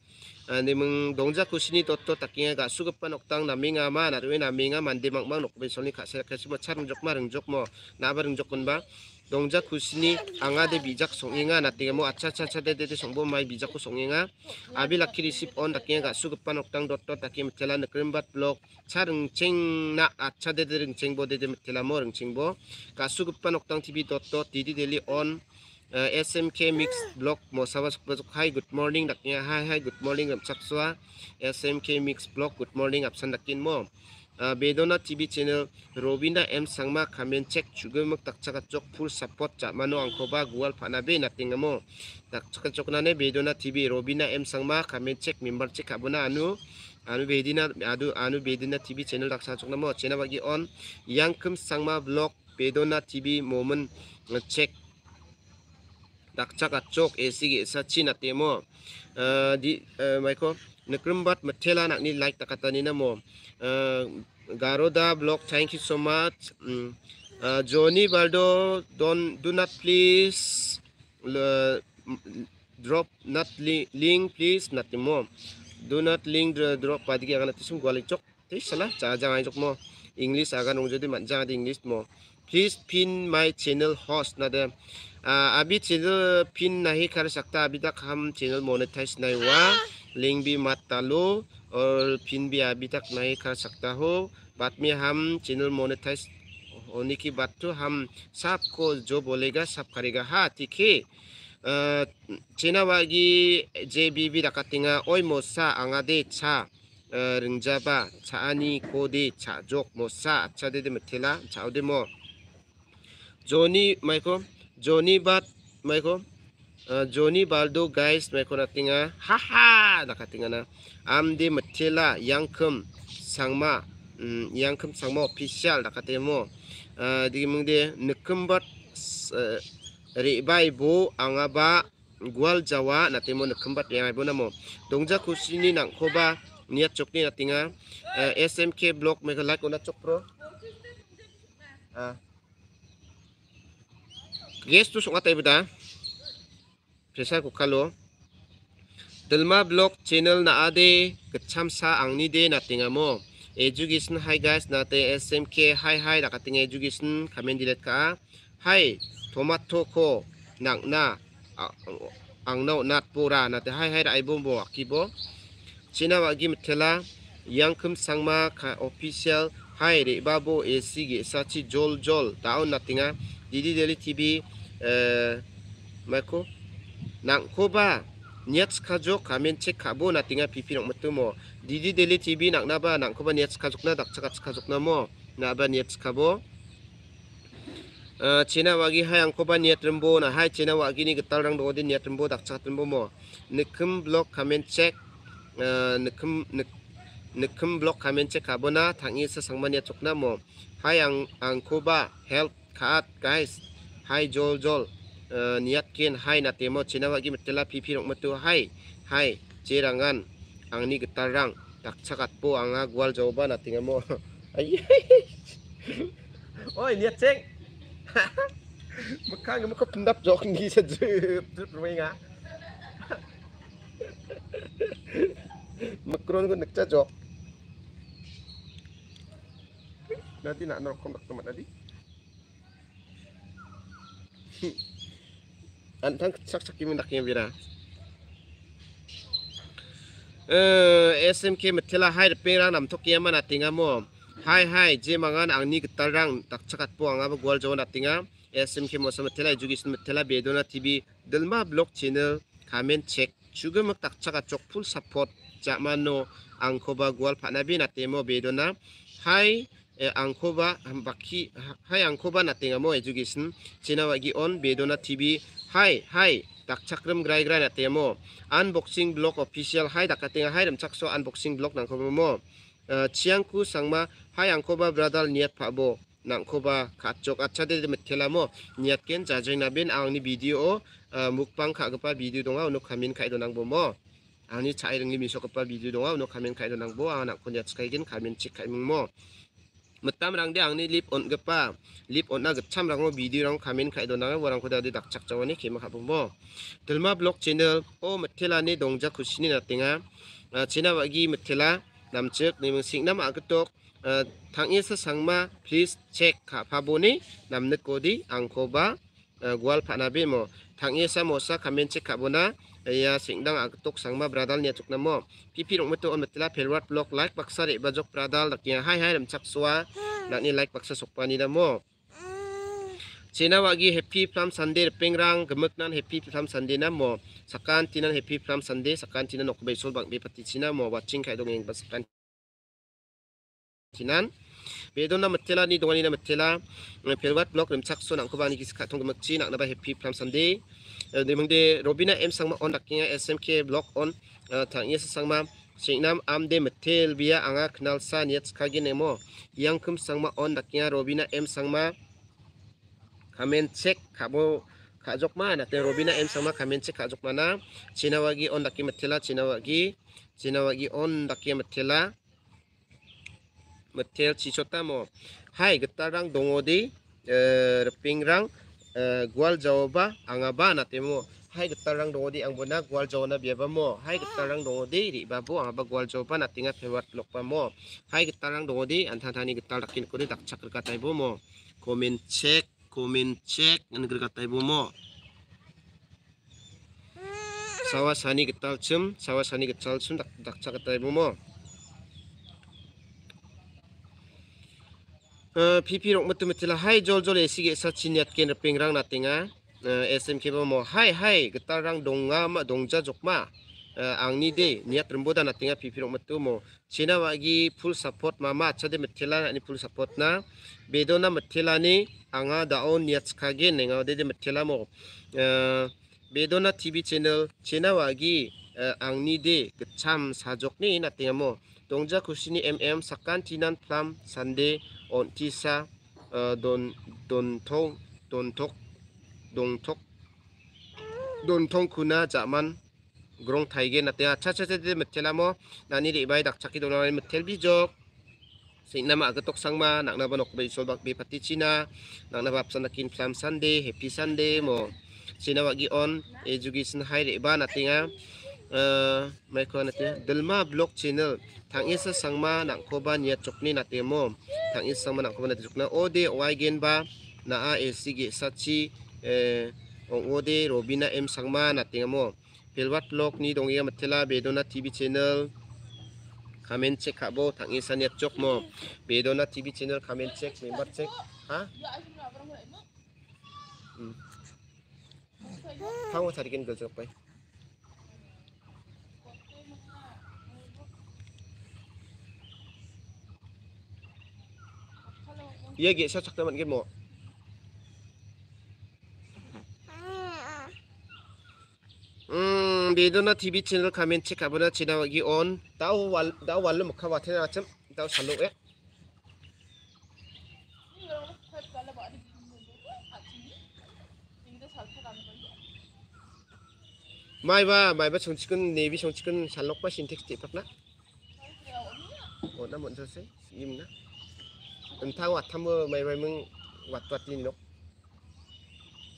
Ani mung dongja kusini toto takinga ga sugapan oktang naminga ma narwe naminga mandi mangmang nokbesol ni kasel k a s e m o charung jokma rungjok mo nabar rungjokun a ga n g takinga tang chela ba 농자 구신이 앙아데 비작 송잉아 나 h 에모아차 a 차데 h 데 송보 마이 비작고 송잉아 아빌라키리 십온 다킹에 o 수급반 옥당 도또 다킹 텔라 느크림밭 블록 차릉챙나 아차 a 데 릉챙보데데 텔라모 릉챙보 가수급반 o 당 t d i deli on SMK Mix Block mo sabas pasuk hai good morning daknya hai hai good morning ngam saksua SMK Mix Block good morning apsan dakin mo Bedona TV channel Robina M Sangma kamen check juga mak tak cakap cok full support cak mano angkoba gual panabe nanti ngamu tak cakap cok nane Bedona TV Robina M Sangma kamen check member check na anu anu Bedina adu anu Bedina TV channel tak cakap cok nama channel bagi on yang kem Sangma blog Bedona TV moment check takchak achok esi gi sachi na temo di maiko nakrumbat mathela nakni like takatani namo garoda blog thank you so much uh, johnny baldo don do not please uh, drop not li link please not mo do not link uh, drop padi ki agana tisum gwalik chok tisala cha jangai chok mo english aga nong jodi man jang english mo please pin my channel host ना दे अभी channel pin नहीं कर सकता अभी तक हम channel monetise नहीं हुआ लिंक भी मत डालो और पिन भी अभी तक नहीं कर सकता हो बाद में हम चैनल मोनेटाइज होने की बात तो हम सबको जो बोलेगा सब करेगा हाँ ठीक है चेनावागी जे बी बी रकातिंगा ओय मोसा दे आंगादे छा आनी को दे छा जोक मोसा अच्छा दे दे मिथिला छाओ दे मो Johnny Michael Johnny Bat Michael ah, Johnny Baldo guys mai Michael nating ha ha nakatinga na lah. Amdi Matila Yangkum Sangma hmm, Yangkum Sangma official nakatemo ah, di mong de nakumbat eh, ribay bo ang aba gual jawa natemo nakumbat ribay bo namo dongja kusini ng koba niat chok ni natinga eh, SMK blog Michael like ona chok pro Ah. Uh. Gas tu sok atai beta. Presa ko kalo. Delma blog channel na ade kecam sa ang ni de natinga mo. Education hi guys nate SMK hi hi nakatinga education kamen dilet ka. Hi tomato ko nak na ang no nat pura nate hi hi ai bombo akibo. China wagi metela yang kem sangma ka official hi ribabu babo sachi jol jol taun natinga didi deli eh, tibi mako nangko ba niyats kajo kamen che kabo na tinga pipi nok matu mo didi deli tibi nak na ba nangko ba niyats kajo na dakcha kajo kajo na mo na ba niyats kabo China wagi hai angko ba niyat rembo na hai China wagi ni getal rang dogo di niyat rembo dakcha rembo mo nikum blog kamen check eh, nikum nik nikum blog kamen check kabo na tangi sa sangman niyat chok na mo hai ang angko ba help thad guys hai jol jol eh, niat kin hai na temo cina gi metela pp rok matu hai hai cerangan, rangan ang ni gitar tak chakat po anga ah, gwal joba na lah, tingemo ai oi niat cek makang mo ko pendap jok ngi se jup jup ruinga makron ko nekca jok nanti nak nak kontak tempat tadi Antang saksak yung daking bira. SMK matila hai pera nam tokia man atinga mo. Hai hai je mangan angni gitarang takchakat po anga gwal jo natinga. SMK mo sa matila education matila bedona TV Dilma blog channel comment check 주금을 딱차가 쪽풀 사포트 자만노 앙코바 구할 파나비 나테모 베도나 하이 Eh, angkoba baki ha-, hai angkoba natenga mo education chinawagi on bedona tv hai hai tak chakram grai grai natemo unboxing blog official hai dakatenga hai ram chakso unboxing blog nangkoba mo eh, chiangku sangma hai angkoba brother niat phabo nangkoba khachok acha de de thelamo niat ken jajaina bin angni video eh, mukpang khagpa video donga uno khamin khai donangbo mo angni chairingni misokpa video donga uno khamin khai donangbo ana khonya chkaigen khamin chikhaimmo mutam rang de angni lip on gapa lip on na gacham rango video rang kamen khai do na warang khoda de dakchak chawani khema khapumbo dilma blog channel o mathela ne dongja khusini na tenga china wagi mathela namchek nimang singnam agatok thangi sa sangma please check kha phaboni namne kodi angkhoba gwal phanabe mo thangi sa mosa kamen check khabona ya singdang agtok sangma bradal nia chukna mo pipi rong meto on metla pelwat block like baksa re bajok bradal dakia hai hai ram chakswa nakni like baksa sokpani da mo China wagi happy from Sunday pengrang gemeknan happy from Sunday na mo sakan tinan happy from Sunday sakan tinan okbe sol bang be pati China mo watching kai dong eng basakan tinan bedon na matela ni dongani na matela pelwat block ram chakso nang ko bani ki sakha thong gemek chi nak na ba happy from Sunday Eh, dimang de robina M sangma on takinga smk block on eh, thangye sangma singnam am de metel bia anga knal sa niet khagi nemo kum sangma on takinga robina M sangma kamen check khabo khajok ma na robina M sangma kamen check khajok mana wagi on daki metela Cina wagi on daki metela metel chichota mo hai gatarang dongodi eh, ping Eh, gual jawa ba ang aba na timo hay gitarang dodi ang buna gual jawa na biya mo hay gitarang dodi di ba bu ang aba gual jawa ba na tinga pewat lok pa mo hay gitarang dodi ang tantani gitar lakin ko ni tak cakir katay bu mo comment check comment check ang nagir katay bu mo sawa sani gitar chum sawa sani gitar chum tak cakir katay bu mo pipi rok matu mutila hai jol jol esige sa chinyat ken pengrang na tenga SMK ba mo hai hai getar a n g donga ma dongja jokma angni de niat remboda na tenga pipi rok matu mo chena wagi full support mama chade mutila ni full support na bedona mutila ni anga dao niat k a g e nenga de de mutila mo bedona TV channel chena wagi angni de gcham e sajokni na tenga mo Tongja kusini MM sakan tinan plam sande on tisa uh, don don tong don tok don tok don tong kuna zaman grong thaige na te acha cha cha de metela mo nani re bai dak chaki dona re metel bi jo singna ma agatok sangma nakna ba nok bai sol bak bi pati china nakna ba apsan nakin plam sande happy sande mo sinawagi on education hai re ba natinga Eh, maiko nati eh. dilma block channel thangi sa sangma nangkoba nia chokni natemo thangi sa sangma nangkoba nati chokna ode oi gen ba na a ac gi sachi eh, ode robina m sangma natemo pelwat block ni dongi matela bedona tv channel comment check khabo thangi sa nia chokmo bedona tv channel comment check member check ha thangwa hmm. tarigen gol chokpai 얘기 살짝 때만 이게 뭐 음, 미드나 TV 채널 가면치 가보나 지나기 온 다우 왈 다우 왈로 먹하 와테나 좀 다우 살로에 예? 마이바 마이바 정치근 네비 정치근 살록바 신텍스 대박나 어나 먼저 세 임나 음탕 와타무 마이마이문 왓왓디니노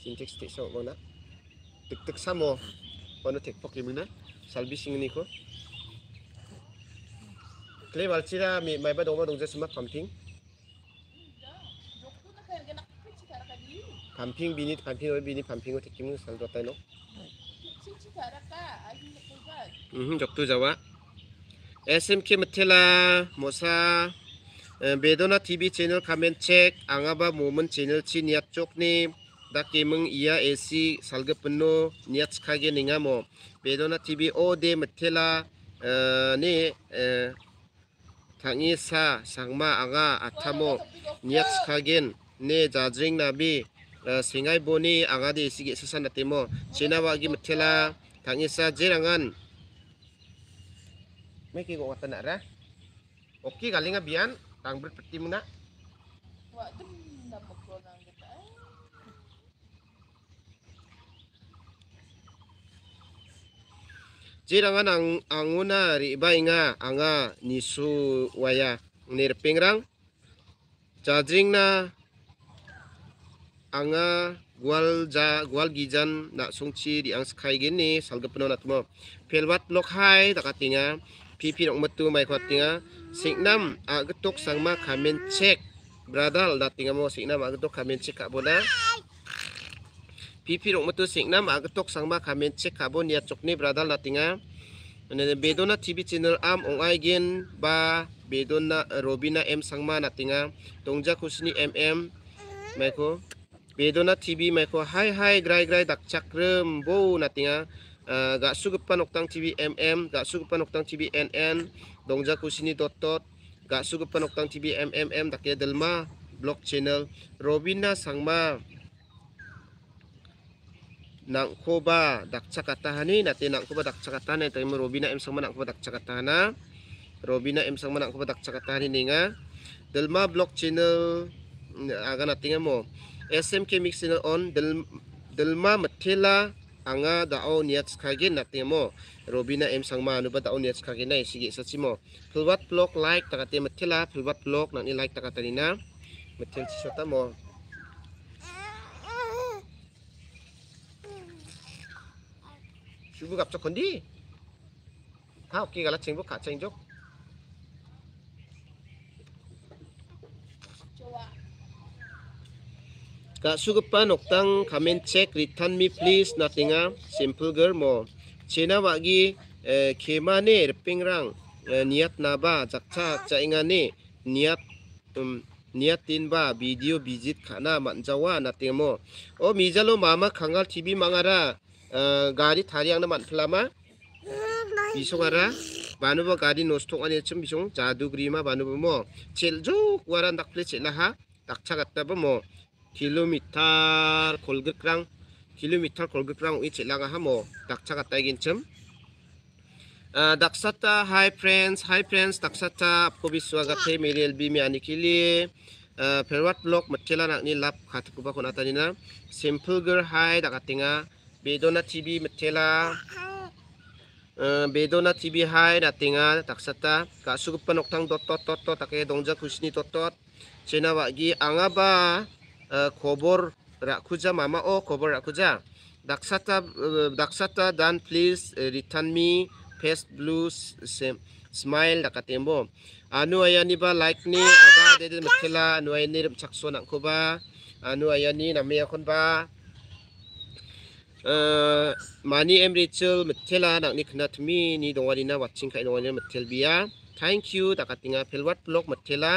신텍스 테서 뭐나 득득 사모 어느 택폭이문나 살비싱니코 클레 발치라 미 마이바 도마 동자 스마 팜핑 팜핑 비니 팜핑 올 비니 팜핑 올 택기문 살도타이노 음 적도 자와 SMK 마텔라 모사 베도나 TV 채널 가면 책 앙아바 모먼 채널 치니아 쪽님 다케멍 이야 에시 살급분노 니아츠카게 닝아모 베도나 TV 오데 메텔라 네 당이 사 상마 앙아 아타모 니아츠카겐 네 자징 나비 어, 생아이 보니 앙아데 에시게 사산나테모 제나와기 메텔라 당이 사 제랑안 맥이고 왔다나라 오키 갈링아 비안 tang berit peti mana? Waktu dapat kelonang eh. kita. Jadi angan ang anguna ah, riba inga anga nisu waya nirping rang. Cajing na anga gual ja gual gizan nak sungsi di ang sky gini salgapenonatmu. Pelwat lokai takatinga pipi nak matu mai kuatinga. Signam agetuk sangma kamen cek bradal dating amo signam agetuk kamen cek kabona pipi rok metu signam agetuk sangma kamen cek kabon ya cok ni bradal dating a nene bedona tv channel am ong aigen ba bedona eh, robina m sangma natinga tongja kusni mm meko bedona tv meko hai hai grai grai dak cakrem bo natinga Eh, gak suka tang TV MM, gak suka tang TV NN, dongja kusini dot dot, gak suka tang TV MMM, tak kira delma blog channel, Robina Sangma, nangkoba tak cakatahani, nanti nangkoba tak cakatahani, terima Robina M Sangma nangkoba tak cakatahana, Robina M Sangma nangkoba tak cakatahani nengah, delma blog channel, mm, agak nanti ngamo, SMK mix channel on, del Delma Metela anga dao niats khage mo robina em sangma anuba dao niats khage nai sigi mo fulwat blog like taka te mathila fulwat blog nani like taka tanina mathil chisata mo shubu gapcha khondi ha okay galat chengbu kha chengjok Kasugupan o k t a n g k a m e n c e k return me please natinga simple girl mo. Chena wagi kema ne r pingrang niat naba j a k c a c a i n g a ne niat niat tinba video visit k a n a manjawa natemo. i n O mijalo mama k a n g a l TV mangara gari thariang na manflama. Bisongara i chum grima jadu n bisong mo 바 l j 가리 노스톡 좀 비송 자두 l 리마 바누바 뭐 첼조 구아란 닥플 a 첼 a t t a ba mo kilometer kolgir krang kilometer kolgir krang ui chelanga hamo daksa ga taigin chum daksa ta hi friends hi friends daksa ta apko biswa ga te meril bi ani kili. perwat blog matela nak ni lap kat kuba kon atani na simple girl hi daga tengah. bedona tv matela bedona tv hi na tengah. daksa ta ka sugup panok tang dot dot dot takai dongja khusni dot dot chenawa gi angaba খবর রাখুজা মামা ও খবর রাখুজা ডাকসাতা ডাকসাতা done please return me face blue smile ডাকা তেম আনু আয়ানি বা লাইক নি আদা দেদে মুখেলা আনু আয়ানি সাকসো নাকুবা আনু আয়ানি নামে এখন বা মানি এম রিচল মেথেলা নাকনি খনাতমি নি দঙ্গারি না ওয়াচিং খাই দঙ্গারি মেথেল বিয়া থ্যাংক ইউ ডাকাতিঙা ফেলওয়ার্ড ব্লক মেথেলা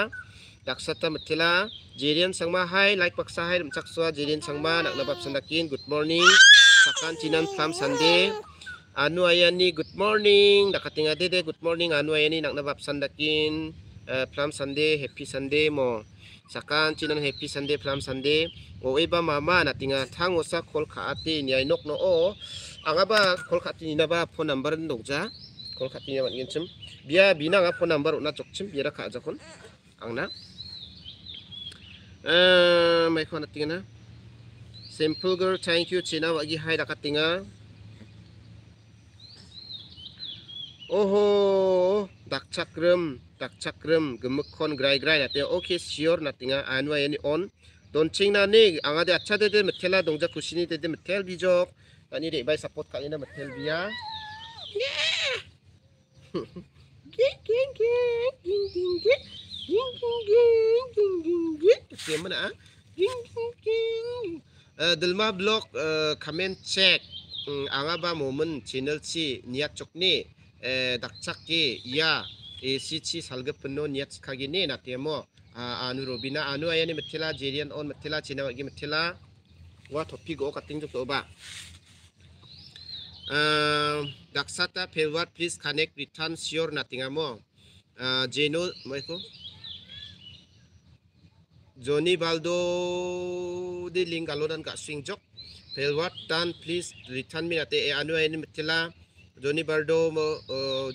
ডাকসাতা মেথেলা Jirin sangma hai like paksa hai macak sua jirin sangma nak lebab sandakin good morning sakan cinan sam sande anu ayani good morning nak katinga dede good morning anu ayani nak lebab sandakin plam eh, sande happy sande mo sakan cinan happy sande plam sande o eba mama nak tinga thang osa kol khaati niai nok no o anga ba kol khaati ni ba phone number ndok ja kol khaati ni ba ngin chim bia bina nga phone number una chok chim bia ra kha ja kon angna Ah, may ko na tinga na simple girl thank you china wagi hai dakat tinga 오호 닥착름 닥착름 금목콘 그라이그라이 나때 오케이 시어 나띵아 안와에니 온 돈칭나니 앙아데 아차데데 메텔라 동자 쿠시니 데데 메텔 비족 아니 레바이 사포트 카이나 메텔 비야 예 킹킹킹 킹킹킹 Jing jing jing jing jing jing. Okay mana? Ah? Jing jing jing. Eh, Dalam blog komen eh, comment check. Um, hmm, Anga ba momen channel eh, ya. si niat cok ni eh, cak ki ya isi si salga penno niat cak ki ni nak temo ah, anu robina anu ayani metila jerian on metila cina lagi metila Wah topi go kat cok tu Uh, Daksa ta pelwar please connect return sure nanti tinga Jeno, mo ikut. Johnny Baldo di ling kalodan ka swing jok pelwat tan please return me ate e anu e ni mitila Johnny Baldo mo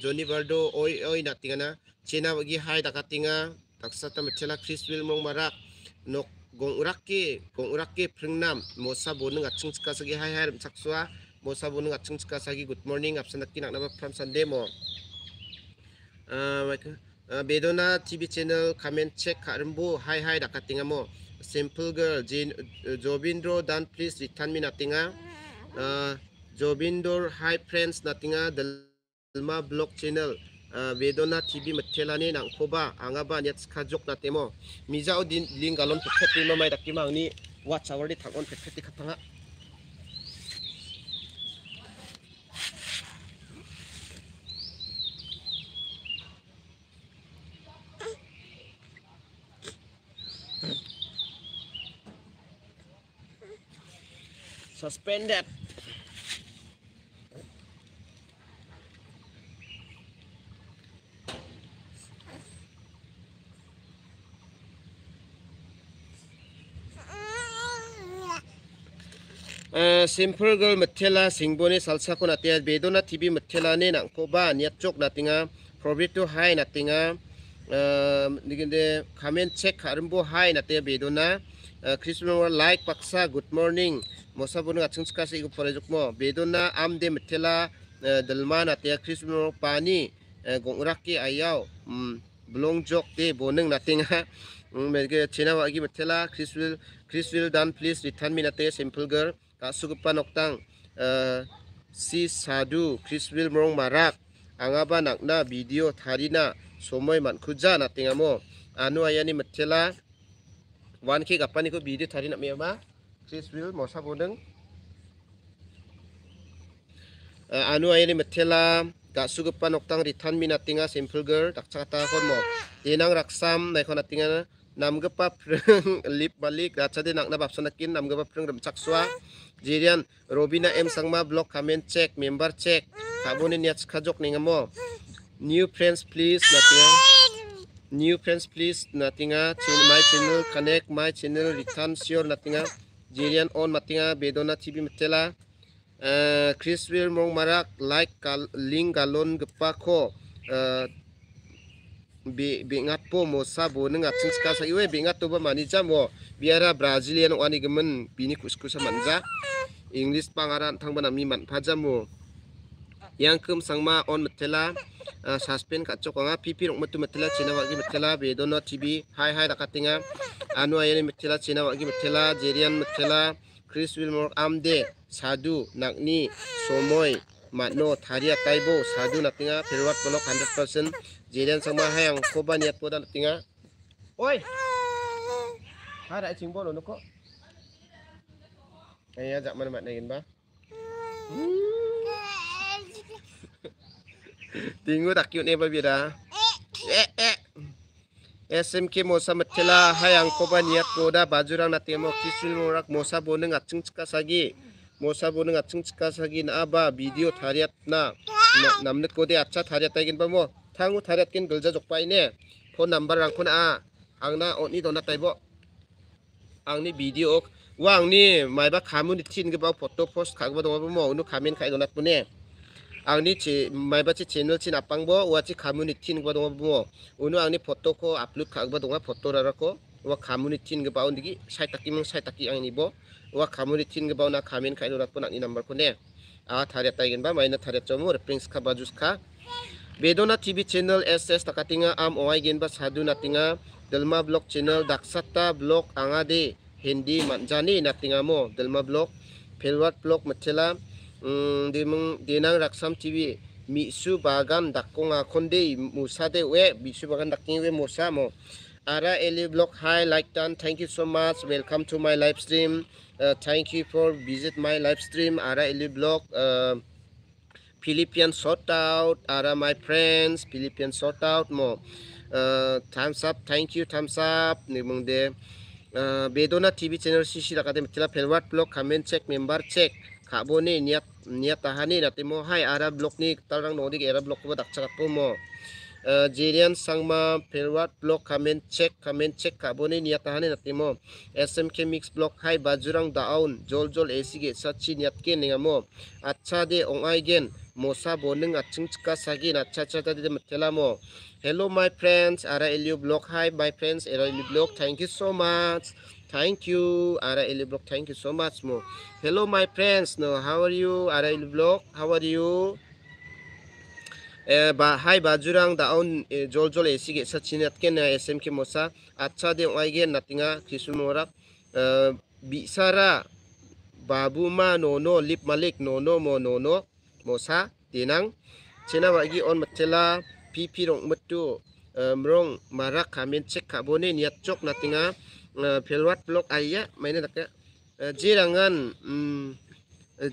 Johnny Baldo oi oi natinga na China bagi hai takatinga taksata mitila Chris Will mong marak nok gong uraki gong uraki pringnam mosa bonu ngacung sikasagi hai hai saksua mosa bonu ngacung sikasagi good morning apsan nakin nak napa pram sande mo Uh, like, Ah, Bedona TV channel comment check karembu hai hai dakatinga mo simple girl jin eh, jobindro dan please return me natinga ah, jobindor hi friends natinga dalma blog channel ah, Bedona TV nak matelani nangkoba angaba niat skajok natemo mizao din linggalon pepeti mamay dakima ni watch our di tangon pepeti katanga lah. suspended. Simple girl metela singboni salsa ko natia bedo na tibi metela ni nang koba niat cok natinga probit to high natinga nigende comment check harimbo high natia bedo na Christmas like paksa good morning mosabunga chungskasi igu porajukmo beduna amde mithela eh, dalmana te krismo pani eh, gongraki ayao mm, blongjok te boneng natinga mm, mege china wagi mithela krisville krisville dan please return me nate simple girl kasugupa noktang eh, si sadu krisville mong marak angaba nakna video tharina somoy man khuja natinga mo anu ayani mithela 1k gapani ko video tharina me chris wheel màu sắc vô đứng à nu ai đi mất thế là cả su gấp anh simple girl Tak cakap ta con mò đi nang rắc sam này con nam gấp ba lip balik đặc sắc nak nang nam bắp sơn kín nam gấp ba phương đầm chắc robina em sang blog comment check member check Tak boleh niat khá ni nên mò new friends please nating new friends please nating my channel connect my channel return sure nating Jillian on matinga bedona chibi metela eh, chris wir mong marak like link galon gpa kho bi bi po mo sabo ning achin ska sa iwe bi ngat toba mani chamo biara brazilian wani gemen bini kusku sa manja english pangaran thangbana mi mo yang yangkum sangma on metela Ah, suspend kat cok nga ah, pipi rok lah, metu metela cina wagi metela be dona TV hai hai dakat tinga anu ayen metela cina wagi metela jerian metela Chris Wilmore amde sadu nakni somoy matno taria Taibo sadu nakinga perwat polok 100% jerian sama hai ang koba niat poda tinga oi ada ha, cing bolo nuko ayah zaman mat nengin ba hmm. Tingo tak yun eba bira. Eh eh. SMK 모사 마텔라 하양 코바 니앗 고다 바주랑 나테모 키술 모락 모사 보는 아층 치카사기 모사 보는 아층 치카사기 나바 비디오 다리앗나 남는 고대 아차 다리앗다긴 바모 탕우 다리앗긴 글자 족바이네 폰 넘버랑콘 아 앙나 언니 도나 타이보 앙니 비디오 왕니 마이바 가문이 틴 그바 포토 포스트 가고 바도 뭐 오늘 가면 가이 도나 뿐에 angni chi maiba chi channel chin apangbo wa chi k a m u n i t i ni badonga bumo unu angni photo ko upload khagba donga photo ra rako wa c o m m u n i t i ni g ba undigi sai t a k i mang sai takki angni bo wa c o m m u n i t i ni g ba na k a m i n k a i n o rakpo nakni number ko ne a thare ta gen ba maina thare chomu r e p r i n c e k a ba jus k a bedona tv channel ss takatinga am oi gen ba sadu natinga delma blog channel daksata blog angade hindi manjani natinga mo delma blog pelwat blog machela দেমং দেনাং ৰাকসাম TV মিসু বাগান ডাকুঙা খন্দে মূসাদে ৱে মিসু বাগান ডাকিং ওয়ে মূসা ম আৰা এলি ব্লক হাই লাইক টান thank you so much welcome to my live stream thank you for visit my live stream আরা এলি ব্লক ফিলিপিয়ান শর্ট আউট আরা মাই ফ্রেন্ডস ফিলিপিয়ান শর্ট আউট ম thumbs up thank you thumbs up এবং দে বেদনা টিভি চ্যানেল চি সি রাখাতে মিথিলা ফেলওয়ার্ড block comment check member check খাবনে নিয়াত niatahani na timo hai arab blokni tarang no dik arab blok ko dakchak pomo jirian sangma pelwat blok kamen check kamen check kaboni niatahani na timo smk mix blok hai bajurang daun jol jol esi ge sachi niat ke ningamo acha de ongai gen mosa bonung aching chka sagi na cha cha ta de matelamo hello my friends ara eliu blok hi my friends era eliu blok thank you so much thank you RL block thank you so much Mo, hello my friends no how are you RL block how are you eh, ba hai ba jurang da on eh, jol jol esi eh, ge sachinat ken sm ke mosa acha de oi ge natinga khisul morak bisara babu ma no no lip malik no no mo no no mosa tinang chena wa gi on matela pi pi rong matu mrong marak kamen chek kabone niat chok natinga pelwat blok aya maina takya jirangan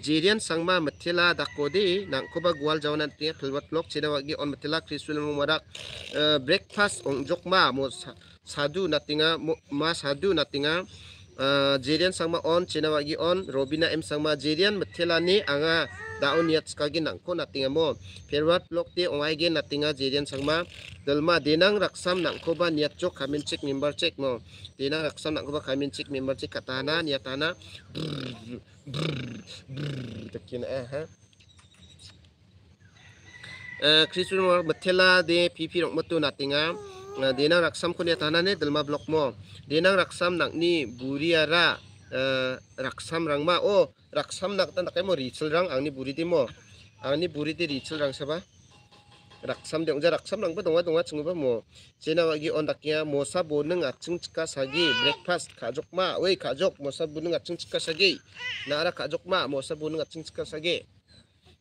jirian sangma kodi nak nangkoba gwal jawanan nanti pelwat blok chinawagi on mathila krisul mumara breakfast on jok ma mo sadu natinga ma sadu natinga jiran sangma on cina chinawagi on robina m sangma jiran mathila ni anga daun yat skagi nangko natinga mo perwat lok te ongai ge natinga jeden sangma dalma denang raksam nangko ba niat cok kamin chek member chek mo denang raksam nangko ba kamin chek member chek katana niatana takin eh ha Kristus mo betela de pipi rok matu natinga denang raksam ko niatana ne dalma blok mo denang raksam nangni buriara raksam rang ma o raksam nak tan takai mo ritsul rang angni buriti mo angni buriti ritsul rang saba raksam dong ja raksam rang ba donga donga chung ba mo chena wa gi on dakya mo sa bo nang achung chika sagi breakfast ka jok ma oi ka jok mo sa bu nang achung chika sagi na ra ka jok ma mo sa bu nang achung chika sagi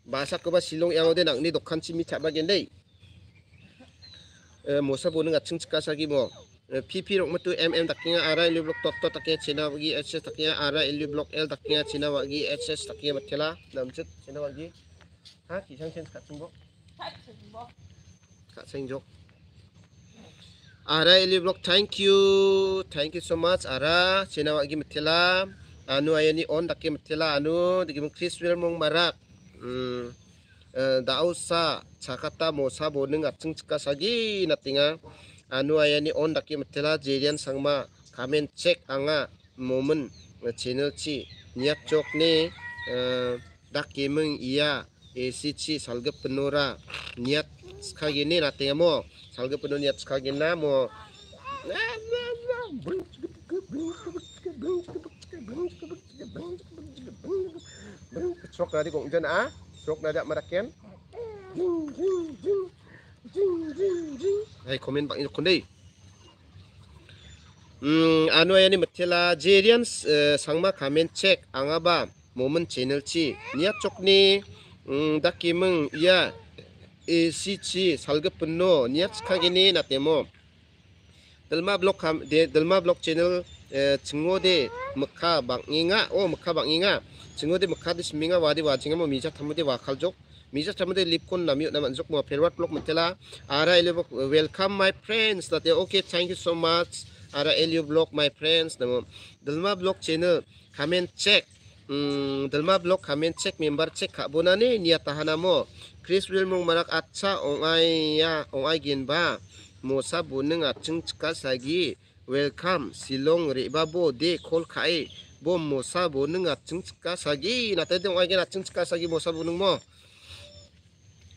basa ko ba silong yango de nang ni dokkan chimi chaba gen dei mo sa bo nang achung chika sagi mo pp eh, rok matu mm takinga ara ilu blok top to takia china wagi hs takinga ara ilu blok l takinga china wagi hs takinga lah. matela nam chut china wagi ha ki sang sen ka chung bok ka sang ara ilu blok thank you thank you so much ara china wagi matela anu ayani on takia matela anu digi mung chris wil mung marak hmm. eh, da usa chakata mosa boning atsing chika sagi natinga ah. Anu anuayani on daki metela jirian sangma kamen cek anga momen eh, channel si niat cok ni eh, daki meng iya esi si salga penora niat sekali ni lah nanti mo salga penora niat sekali na lah mo Sok nadi lah kong jen ah, sok nadi merakian. hai comment bang ko nei um anoi à, ani mathela jerian ờ, sangma comment check angaba à moment channel chi nia chokni um dakimung ya esi chi salgapno nia khagini natemo dalma blog kam de dalma blog channel ờ, chingo de mkha banginga o oh, mkha banginga chingo de mkha de sminga wadi wajinga mo mija thamude wakhaljok mizo tamde lipkon namiyo naman nama mga fair work blog matela ara elu blog welcome my friends dati okay thank you so much ara elu blog my friends namo dalma blog channel comment check hmm, dalma blog comment check member check kabuna ni niya tahana mo Chris real mong marak Acha orang ayah orang ong ay ya, gin ba mo sa buneng at ching chika welcome silong riba bo de kol kai bom mosa sa buneng at ching Nanti dia orang ong ay gin at mosa chika mo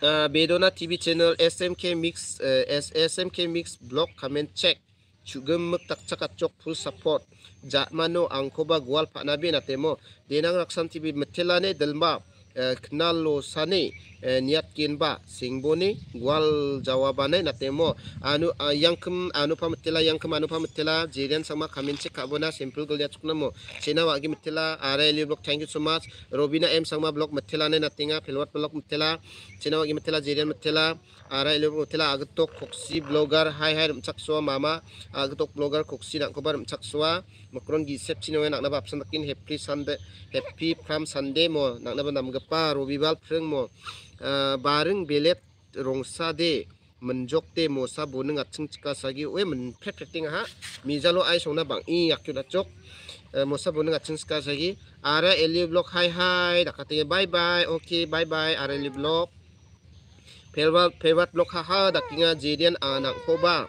Uh, Bedona TV channel SMK Mix uh, SMK Mix blog comment check Cukup mektak cakap cok full support. Jat mano angkoba gual pak nabi natemo. Dengan raksan TV metelane delma. Eh, knalo sani eh, niat kin ba singboni gwal jawabane mo anu eh, yang kem anu pam tela kem anu pam tela jiren sama khamin se khabona simple gol yat kunamo sina wagi mitela are li blog thank you so much robina m sama blog mitela ne natinga filwat blog mitela sina wagi mitela jiren mitela are li blog mitela agitok khoksi blogger hai hai mchak mama agitok blogger khoksi nakobar mchak makron gi sep sino nak na bap sanakin happy sunday happy from sunday mo nak na banam ga pa robibal phreng mo bareng belet rongsa de menjok te mo sa boneng atching chika sagi we men phet pheting ha mijalo ai songna bang i yakyu da chok mo sa boneng atching chika sagi ara eli block hai hai dakate bye bye okay bye bye ara eli block Pelvat pelvat block ha ha dakinga jerian anak hoba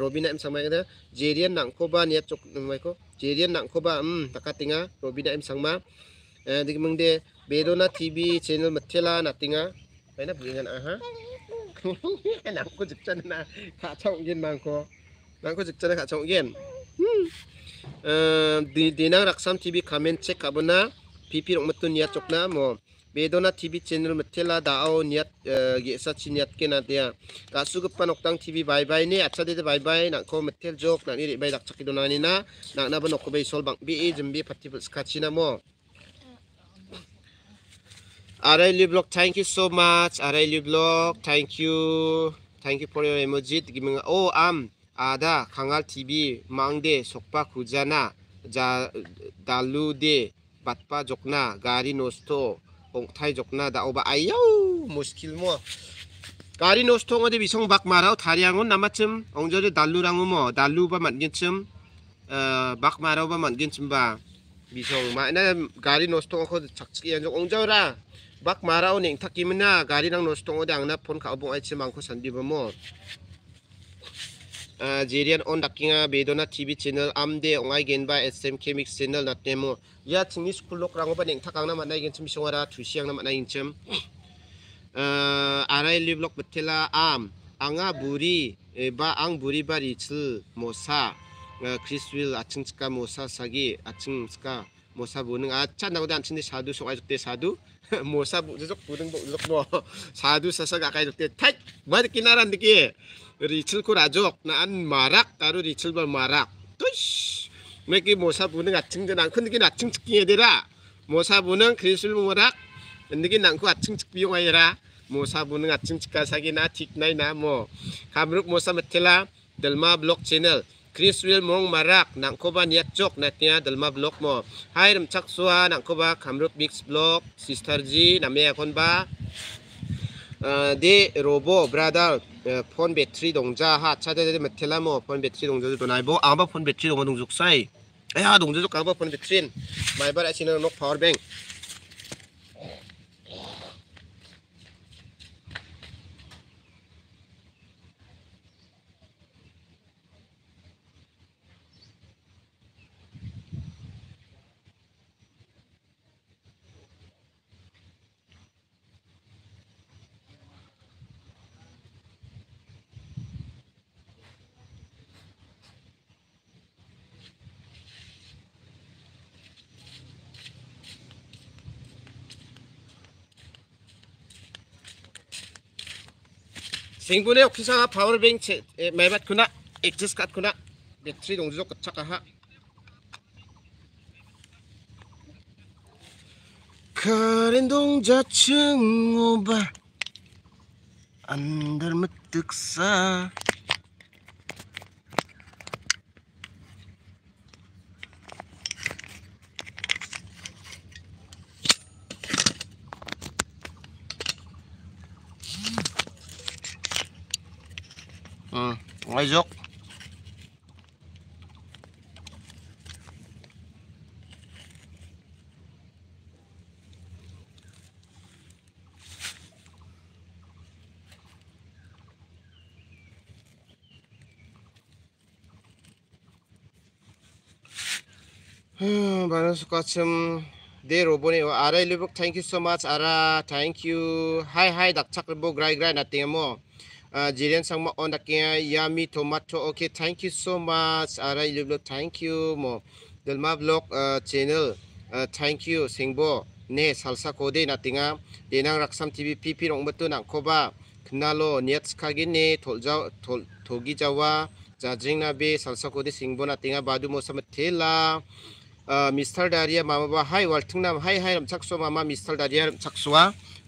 Robina em samai kada jerian nang ko ba niya chok eh, mai ko jerian nang ko ba um hmm, takatinga robina em sangma eh dik mangde eh, na tv channel mathela natinga paina blingan aha nang ko jikchan na kha chong gen mang ko nang ko jikchan kha chong gen hmm. eh, dinang raksam tv comment check abona pipi rok matun niya na, mo Bedona TV channel metela dao niat eh, gesa chiniat kena dia. Kasu gupa noktang TV bye bye ni. Acha dite bye bye nak ko metel jok nak ni bye dakcaki dona ni na nak naba nak bye sol bang bi e jambi pati skachi nama. Arai Liu Blog, thank you so much. Arai Liu Blog, thank you. Thank you for your emoji. Giving oh am ada kangal TV mangde sokpa kujana jadalu de batpa jokna gari nosto. pong thai jok na da oba ayo muskil mo kari nos tong ode bisong bak marao thari angon namachim ong jore dalu rangu mo dalu ba man gintsim bak marao ba man gintsim ba bisong ma na kari nos tong ko chak chik yan jok ong jora bak marao ning takim na kari nang nos tong ode ang na pon ka obong ai chimang ko san di ba mo channel chemic channel chingi bedona amde genba natemo sm school jirian dakinga ongai tv ya a on lok o n g r ज े र i य न ऑन a क a n ग ा बेदोना ट e व ी चैनल आ n द े ओंगाय गेनबा ए स ए a केमिक्स च r न ल नाटेमो या थिंनि स्कूल लक र ां ग ो a ा न ें थ ा ख ां i ा मानाय गेनसिम सोंगारा थुसियांना मानाय इनसिम आराय a ि ब ् ल क बथेला आम आंगा a ु र ि एबा आं बुरि ब s र ि छिल मोसा 크리스 u 아 o 스카 모사 사기 아 b u 카 모사 보는 아차 나보다 안 s a 사두 소가죽대 사두 모사 부적 부등 t 적뭐 사두 사사가 가죽대 택 뭐야 끼나란 느낌 Rachel ko rajok naan marak t a r o Rachel ba marak. Tush! m e k i Mosa b u ng e ating d e n a n g kundi kinating t s i k k i n g e d e r a Mosa b u ng e n r i s h e l marak. Hindi kinangko ating t s i k k i y o n g ayra. e Mosa b u ng e ating tikasagi s k na tiknay na mo. Kamruk Mosa m e t e l a d e l m a Block h a n e l r i s l m o n Channel. a a m mo rem a hai blog chak s u 몽 마락 a n 바 니아쪽 나티아 덜마 블록 모 하이름 착수아 낭코바 감룹 믹스 블록 a m 터 a kon ba de robo brother phone battery dong ja ha cha de me thela mo phone battery dong jo tonai bo amba phone battery dong dong juk sai ai ha dong jo ka phone battery mai bar asina nok power bank Singune okisa power bank mebat kuna exist kat kuna battery dong jok kacak ha. Karen dong jacheng oba andar metuksa. lajok भन्नुहोस् कक्षम दे रोबोने हो आरा लिबोक thank you so much आरा thank you hi hi धक्छक रिबोक ग्राई ग्राई नातिङ म Uh, jiren sang ma on dakia yami tomato okay thank you so much ara ilublo thank you mo delma vlog uh, channel uh, thank you singbo ne salsa kode natinga enang raksam tv pp rong batu nang khoba khnalo niat khagi ne tholja thol thogi jawa jajing nabi salsa kode singbo natinga badu mosam thela Mister Daria mama ba hai walting nam hai hai ram chakso mama Mister Daria ram chakswa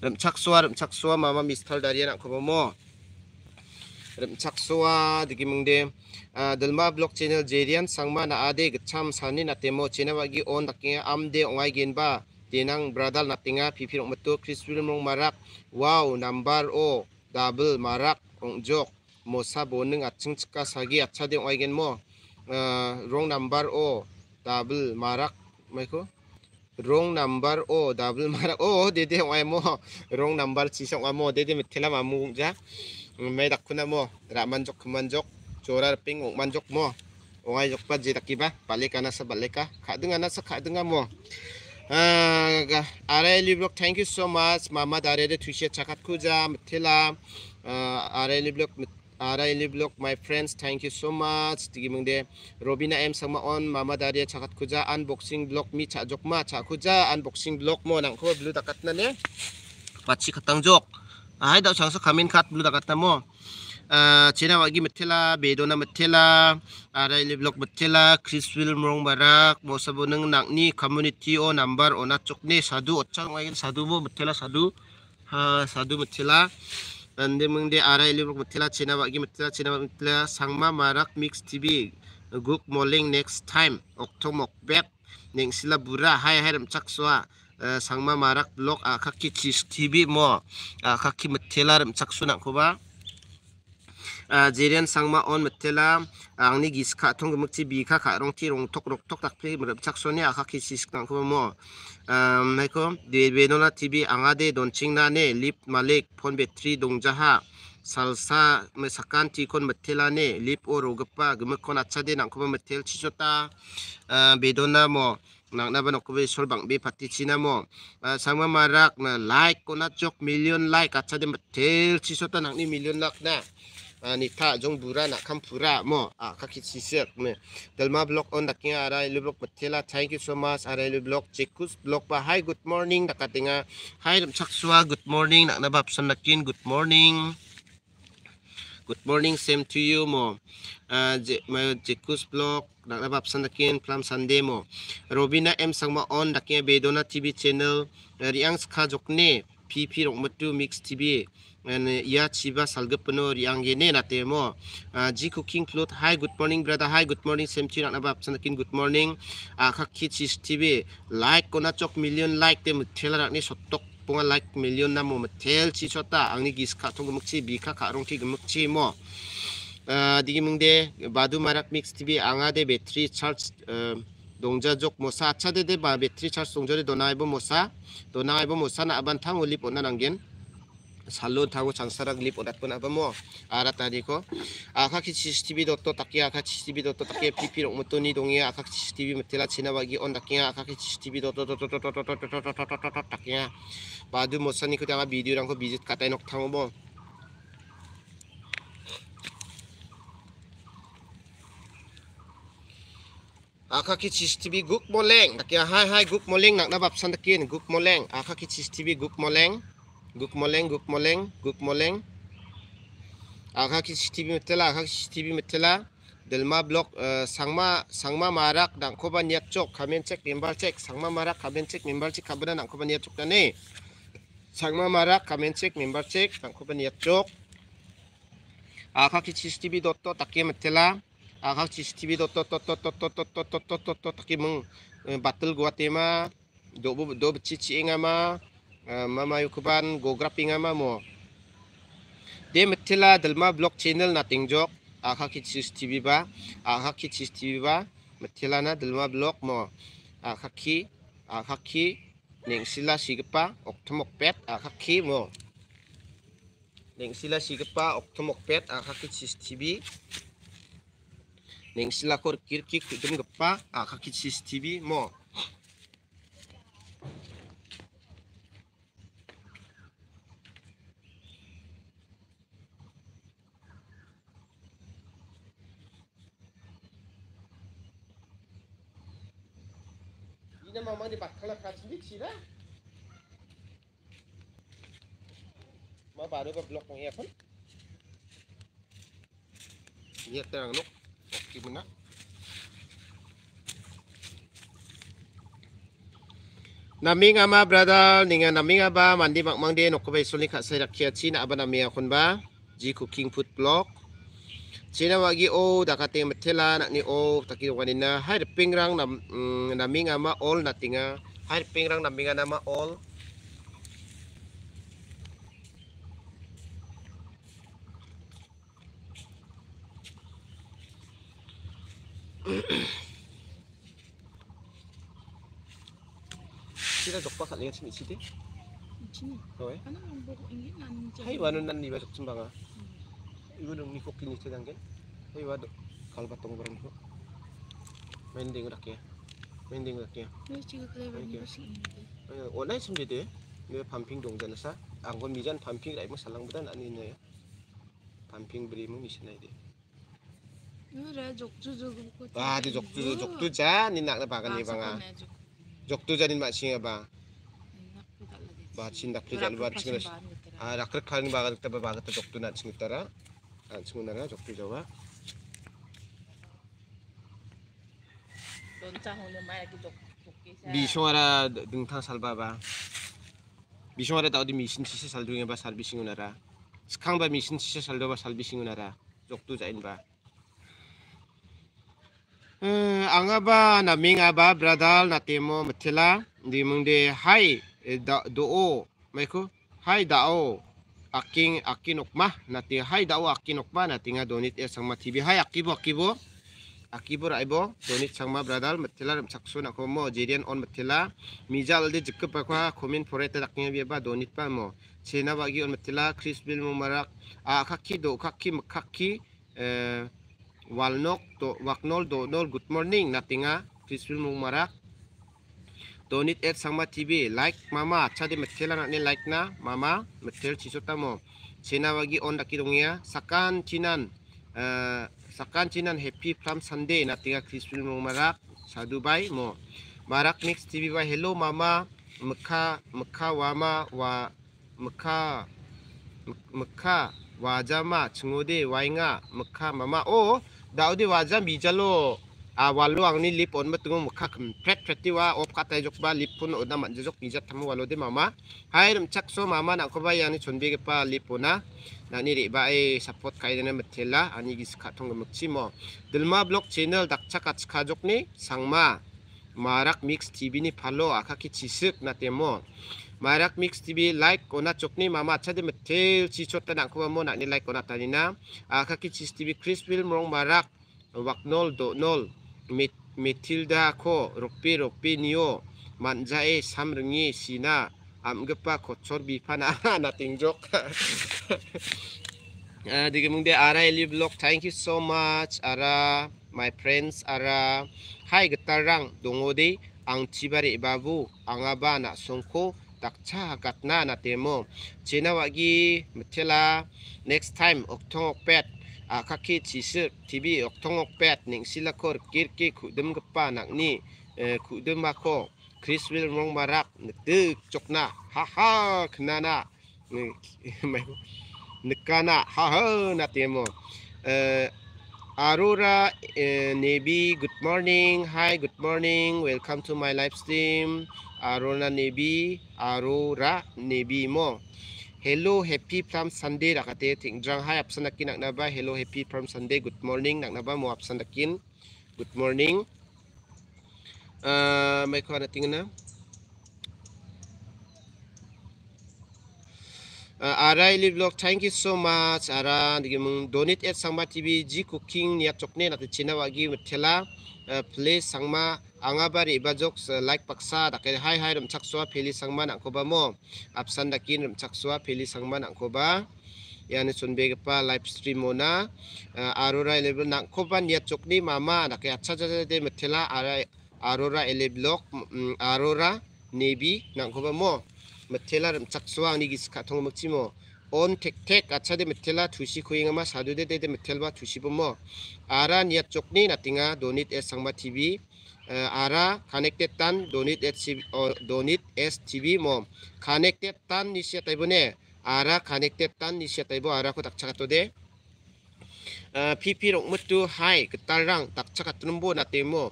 ram chakswa ram chakswa mama Mister Daria nak khoba mo rem chaksoa dikimengde ah, dalma blog channel jerian sangma na ade gcham sanin na temo chenawa gi on dakke amde ongai genba tenang bradal na tinga pipirong metu chris film rong marak wow number o double marak ong jok mosa boning achung chika sagi acha de ongai genmo wrong ah, number o double marak maiko wrong number o double marak o dede ongai mo wrong number chisong amo dede metela mamung ja mai tak kuna mo ra manjok manjok chora ping ok manjok mo ongai jok pa ji takiba balik ana sa balik ka kha dunga na sa kha dunga mo aga ah, are li blog thank you so much mama dare de tuche chakat ku ja mthela ah, are li blog are li blog my friends thank you so much giving de robina m sama on mama dare chakat ku ja unboxing blog mi cha jok ma cha ku ja unboxing blog mo nang ko blue takat na ne pachi khatang jok Ahi, dah sangsa khamin kat blu dak katamo Uh, eh, China wagi metela, bedona metela, ada ah, Liblok blok metela, Chris Will merong barak, bosa boneng nak ni community o number o nak ni sadu ocang wagi sadu mo metela sadu, ha sadu metela, ande meng de ada ah, ili blok metela, China wagi metela, China metela, sangma Barak, mix TV, good morning next time, oktomok bet, neng sila bura, hai hai dem suah. sangma marak blok a khaki chis tibi mo a khaki mathelar chaksuna khoba jerian sangma on mathela angni gis kha thong gmuk chi bi kha kha rong ti rong tok rok tok tak pre mrab chaksoni a khaki chis nang khoba mo mai ko de benona tibi anga de don chingna ne lip malik phone battery dong jaha salsa me sakan ti kon mathela ne lip o rogpa gmuk kon acha de nang khoba mathel chi chota bedona mo nang nabanok ko solbang bi pati china mo ah, sama marak na like ko na chok million like at de dem tel chisota nang ni million lak na ani ah, tha jong bura na kam pura mo a ah, kakit sisek me dalma blog on da daking arai lu blog patela thank you so much arai lu blog chekus blog pa hi good morning nakatinga hi lam chakswa good morning nak na bap sanakin good morning Good morning, same to you mo. Uh, may Jekus blog nagbabsan dakin from Sunday mo. Robina M sangmaon dakin Bedona TV channel riang ska jokne PP rokmatu mix TV. या चिबा सालगपनो रियांगेने नाते मो जी cooking cloth hi good morning brother hi good morning सेमची राना बाप सनकिन गुड मॉर्निंग आखा खिचिस टीवी लाइक कोना चोक मिलियन लाइक ते मुथेला राखने सत्तक 봉아 라이크 밀리언 나무 뭐 델, 치쳤다 앙리 기스카 통금치 미카 가롱티 금치 뭐 디기뭉데 어, 마두 마락 믹스 TV 앙아데 배터리 찰스 어, 농자족 모사 차데데 바 배터리 찰스 동절에 도나이버 모사 뭐 도나이버 모사나 뭐 아반탕 올립 오나랑겐 salud thago sansarak lip odat pun apa mo arat tadi ko akak CCTV dotto takia akak CCTV dotto takia pipi rok mutu ni dongia akak CCTV metela china bagi on takia akak CCTV dotto dotto dotto dotto dotto dotto dotto takia badu mosani ko tanga video rangko visit katai nok thango mo akha ki chistibi guk moleng takia hai hai guk moleng nakna bapsan takin guk moleng akha ki chistibi guk moleng Guk moleng, guk moleng, guk moleng. Akhaki CCTV metela, akhaki CCTV metela. Delma blok sangma sangma marak dan koban niat cok kamen cek nimbal cek sangma marak kamen cek nimbal cek kabana dan koban niat cok dani sangma marak kamen cek nimbal cek dan koban niat cok akhaki CCTV dotto takie metela akhaki CCTV dotto dotto dotto dotto dotto dotto takie meng battle gua tema dobu dobu cici ingama Ah, mama yukuban go grapping ama ah, mamo de metila dalma blog channel nating jok aha kitsis tv ba aha kitsis tv ba metila na dalma blog mo aha ki aha ki ning sila sigpa oktomok pet aha ki mo ning sila sigpa oktomok pet aha kitsis tv ning sila kor kirki kudum gepa aha kitsis tv mo mama ఇంకా మా మరి పక్కన కాచింది చీరా మా బారు బ్లాక్ ఎఫన్ ఎత్తే రంగు terang lah. Nami nga ma brother, ni nga nami nga ba, mandi mak mandi, de, nukubay suli kat saya kiat sih nak abang nami akun ba, ji cooking food blog china wagi o oh, dakate metela nak ni o oh, takir wanina hai pingrang nam mm, naminga ma all natinga hai pingrang naminga nama all Sila dok pak kat ni sini sini. Sini. Oh eh. Ana ambo ingin nan. Hai wanun nan ni besok sembang ah. 이거는 이 코끼리 세단계 여기 와도 갈바똥 그런 거 멘딩을 할게 멘딩을 할게 네, 지금 그래 멘딩 할게 원래 숨지대 반핑 동전에서 안건 미전 반핑 라이브 살랑보단 안 있네요 반핑 브리면 미시나야 돼 그래 족주 조금 와 족주 족주 잔이 낙나 바가니 방아 족주 잔이 마시야 봐 네, 마친 낙주 잔 마친 아 낙크 칸 바가 그때 바가 때 족주 나친 따라 안치문나라 적들자와 미싱하라 등탕 살바바 미싱하라 다우디 미신 치세 살둥에바 살비싱우나라 스캉바 미신 치세 살도바 살비싱우나라 적도 자인바 angaba na ming aba bradal na temo matila di mung de hai do o mai ko hai da o aking aking nukma nati hai dawa aking nukma nati nga donit e sangma tv hai akibo akibo akibo raibo donit sangma bradal matila ram saksu na komo jirian on matila mija aldi jikka ha, pakwa komin pore ta dakinya biya donit pa mo sena bagi on matila kris bil mo marak a khakki do khakki makhakki eh, walnok to waknol do nol good morning nati nga kris bil mo marak donit at sangma tv like mama chadi metel anak ni like na mama metel chisotamo china wagi on daki dongia ya. sakan chinan eh, sakan chinan happy from sunday na tiga Christmas mong marak sa dubai mo marak mix tv wa hello mama mekha mekha wama wa mekha mekha wajama chungode wainga mekha mama oh daudi wajam bijalo walu ang ni lip on matung mukha kum pet peti wa op kata jok ba lip pun oda mat jok ni jat tamu walu de mama hai rum chak so mama nak kuba yani chun bi gepa lip puna na ni ri ba e support kai dene metela ani gis ka tong gemuk cimo delma blog channel dak chak at ska jok ni sangma marak mix tv ni palo akha ki chisuk na temo marak mix tv like kona chok ni mama acha de metel chi chot ta nak kuba mo nak ni like kona tani na akha ki chis tv crispil morong marak wak nol do nol Matilda ko rupi rupi niyo manjae samringi sina amgepa kocor bifan natingjok ah, Dige mong de ara eli vlog thank you so much ara my friends ara hai getarang dongo de ang chibari babu ang aba na songko takcha hakatna na temo chinawagi metela next time oktong okpet akaki chisip tibi oktongok pet ning silakor kirki kudum gepa nakni kudum ako Chris will mong marak nagdug chokna haha knana nikana haha natemo Aurora Nebi good morning hi good morning welcome to my live stream Aurora Nebi Aurora Nebi mo hello happy from Sunday रखते थिंग hi अपसन नक्की नक्नबा hello happy from Sunday good morning नक्नबा मो अपसन नक्कीन good morning मैं खुआ नती आरा इली blog thank you so much आरा दिगे मुंग डोनेट एट संगमा टीवी जी कुकिंग निया चोकने नाते चेना वागी मिठेला Sangma anga bari ibajok se like paksa dakai hai hai rum c a k s u a pheli sangman angkoba mo apsan dakin rum c a k s u a pheli sangman angkoba yani sunbegepa live stream m ona arora e l e b e l nangkoba niat y c o k n i mama dakai acha jaja de m e t e l a ara arora ele block e arora nebi nangkoba mo m e t e l a rum c a k s u a a ni g gis k a t o n g m o k c i mo on tek tek acha de m e t e l a thusi k u i n g a m a sadu de de de m e t e l ba thusi bo mo ara niat y c o k n i natinga donit e sangma tv ARA connected tan donit STV donit STV mom connected tan ni siya tayo ne ARA connected tan ni siya tayo ARA ko takchaka to de PP rok mutu hai ketarang takchaka t u n u b o na temo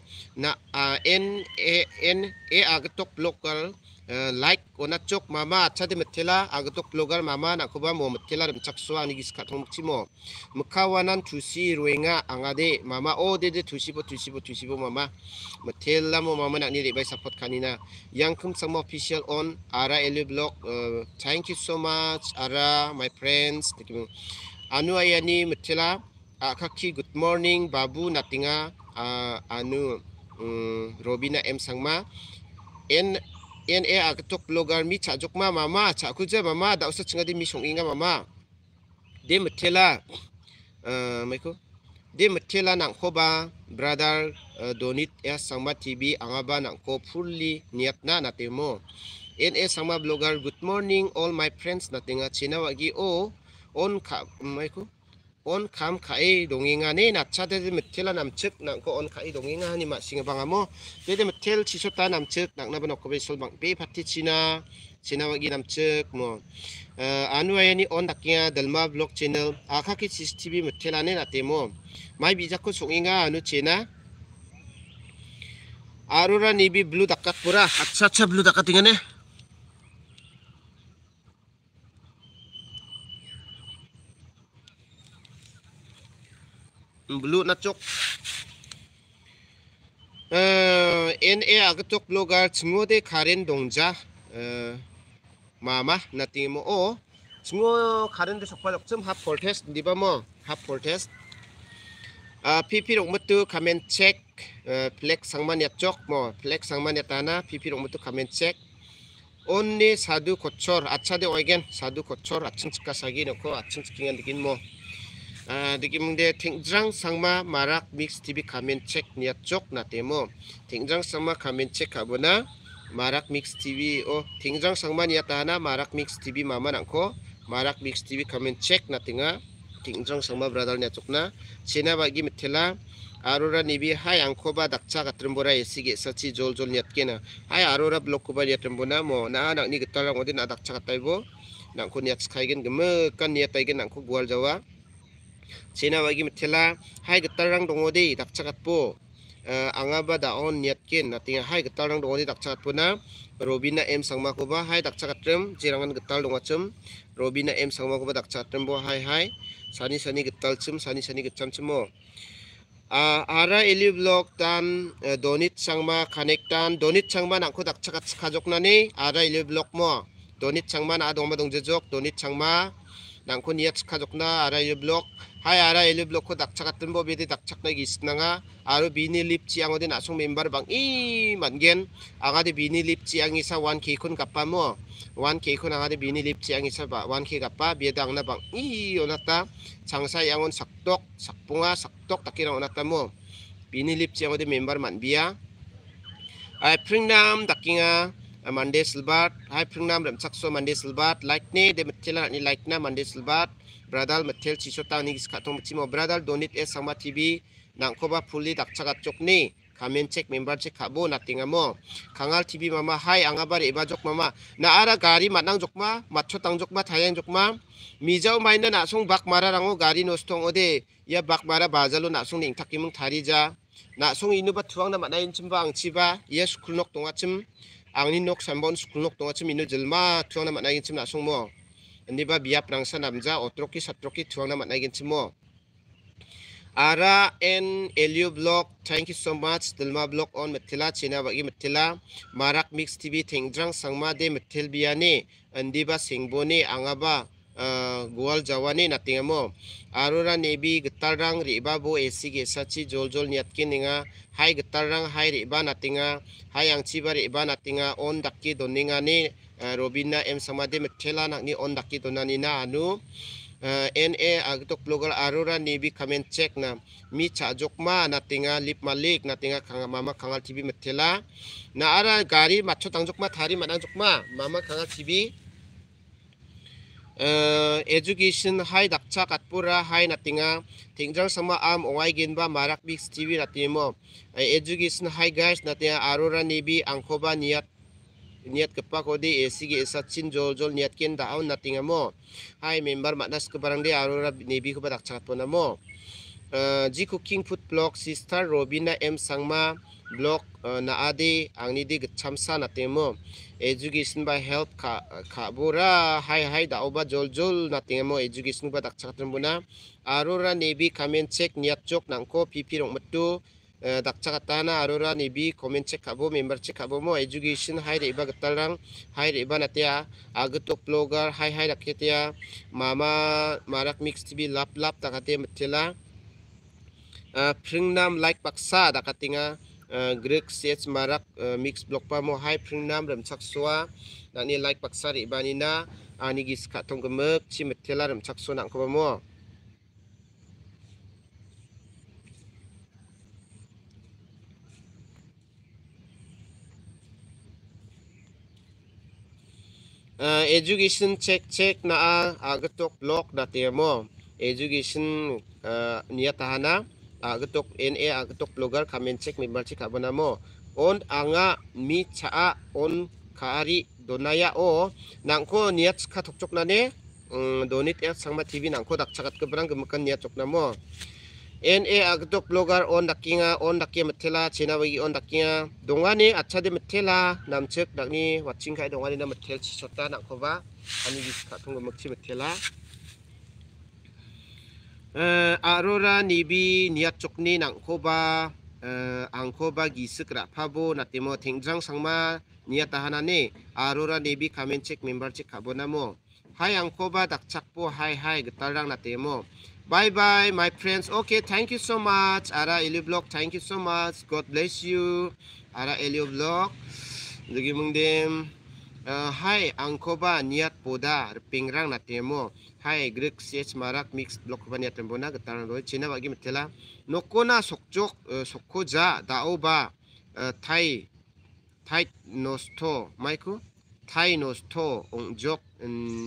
na N A N A a g t o k local like ओना चोक मामा अच्छा दे मिथिला आगतोक ब्लॉगर मामा नाखुबा मो मिथिला रिमचक सुवा निगी सिखा थोंग मुक्षी मो मुखावानान थुसी रुएंगा आंगा दे मामा ओ दे दे थुसीबो थुसीबो थुसीबो मामा मिथिला मो मामा नाखनी रेबाय सपोर्ट खानीना यंग खुम सम ऑफिशियल ऑन आरा एलयू blog thank you so much आरा माय फ्रेंड्स थैंक यू अनु आयानी मिथिला आखाखी गुड मॉर्निंग बाबू नतिंगा अनु रोबिना M Sangma N en e a tok logar mi cha ma mama cha je mama Dah usah chinga di mi song inga mama de mathela uh, eh, de mathela nang nak ba brother eh, donit ya sama tv anga nak nang ko fully niat na na temo en e sangma blogger good morning all my friends nate a china wa Oh, o on kha mai um, 온 감카이 농잉안이 나차데드 메텔라 남측 남고 온 카이 농잉안이 마싱 방아모 데드 메텔 치쇼타 남측 낙나번 어코베 솔방 베 파티 치나 지나와기 남측 뭐 아누아야니 온 낙기야 델마 블록 채널 아카키 CCTV 메텔라네 나테모 마이 비자코 송잉아 아누 제나 아로라 니비 블루 닭각 보라 아차차 블루 닭각 등에네 blue na chok en eh, e ag chok lugar chungo de karen dongja eh, mama nati mo o oh, chungo karen de sokpa lok chum hap test di ba mo hap test ah, pp rong mutu comment check flex eh, sangman ya chok mo flex sangman ya tana pp rong mutu comment check only sadu kochor acha de oigen kan? sadu kochor achin chka sagi no ko achin chkingan dikin mo à, thì kim đề t i n g r a n g sang ma marak mix tv k a m e n c e k nia t c o k na temo t i n g r a n g sang ma k a m e n c e k ka bona marak mix tv o t i n g r a n g sang ma nia ta na marak mix tv mama nang ko marak mix tv k a m e n c e k na tinga t i n g r a n g sang ma brother nia chok na chena hai aurora ba gi mithela na mo 아로라 니비 하이 앙코바 닥차 같은 보라 예시게 서치 졸 a 녀 a taibo na 록코바 녀튼 보나 뭐 나낙 니 그따랑 어디 나닥 kan niat taigen na 녀타이겐 난코 jawa Sinawa g i m e t e l a h a i g e t a r a n g d o n g o d i d a k c a k a t po uh, angaba daon niatkin natinga hai getal rang dongoni d a k c a k a t puna robina m sangma kuba hai d a k c a k a t r e m jirangan getal dongachum robina m sangma kuba d a k c a k a t r e m bo hai hai sani sani getal c e m sani sani g e t a m c e u m o uh, ara eli blok tan uh, donit sangma kanek d a n donit sangma nangko d a k c a k a t k a j o k n a n i ara eli blok mo donit sangma na adongma dongjejok donit sangma nangko niyat khajokna ara iblok hai ara iblok ko dakchak atinbo bidi dakchak na gisnanga aro bini lip chi ango din asung member bang i mangen anga de bini lip chi ang isa 1k kun kappa mo 1k kun anga de bini lip chi ang isa ba 1k kappa biedang na bang i onata changsa yangon saktok sakpunga saktok takira onata mo bini lip chi ango de member man bia ai pringnam dakinga mande silbat hai p r u n g n a m ram sakso mande silbat lightne de metela ni lightna mande silbat bradal metel chisota ni skatom chimo bradal donit e sama tv nangkoba puli dakchaga chokni kamen chek member chek k a b o natinga mo kangal tv mama hai angabar eba jok mama na ara gari m a t a n g jokma matcho tang jokma thayang jokma mijau maina na s u n g bak mara rango gari nostong ode ya bak mara b a z a l o na s u n g ning takimung thari ja na s u n g inu ba thuang na matna in chimba ang chiba yes kulnok tonga chim angni nok sambon skulok tonga chimi no jilma thongna manai gin chimna songmo ni ba biya prangsa namja otroki satroki na manai gin chimo ara en elu block thank you so much dilma block on mithila china bagi mithila marak mix tv thing drang sangma de mithil biyani andiba singboni angaba Ah, gual jawa ni nating mo arura nebi getarang riba bo esi ke, sachi jol jol niat ki ninga hai getarang hai riba natinga hai ang chiba riba natinga on dakki doninga ni uh, ah, robina em samade metela nak ni on dakki donani na anu uh, ah, na agtok blogal arura nebi komen check na mi cha jokma natinga lip malik natinga khang mama khangal tv metela, na ara gari macho tang jokma thari manang ma mama khangal tv education hai dakcha katpura hai natinga tingjang sama am ongai genba marak bix tv ratimo education hai guys natia arora nibi angkhoba niat niat kepa kodi ac ge sachin jol jol niat ken da au natinga mo hai member manas ke barang de arora nibi ko dakcha katpona mo ji cooking food blog sister robina m sangma blok na adi angni di g chamsa na temo education by h e a l t h ka ka bura hai hai da oba jol jol na temo education ba dakcha katram buna arora nebi comment check niat chok nangko pp rong matu dakcha katana arora nebi comment check kabo member check kabo mo education hai reba gatarang hai reba natia agutok blogger hai hai rakhetia mama marak mix tv lap lap takate m i t e l a phringnam like p a k s a dakatinga Uh, Greek set marak uh, mix block pamo high print nam ram chaksua na ni like paksa ri bani na ani ah, gis ka tong ga mek chi lah, ram chaksua nang ko mo uh, education check check na agatok ah, block da temo education niya tahana lah. agetok NA agetok b l o g g e r kamencek mi balcik abonamo on anga mi c a a on kaari donaya o nangko niat ka tokcok nane donit ya sangma TV nangko d a k c a k a t keberang gemekan niat coknamo NA agetok b l o g g e r on dakinga on dakia metela chenawagi on dakinga dongane a c a d e metela namcek dakni watching kai dongane na metel c i s o t a nangko ba ani giskatung g e m a k c i metela Eh, Aurora nibi niat chokni nangkoba eh, angkoba gisukra pabo mo tengjang sangma niat ni Aurora nibi kamen check member check kabonamo hai angkoba dakchakpo hai hai getarang gitarang mo bye bye my friends okay thank you so much ara elio blog thank you so much god bless you ara elio blog lagi mengdem Ờ, hai angkoba niat poda pingrang temo hai greek sech marak mix blok ba niat tembo na getar ro china bagi metela nokona sokjok sokko ja dao ba thai thai nosto maiku thai nosto ongjok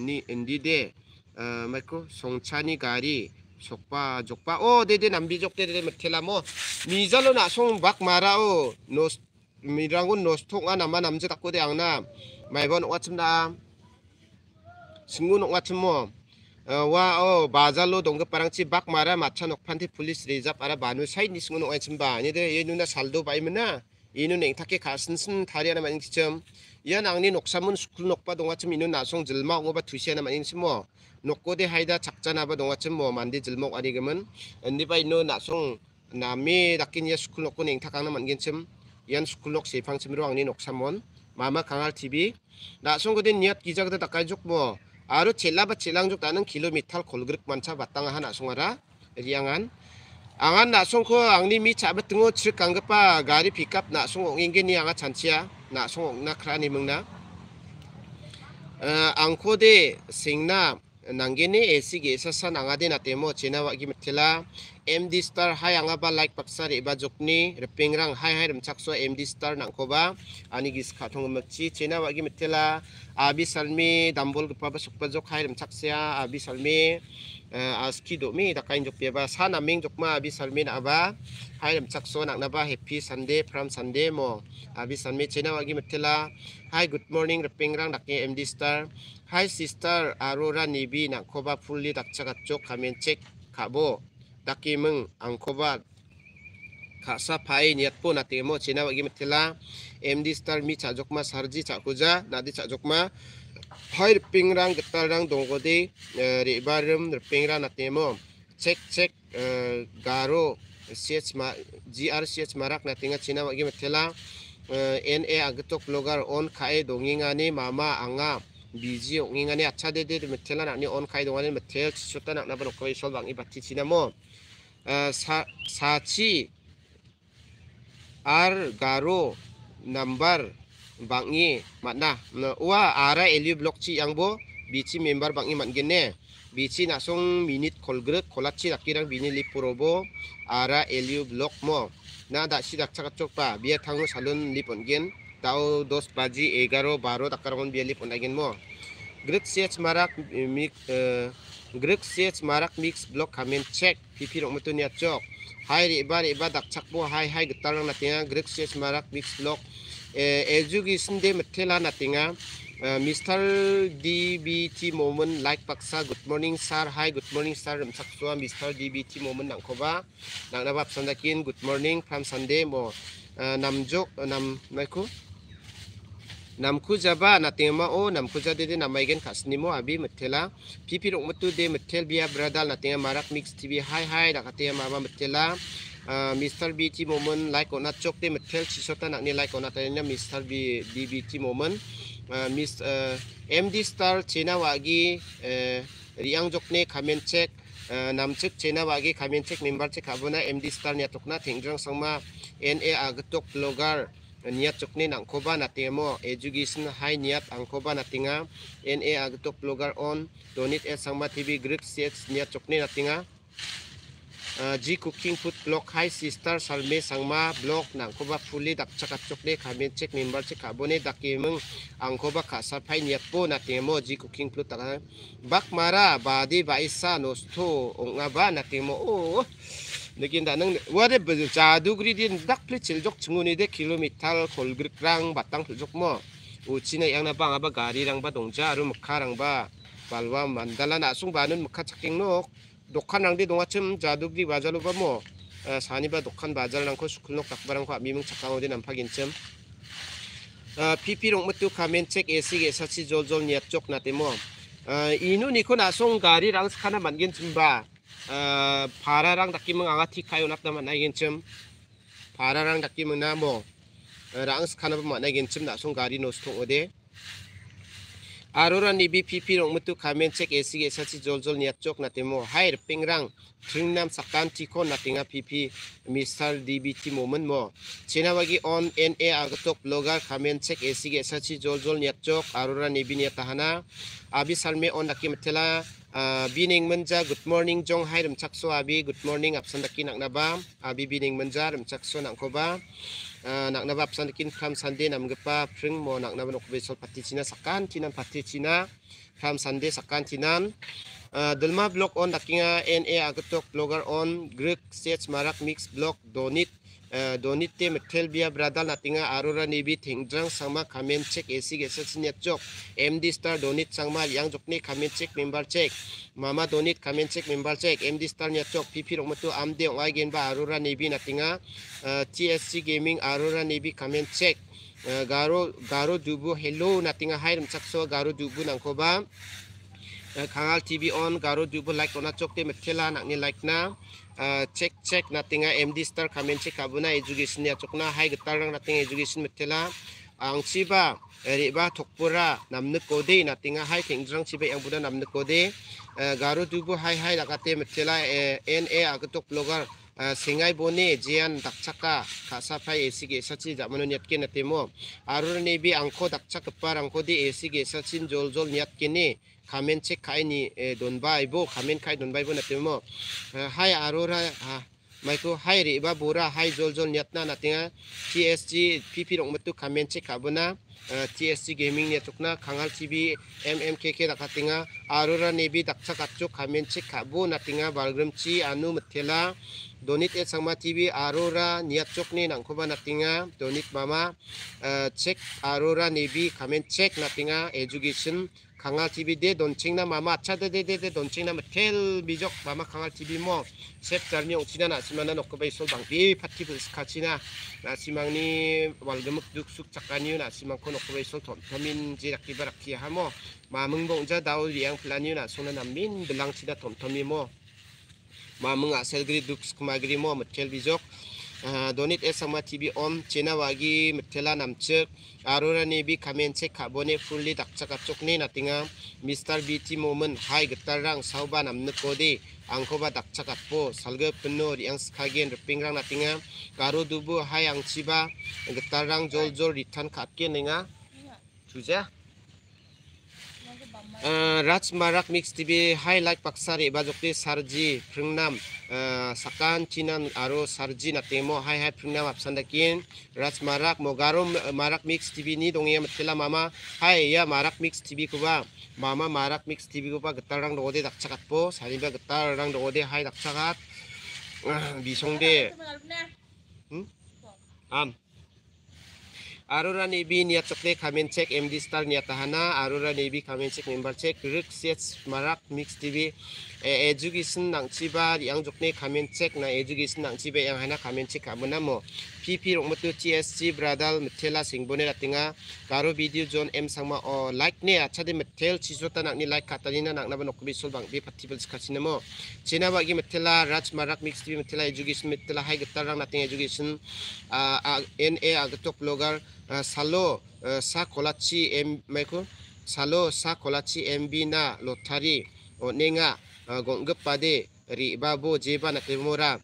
ni ndide maiku songchani gari sokpa jokpa o de de nambi jok de de metela mo mijalo na song bak mara o nos mirangun nosto ngana ma namje takko de angna mai bon watsum da singu nok watsum mo wa o bazalo dongga parangchi bak mara matcha nok phanti police reserve ara banu sai ni singu nok watsum ba ni de yenu na saldo bai mena inu neng takke khasin sin thari ana maning chim yan angni noksamun school nokpa dongwa chim inu nasong jilma ngoba thusi ana maning simo nokko de haida chakchana ba dongwa chim mo mandi jilma ari gaman ni bai no nasong na me dakin ya school nokko neng thakang na mangin chim yan school nok sefang chimro angni noksamon 마마 강할 TV 나 송구된 니앗 기자그대 닦아이 족뭐 아루 칠라바 칠랑족 나는 킬로미탈 골그릇 만차 바땅 하나 송하라 리앙한 앙한 나송코 앙니 미 잡아 등어 칠 강급바 가리 비값 나송 옹인게니 앙아 잔치야 나송 옹나 크라니 멍나 어, 앙코데 싱나 난게니 에시게 사사 나가데 나테모 제나와기 뭐 미텔라 MD star hai anga ba like paksari ba jokni reping rang hai hai ramchakso MD star nangkoba ani ah, gis khathong makchi chena wagi mitela abi ah, salmi dambol gpa ba sukpa jok hai ramchaksya abi ah, salmi eh, aski do mi da kain jok pe ba sana ming jok ma abi salmi na ba hai ramchakso nakna ba happy sunday from sunday mo abi salmi chena wagi mitela hai good morning reping rang dakke MD star hai sister arora nibi nangkoba fully jok kamen check kabo dakimeng angkobat k a s a p a i niatpo natemo china wagi m e t h i l a md star mi c a k j o k m a sarji c a k u j a nadi c a k j o k m a hoi r pingrang g e t a r a n g d o n g o d i ribarum pingra natemo g n c e k c e k garo ch ma grch marak natinga china wagi m e t h i l a na agtok l o g a r on k a e dongingani mama anga Biji ongingani nani onkai dongani acha metela dede metel 옹잉 i s 아 t a n a 텔라 낙니 온 카이동안에 메 o l 쇼 a n g i b a 에 i chinamo. સાચી R Garo number bangi matna wa ara eliu blok chi yangbo bichi member bangi matgene bichi nasong minit kolgrek kolachi dakirang bini lipurobo ara eliu blok mo na daksi dakchakachok pa bia thango salon lipongen tao dos baji egaro baro dakargon bia liponagen mo grek sech marak mik Greek set marak mix block kamen check pipi rok metu niat jok hai ri ba ri ba dak chak bo hai hai gitar lang natinga Greek set marak mix block eh education de metela natinga Mr. DBT Moment like paksa good morning sir hai good morning sir ram saksua Mr. DBT Moment nang koba nang nabab sandakin good morning from Sunday mo namjok nam naiku namkujaba natema o namkuja de de namaigen khasni mo abi mithela pipi rok mutu de mithel bia bradal natema marak mix tv hai hai dakate ma ba mithela mr bt moment like ona chok de mithel sisota nakni like ona tanya mr b dbt moment miss md star china wagi riang jokne comment check नामचिक चेना वागी खामिन चिक member चिक अबुना MD star ने तुकना थिंग जंग संगमा एनए आगतुक ब्लॉगर नियत चुकने नंखोबा नतीमो एजुकेशन हाई नियत अंखोबा नतिंगा एन ए आगतोक ब्लॉगर ऑन टोनिट ए संगमा टीवी ग्रुप सेक्स नियत चुकने नतिंगा जी cooking food block hi sister सलमे संगमा ब्लॉक नंखोबा फुली दक चकत चुकने खामे चेक मेंबर चेक खाबोने दके मंग अंखोबा खासा फाई नियत पो नतीमो जी कुकिंग फूड तक बाईसा नोस्थो ओंगाबा नतीमो nikin ta nang ware be cha du gri din dak ple chil jok chungu ni de kilometer khol gri rang batang thul jok mo u china yang na bang aba gari rang ba dong cha ru mkha rang ba balwa mandala na sung ba nun mkha chaking no dokhan rang de donga chim cha du gri bajalu ba mo sani ba dokhan bajal rang ko sukul nok tak barang ko mi mung chakang de nam phagin chem pipi rong matu kamen chek esi ge sachi jol jol niat jok na te mo inu nikon asong gari rang khana mangin chim ba 파라랑 닦기 뭐 아가티 카요 낙담 안 나긴 좀 파라랑 닦기 뭐 나모 랑스 카나브 뭐 나긴 좀 나송 가리 노스통 어디 아로라 니 비피피 롱 무투 카멘 체크 에시게 사치 졸졸 니아 쪽 나테모 하이르 핑랑 트링남 사칸티코 나팅아 피피 미스탈 디비티 모먼 모 제나와기 온 엔에 아그톡 블로가 카멘 체크 에시게 사치 졸졸 니아 쪽 아로라 니비니아 타하나 아비 살메 온 나키 메텔라 Ah, bining manja good morning jong hai rum chakso abi good morning Ab nak nakna ba abi ah, bining manja rum chakso nakko ba ah, nakna ba apsandakin kham sande namgpa phring mo nakna ba nokbe sol pati china sakan China pati china kham sande sakan China dulma blog on nak dakinga na agatok blogger on greek sets marak mix blog donit Eh, doni te mekhel bia brada na tinga arura ni bi thingjang sangma khamen check ac ge sachnya chok md star doni sangma yang jokni khamen check member check mama doni khamen check member check md star nya chok pp romatu amde wai gen ba arura ni bi na tinga eh, tsc gaming arura ni bi khamen check eh, garo garo dubu hello na tinga hairam chakso garo dubu nangkoba kangal tv on garo dubu like ona chokte mekhela nakni like na check check নাটিং M D star খামেন সে খাবনা education আচকনা hi গতার নাটিং education মেথেলা আংসিবা রেবা থকপুরা নামনে কোদে নাটিং হাই থেংজ্রং সিবে এংবুদা নামনে কোদে গারো দুবু হাই হাই লাগাতে মেথেলা এন এ আগতক ব্লগার সিঙাই বনে জিয়ান ডাকচাকা খাসা ফাই এসি গেসাচি জামানো নিয়াতকে নাতেমো আরো নেবি আংখো ডাকচাক পার আংখো দি এসি গেসাচিন জল জল নিয়াতকে kamen che khai ni don bai bo kamen khai don bai bo na temo hai arora 마이코 하이리 바 보라 하이 졸졸 냐트나 나팅아 TSG PP 롱마투 카멘치 카보나 TSG 게이밍 네톡나 강할 TV MMKK 다카팅아 아로라 네비 닥차 카초 카멘치 카보 나팅아 발그름치 아누 무텔라 도닛 에 상마 TV 아로라 니아쪽니 네 낭코바 나팅아 도닛 마마 어, 책 아로라 네비 카멘 책 나팅아 에듀케이션 강아 집이 대 돈칭나 마마 차대 대대대 돈칭나 텔 미적 마마 강아 집이 뭐 색자미 옹치나 나시마나 녹고베 솔방 비 파티 불스카치나 나시망니 월금uk 둑숙 작가니우 나시망코 녹고베 솔 톰톰인 지락기 바락기 하모 마멍봉자 다우 리앙 플라니우 나소나 남민 블랑치나 톰톰이 뭐 마멍 아셀그리 둑숙 마그리 뭐 텔비족 Uh, donate sama tv om china wagi namcek. namchuk ni bi comment che khabone fully dakchaka chokne natinga Mister bt moment hai gitar rang sauba namne kodi angko ba dakchaka po salge pinno riang skagen ping rang natinga Karu dubu hai angchiba gitar rang jol jol return khatke ninga ya. chuja yeah. राजमारक mix TV highlight पाक्सार एबा जक्ति सारजि फ्रिंनाम साकान चिनान आरो सारजि नातेमो हाय हाय फ्रिंनाम आपसान दाकिन राजमारक मगारो मारक मिक्स टिभि नि दङ या मथेला मामा हाय या मारक मिक्स टिभि खुबा मामा मारक मिक्स टिभि खुबा गतार रां दङ दे दाक्षाखातबो सारिबा गतार रां दङ दे हाय दाक्षाखात बिसंदे आम Arura Navy niya chokle kamen check MD star niya tahana Arura Navy kamen check member check Rick Sets Marak Mix TV 에즈기슨 낭치바 양족네 가면책 나 에즈기슨 낭치베 양 하나 가면책 가문나 뭐 PP 롱모트 TSG 브라달 메텔라 생보네 라팅아 가로 비디오 존 M 상마 어 라이크네 아차데 메텔 치조타 낭니 라이크 카타니나 낭나바 노크비 솔방 비 파티블 스카치네 뭐 지나바기 메텔라 라츠마락 믹스 비 메텔라 에즈기슨 메텔라 하이그타랑 나팅 에즈기슨 아 NA 아그톡 블로거 살로 사 콜라치 M 마이코 살로 사 콜라치 MB 나 로타리 어, 내가 Ah, Gonggup pada riba babo jeba nak kemura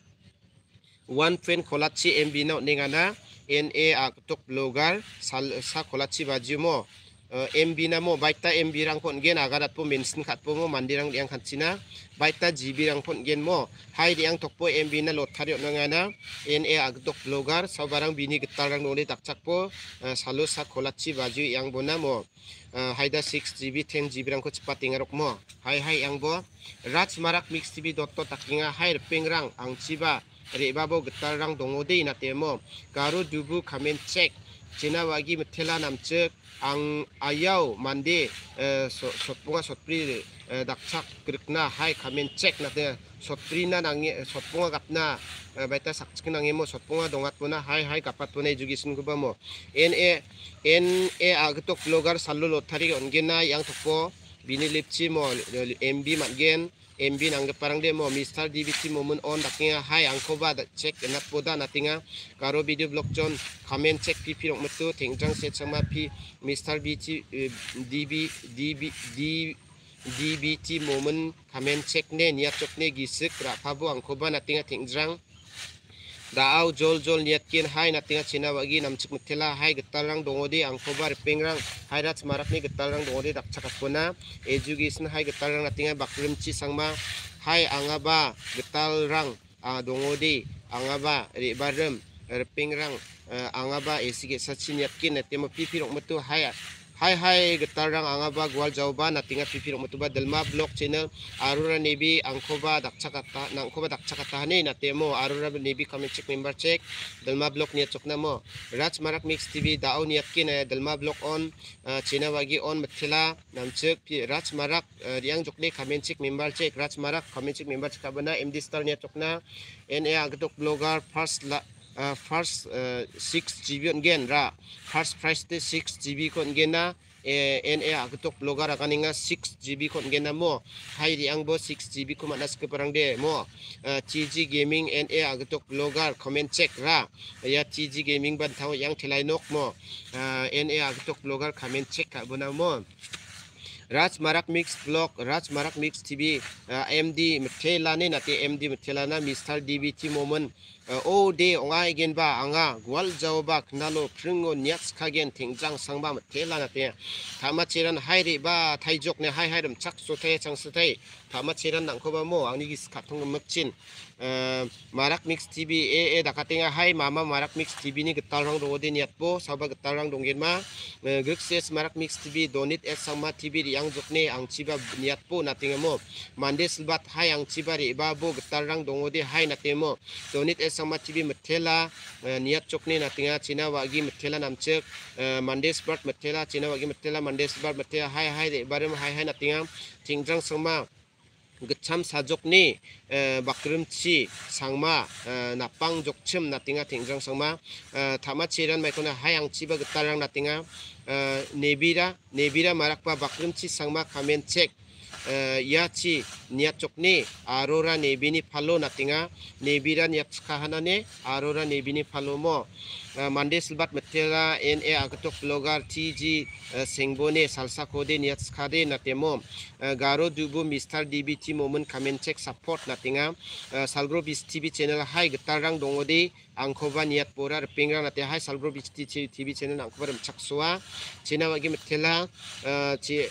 One friend kolachi mb no ningana na na a ah, tok logar sal sa kolachi bajimo Eh, MB na mo ta MB rang kon gen agarat po mention khat po mo mandi rang diang sina, china ta GB rang kon gen mo hai diang tok po MB na lot thari ona nga na NA ag tok blogger sa bini gitar rang noli tak chak po eh, salo sa kolachi baju yang bona mo eh, hai da 6 GB 10 GB rang ko chipating rok mo hai hai yang bo raj marak mix tv dot to takinga hai ping rang ang chiba rebabo gitar rang dongo na te mo garu dubu comment check Cina wagi metela namcek ang ayaw mandi eh, so, sotpunga sotpri eh, daksak kirikna hai kamen cek nate sotpri na nangi sotpunga kapna eh, baita sakchkin nangi mo sotpunga dongat puna hai hai kapat puna education kuba mo en e en e agtok logar salu lotari ongena yang topo bini lipchi mo mb matgen M B नंग परंगे मो mister D B T मोमन on दाकिंग hi अंकोबा check नट पोदा नथिंग कारो video block join comment check P फिर मतु थिंग जंग से चमा P mister B T D B D B D D B T मोमन कमेंट चेक ने निया चोक ने गिसक राफाबो अंकोबा नथिंग थिंग जंग daau jol jol niatkin hai natinga china bagi namchik mithila hai getal gitarang dongodi angkoba ripingrang hai rats marakni gitarang dongodi ejugi education hai getal rang gitarang natinga bakrimchi sangma hai angaba getal rang uh, dongodi angaba ribarem ripingrang uh, angaba esige sachin nanti natema pipi rokmatu hai ah. Hai hai getarang anga ba gwal jau ba natinga pipi rong matuba delma blog channel Arura Nebi angkoba dakchakata nangkoba dakchakata hane natemo Arura Nebi kami check member check delma blog niya chokna mo Raj Marak Mix TV dao niya kin delma blog on uh, China wagi on matila namchuk pi Raj Marak uh, riang jokne kami check member check Raj Marak kami check member check abana MD star niya chokna NA agdok blogger first Uh, first uh, six GB again ra first price the six GB kon gena en eh, e agtok ah, blogger akaninga six GB kon gena mo hairi angbo six GB ko manas ke parang de mo eh, TG gaming en e agtok ah, blogger comment check ra ya TG gaming ban thau yang thilai nok mo en eh, e agtok ah, blogger comment check ka bona mo Raj Marak Mix Vlog, Raj Marak Mix TV, MD Mithela nanti MD Mithela na Mr. DBT Moment ô đê ông ai gen ba anh à gwal jaw ba gen knalo pringo nyaks khagen thingjang sangba ma thela na te thama hai đi ba thay thaijok này hai hai số hairam chak so the chang se thai thama chiran nang khoba mo angni gi skhatung mchin Eh, marak mix TV e eh, e eh, dakatenga hai mama marak mix TV ni getal rang rode niat bo saba getal rang dongen ma gukses marak mix TV donit e sama TV di ang jukne ang chiba niat bo natingemo mande silbat hai ang chiba ri ba bo getal rang dongode hai natemo donit e sama TV metela niat jukne natinga china wagi metela namche mande silbat metela china wagi metela mande silbat metela hai hai de barem hai hai natinga tingjang sama gacham sajokni bakrimchi sangma napang jokchim natinga t i n g j a n g sangma t a m a cheran maikona hayangchi ba gitarang natinga nebira nebira marakpa bakrimchi sangma kamen chek natinga n e 아 i r a niat kahana n 비 arora n e 네 i n i palo mo mande silbat metera en e akatok l o g g e r tg sengbone salsa k o d e niat s k a d e natemo garo dubu m i s t a r dbt momen comment check support natinga salgro bis tv channel hai gitarang dongode a n g k o b a niat b o r a pingra nate hai salgro bis tv channel a n g k o b a r e mchaksoa chinawagi metela chi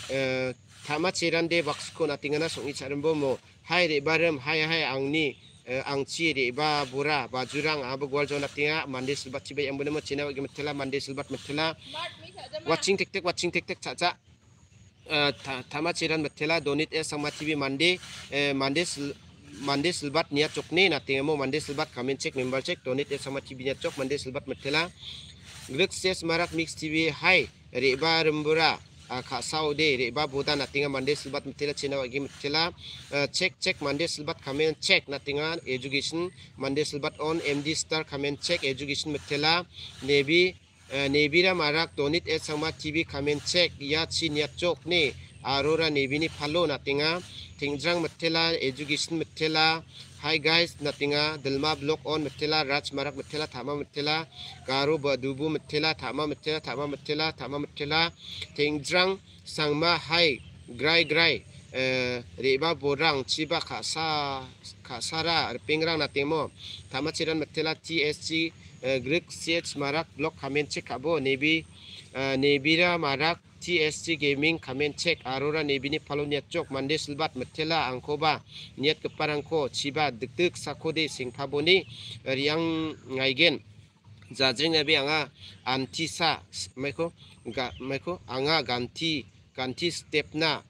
tama chirande baksko natingana songi charimbo mo hai r e b a r e m hai hai angni angchi de ba bura ba jurang aba gwal jona tinga mandis silbat chibe ambuna ma china gi mithla mandis silbat mithla watching tek tek watching tek tek cha cha thama chiran mithla donit e sama tv mande mandis mande silbat nia chokne na tinga mo mande silbat comment check member check donit e sama tv nia chok mande silbat mithla great सेस मारक mix TV hi रेबा रंबुरा खासाओ दे रे बा बुदा नतिंगा मंडे सिलबत मतिला चिना वगी मतिला चेक चेक मंडे सिलबत खमेन चेक नतिंगा एजुकेशन मंडे सिलबत ऑन एमडी स्टार खमेन चेक एजुकेशन मतिला नेबी नेबीरा मारक टोनित ए संगमा टीवी खमेन चेक या सीनियर चोक ने आरोरा नेबीनी फालो नतिंगा थिंगजांग मतिला एजुकेशन मतिला Hi guys, natinga delma block on metela raj marak metela thama metela karu badubu metela thama metela thama metela thama metela tingjang sangma hai grai grai eh, riba borang ciba kasa kasara pingrang natimo thama ciran metela tsc eh, Greek ch marak block kamen cek abo nebi eh, nebira marak TST Gaming Comment Check Arora Nebini Palo Niat Chok Mande Silbat Metela Angkoba Niat Kepar Angko Chiba Duk Duk Sakode Singkaboni Riang Ngaigen Zajeng Nabi Anga Anti Sa Maiko Maiko Anga Ganti Ganti Stepna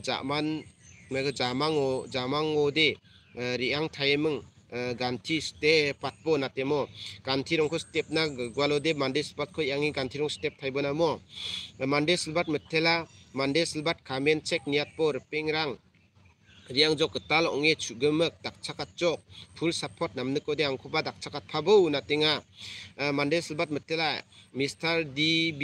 Zaman eh, Maiko Zaman O Zaman O De eh, Riang Taimeng ganti step patpo natemo ganti rongko step na gwalode mande silbat ko yangi ganti rong step thaibona mo mande silbat methela mande silbat kamen check niatpo pengrang riangjok ketal onge chugemak takchakat jok full support namne ko de angkhuba takchakat phabo na tinga mande silbat metela mr db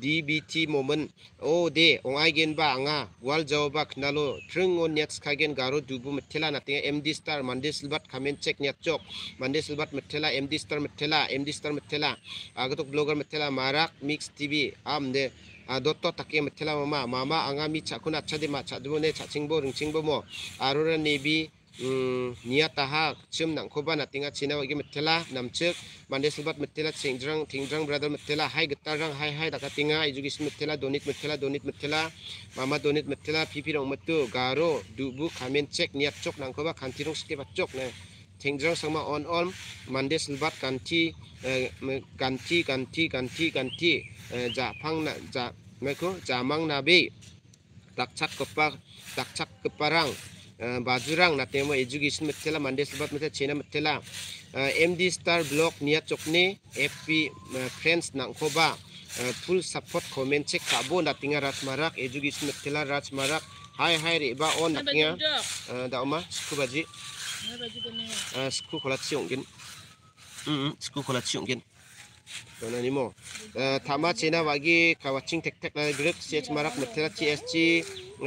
dbt moment o de ongai gen ba anga wal jawba knalo trung on nets khagen garo dubu metela na tinga md star mande silbat khamen check nyat jok mande silbat metela md star metela md star metela agatok blogger metela marak mix tv amde Ah, tak doto takia metela mama mama angami chaku na chadi ma chadi mo ne chaching ah, bo ringching bo mo arora nebi mm, niat aha cium nang koba na tinga china wagi metela mana lah, cek mande sebab metela tingjang tingjang brother metela hai getar jang hai hai takat tinga education metela donit metela donit metela mama donit metela pipi rong metu garo dubu kamen cek niat cok nang koba kantirung skipat lah, cok neng thengjang sangma on on mande silbat kanchi kanchi kanchi kanchi kanchi ja phang na ja meko jamang na be takchak kepa takchak keparang bajurang na tema education metela mande silbat metela chena metela md star block nia chokne fp friends nangkhoba full support comment check kabo na tinga rajmarak education metela rajmarak hai hai re ba on na tinga da oma skubaji Ah, suku kolak siung gin. Hmm, a n a n i m o Uh, tama China wagi kawaching tek tek na grek si CH marak metel CSG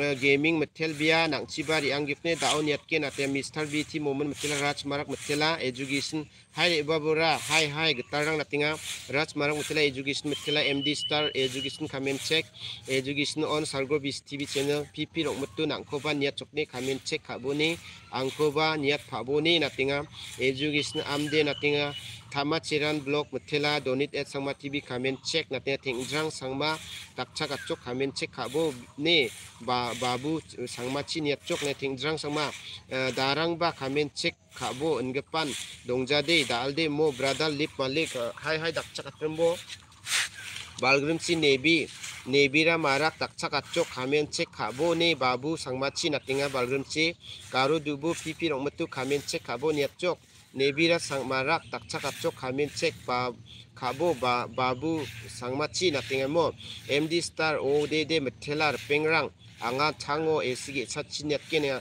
uh, gaming metel bia nang c i b a ri ang gifne d a u n yatke na te Mr. i s t BT moment metel raj marak metela education hai ibabura hai hai g e t a r a n g natinga raj marak metela education metela MD star education c o m m e n check education on sargo bis TV channel PP rok metu nang koba niat c o k n e k a m e n check kaboni angkoba niat paboni natinga education amde natinga 타마치란 블록 무텔라 도닛 에 상마 TV 가면 책 나테 팅장 상마 닥차가 쪽 가면 책 가보 네 바, 바부 상마 치니야 쪽네 팅장 상마 다랑바 가면 책 가보 은급반 동자데 달데 모 브라다 립 말릭 하이하이 닥차가 뜸보 발그림치 네비 네비라 마락 닥차가 쪽 가면 책 가보 네 바부 상마치 나팅아 발그림치 가루 두부 피피 롱무뚜 가면 책 가보 네쪽 네비라 상마락 딱차갑쪽 가민책 바 가보 바 바부 상마치 나팅에모 MD 스타 오데데 메텔라 뱅랑 앙아 창오 에스기 차치넷게네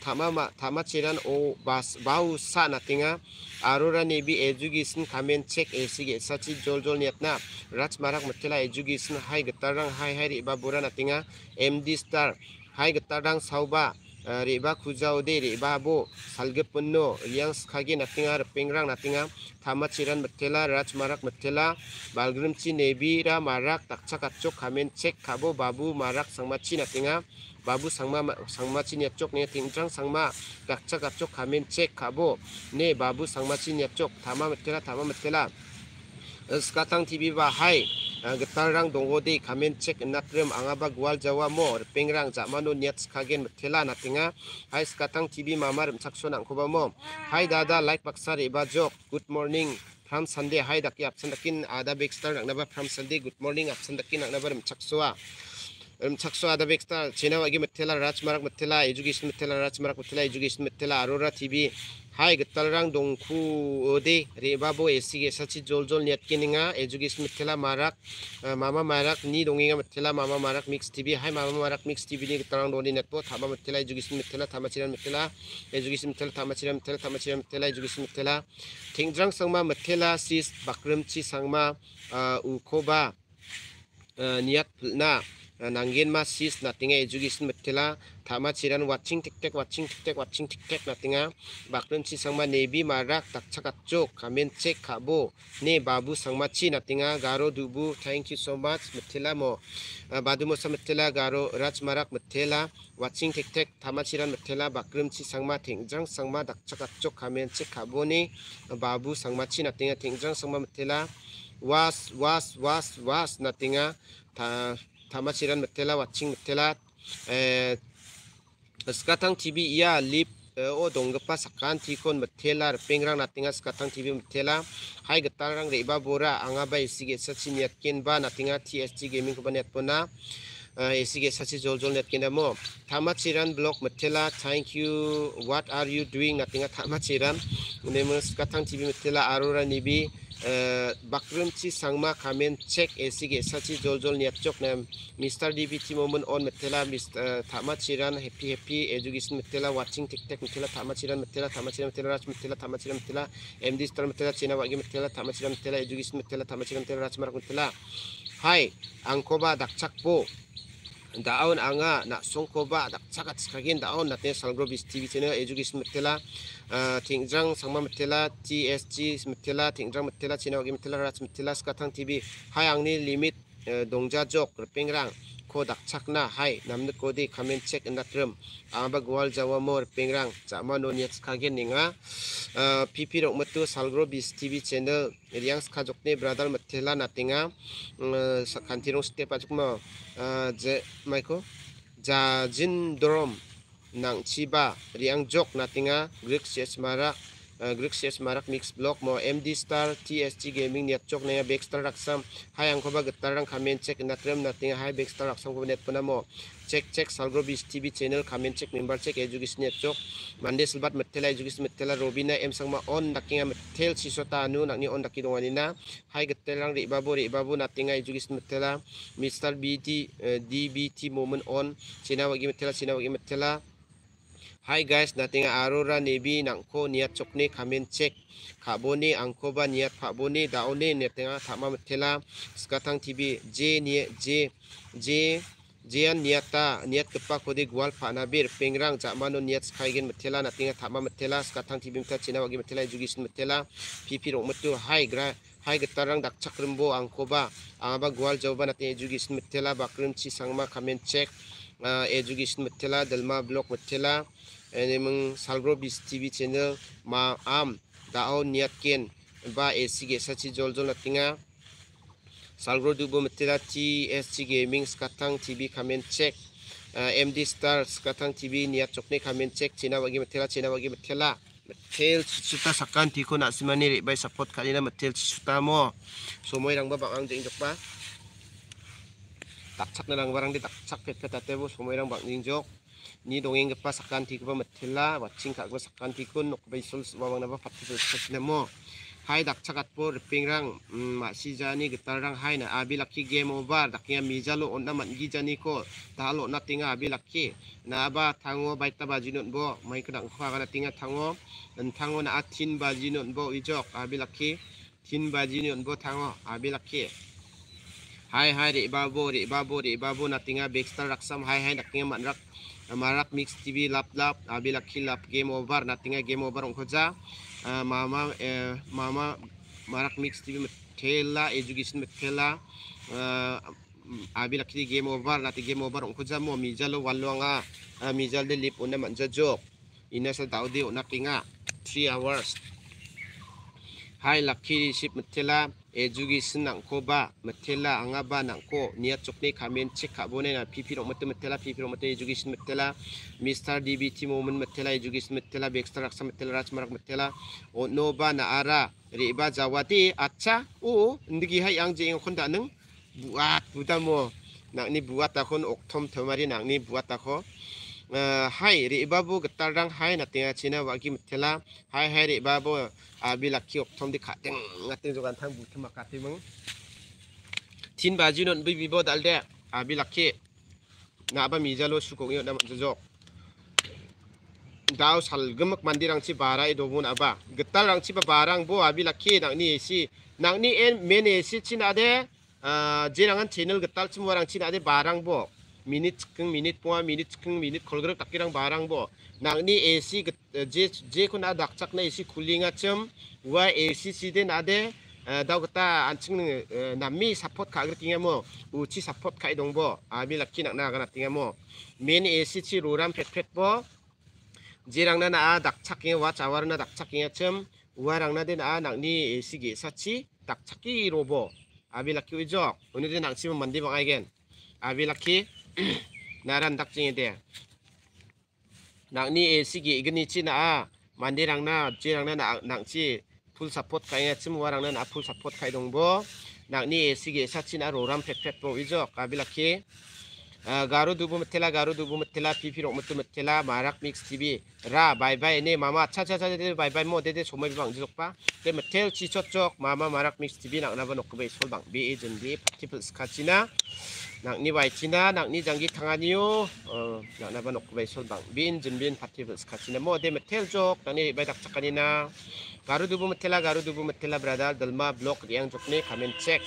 타마마 아, 타마치란 오 바스 바우 사 나팅아 아로라 네비 에듀케이션 가멘책 에스기 사치 졸졸 넷나 라츠마락 메텔라 에듀케이션 하이 그타랑 하이 하이리 바보라 나팅아 MD 스타 하이 그타랑 사우바 Eh, riba kujau de riba bo salge punno yans khagi natinga pingrang natinga thama chiran matela rajmarak matela balgrim chi nebi ra marak takcha kacho khamen chek khabo babu marak sangma chi natinga babu sangma sangma chi ne chok ne tingrang sangma takcha kacho khamen chek khabo ne babu sangma chi ne chok thama matela thama matela Eh, sekatang TV bahai eh, getar rang dongo di kamen cek natrium angaba gual jawa mo ping rang zamanu niat betila metela natinga hai sekatang TV mamar mcakso nang kuba mo hai dada like baksa riba jok good morning from Sunday hai daki absen dakin ada big star nang naba from Sunday good morning absen dakin nang naba mcakso सक्सो आदा बेक्सा चेनावागी मिथेला राज मारक मिथेला education मिथेला राज मारक मिथेला एजुकेशन मिथेला अरोरा टीवी हाय गत्तल रंग डोंकु ओदे रे बाबो एसी के सचि जोल जोल नेटकिनिंगा एजुकेशन मिथेला मारक मामा मारक नी डोंगिंगा मिथेला मामा मारक मिक्स टीवी हाय मामा मारक मिक्स टीवी नी गत्तल रंग डोनी नेटपो थामा मिथेला एजुकेशन मिथेला थामा चिरन मिथेला एजुकेशन मिथेला थामा चिरन मिथेला थामा चिरन मिथेला एजुकेशन मिथेला थिंजरंग संगमा मिथेला सिस बकरमची संगमा उखोबा नियत ना nangin masis natinga education mithila thama chiran watching tik watching tik watching tik natinga baklun chi sangma nebi marak takchakacho kamen check khabo ne babu sangma chi natinga garo dubu thank you so much mithila mo badu mo samithila garo raj marak mithila watching tik tak thama chiran mithila bakrim chi sangma thingjang sangma takchakacho kamen check khabo ne babu sangma chi natinga thingjang sangma mithila was was was was natinga Tha थामा सिरान मेथेला watching मेथेला स्काथंग TV या लिप ओ दोंगपा सकान थीकोन मेथेला पेंग्रा नातिंगा स्काथंग टीवी मेथेला हाय गतार रंग रेबा बोरा आंगा बाय सिगे सचिन यतकेन बा नातिंगा टीएसटी गेमिंग कंपनी अपना एसी के सचिन जोल जोल नेट केनमो थामा चिरन ब्लॉक मथेला thank you what are you doing नातिंगा थामा चिरन उनेम स्काथंग टीवी मथेला आरोरा निबी bakrumchi sangma kamen check esige sachi j o j o l nyapchok nam Mr. DBT moment on metela Mr. Thama Chiran happy happy education metela watching tik tak metela Thama Chiran metela Thama Chiran metela Raj metela Thama Chiran metela MD Star metela China wagi metela Thama Chiran metela education metela Thama Chiran metela Raj Mark a metela Hai angkoba dakchakpo daun anga na songkoba dakchakat skagen daun natne i salgro bis TV channel education metela thingjang sangma mithila tsg mithila thingjang mithila chinogi a mithila r a s h mithila s k a t a n g tv hayangni limit dongja jok pengrang ko dakchakna hai namne kodi comment check natrum aba gwal jawa mor pengrang chama no nyet s k a g e ninga pp rok matu salgro bis tv channel riang s k a jokne brother mathela natinga s khanti rong step ajukma je maiko ja jin drom nang chiba riang jok natinga greek chess marak uh, greek chess marak mix block mo md star tsg gaming net chok nea backstar raksam hayang khoba gatar rang comment check natrem natinga hay backstar raksam ko net pona mo check check salgro bis tv channel comment check member check education net chok mande silbat metela education metela robina m sangma on nakinga metel si sota nu nakni on daki dongani na hay gatar rang ri babu ri babu natinga education metela mr bt uh, dbt moment on china wagi metela china wagi metela Hi guys, nanti arura ni bi nang ko niat chok ni kamen chek khabo ni angko ba niat phabo ni dao ni ne tenga thama thela skathang TV J ni J J jian niat ta niat kepak phana gual panabir pengrang manu niat khai gen nanti natinga thama mathela skathang TV mta china wagi mathela education mathela pp ro mutu hai gra hai getarang dak chakrimbo angko ba aba gwal jaw ba natinga education mathela sangma kamen chek education eh, mathela dalma block mathela ene mung salgro bis tv channel ma am dao niat ken ba ac ge sachi jol jol salgro dubo metela ti sc gaming skatang tv kamen check uh, md star skatang tv niat chokne kamen check china wagi metela china wagi metela metel chuta sakan ti ko na simani re bai support kali na metel chuta mo so moi rang ba ang jing jok ba tak chak na rang barang di tak chak pet ka tatebo so moi rang ba ning jok ni dongeng ke pasakan ti ke metela watching ka ke pasakan ti kun nok bai sul wawang na ba fatu sul sul mo hai dak chakat po ripping rang hmm, ma si jani ge tarang hai na abi lucky game over dak ya mi jalo onna man gi jani ko talo na tinga abi lucky na ba thango bai ta ba jinon bo mai ka dang kha ga tinga thango en thango na athin ba jinon bo i jok abi lucky thin ba jinon bo thango abi lucky hai hai re babo re nanti re babo na tinga bekstar raksam hai hai dak ya man Marak mix TV लाभ लाभ अभी लखी लाभ game over nothing game over ओंखोजा मामा मामा Marak mix TV मेथेला education मेथेला अभी लखी गेम ओवर नाथ गेम ओवर ओंखोजा मो वाल वालुआंगा मिजाल दे लिप उन्हें मंजा जो इन्हें से दाउदी उन्हें थ्री आवर्स हाई लखी शिप मेथेला ejugi senang ko ba metela anga ba nang ko niat cok ni kamen che kha bone na pp ro mate metela pp ro mate ejugi sin metela mr dbt moment metela ejugi sen metela be extra raksa metela rach marak metela o no ba na ara riba ba jawati acha oh, ndigi hai ang jing khon da nang buat buta mo nak ni buat tak khon oktom thom thomari nang ni buat tak kho Uh, hai ri babu gatar dang hai na tinga china wa gi mthela hai hai ri babu ah, a bi lakhi ok thom di kha teng ngati jo gan thang bu thma ka ti mang tin baji non bi bi bo dal de a ah, bi lakhi na ba mi jalo su ko yo da jo jo dau sal gamak mandir ang chi bara i do bun aba gatar ang chi ba barang bo a ah, bi lakhi dang ni si nang ni en mene si china de jirangan channel gatal chimwarang china de barang bo minit keng minit pua minit keng minit kolgrep takirang barang bo nangni ac je je ko na dakchak na ac kulinga chem wa ac side na de 다우다 안칭 남미 사포트 가그 띵에모 우치 사포트 카이 동보 아미 락키 낙나가나 띵에모 멘 에시치 로람 팩팩보 제랑나 나 낙착킹에 와 자와르나 낙착킹에 첨 우아랑나 데나 낙니 에시기 사치 낙착기 로보 아미 락키 위적 오늘은 낙치면 만디 방아이겐 아미 락키 naran dak ching de nak ni e si gi igni chi na mandi rang na chi rang na nak chi full support kai na chim warang na full support kai dong bo nak ni e si gi sa chi na roram phet phet bo ijo kabila ke garu dubu matela garu dubu matela pipi rok mutu matela marak mix tv ra bye bye ne mama cha cha cha de bye bye mo de de somai bang ji jokpa de matel chi chot chok mama marak mix tv nak na ba nok be sol bang be e jen be participles kachina 낙니 와이치나 낙니 장기 탕아니요 어 낙나바 녹배 솔방 빈 진빈 파티브스 카치나 모데 뭐, 메텔족 뭐, 낙니 배닥 착하니나 가루두부 메텔라 가루두부 메텔라 브라다 덜마 블록 리앙 족네 가면 책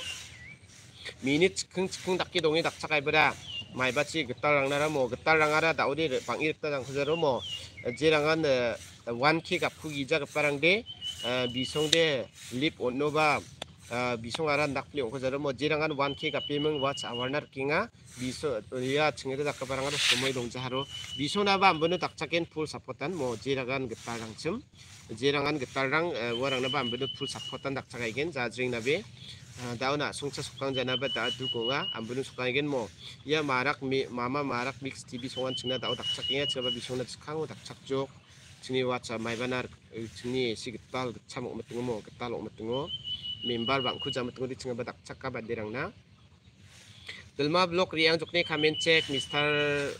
미니 치흥 치흥 닥기 동이 닥착아이브라 마이바치 그딸랑나라 뭐 그딸랑아라 다우디 방이르따당 그저로 뭐 제랑한 어, 완키가 푸기자 그빠랑데 어, 미성데 립 온노바 bisong aran dak pli ongko zaro mo jirang an wan kei kapi meng wats awarnar kinga biso ria tsinge te dak kaparang aro somoi dong zaharo bisong na bam bunu dak tsaken pul sapotan mo jirang an getar rang tsum jirang an getar rang warang na bam bunu pul sapotan dak tsaka igen zazring na be dauna sungsa sukang jana ba ta du ko nga ambunu sukang igen mo ya marak mi mama marak mix tv songan tsinga dau dak tsakinga tsaba bisong na tsukang o dak tsak jok tsini wats a mai banar tsini sigital tsamok metungo mo getalok metungo mimbar bangku jamu tunggu di cengah badak cakap adirang na. Dalam blog riang jok ni kami cek Mister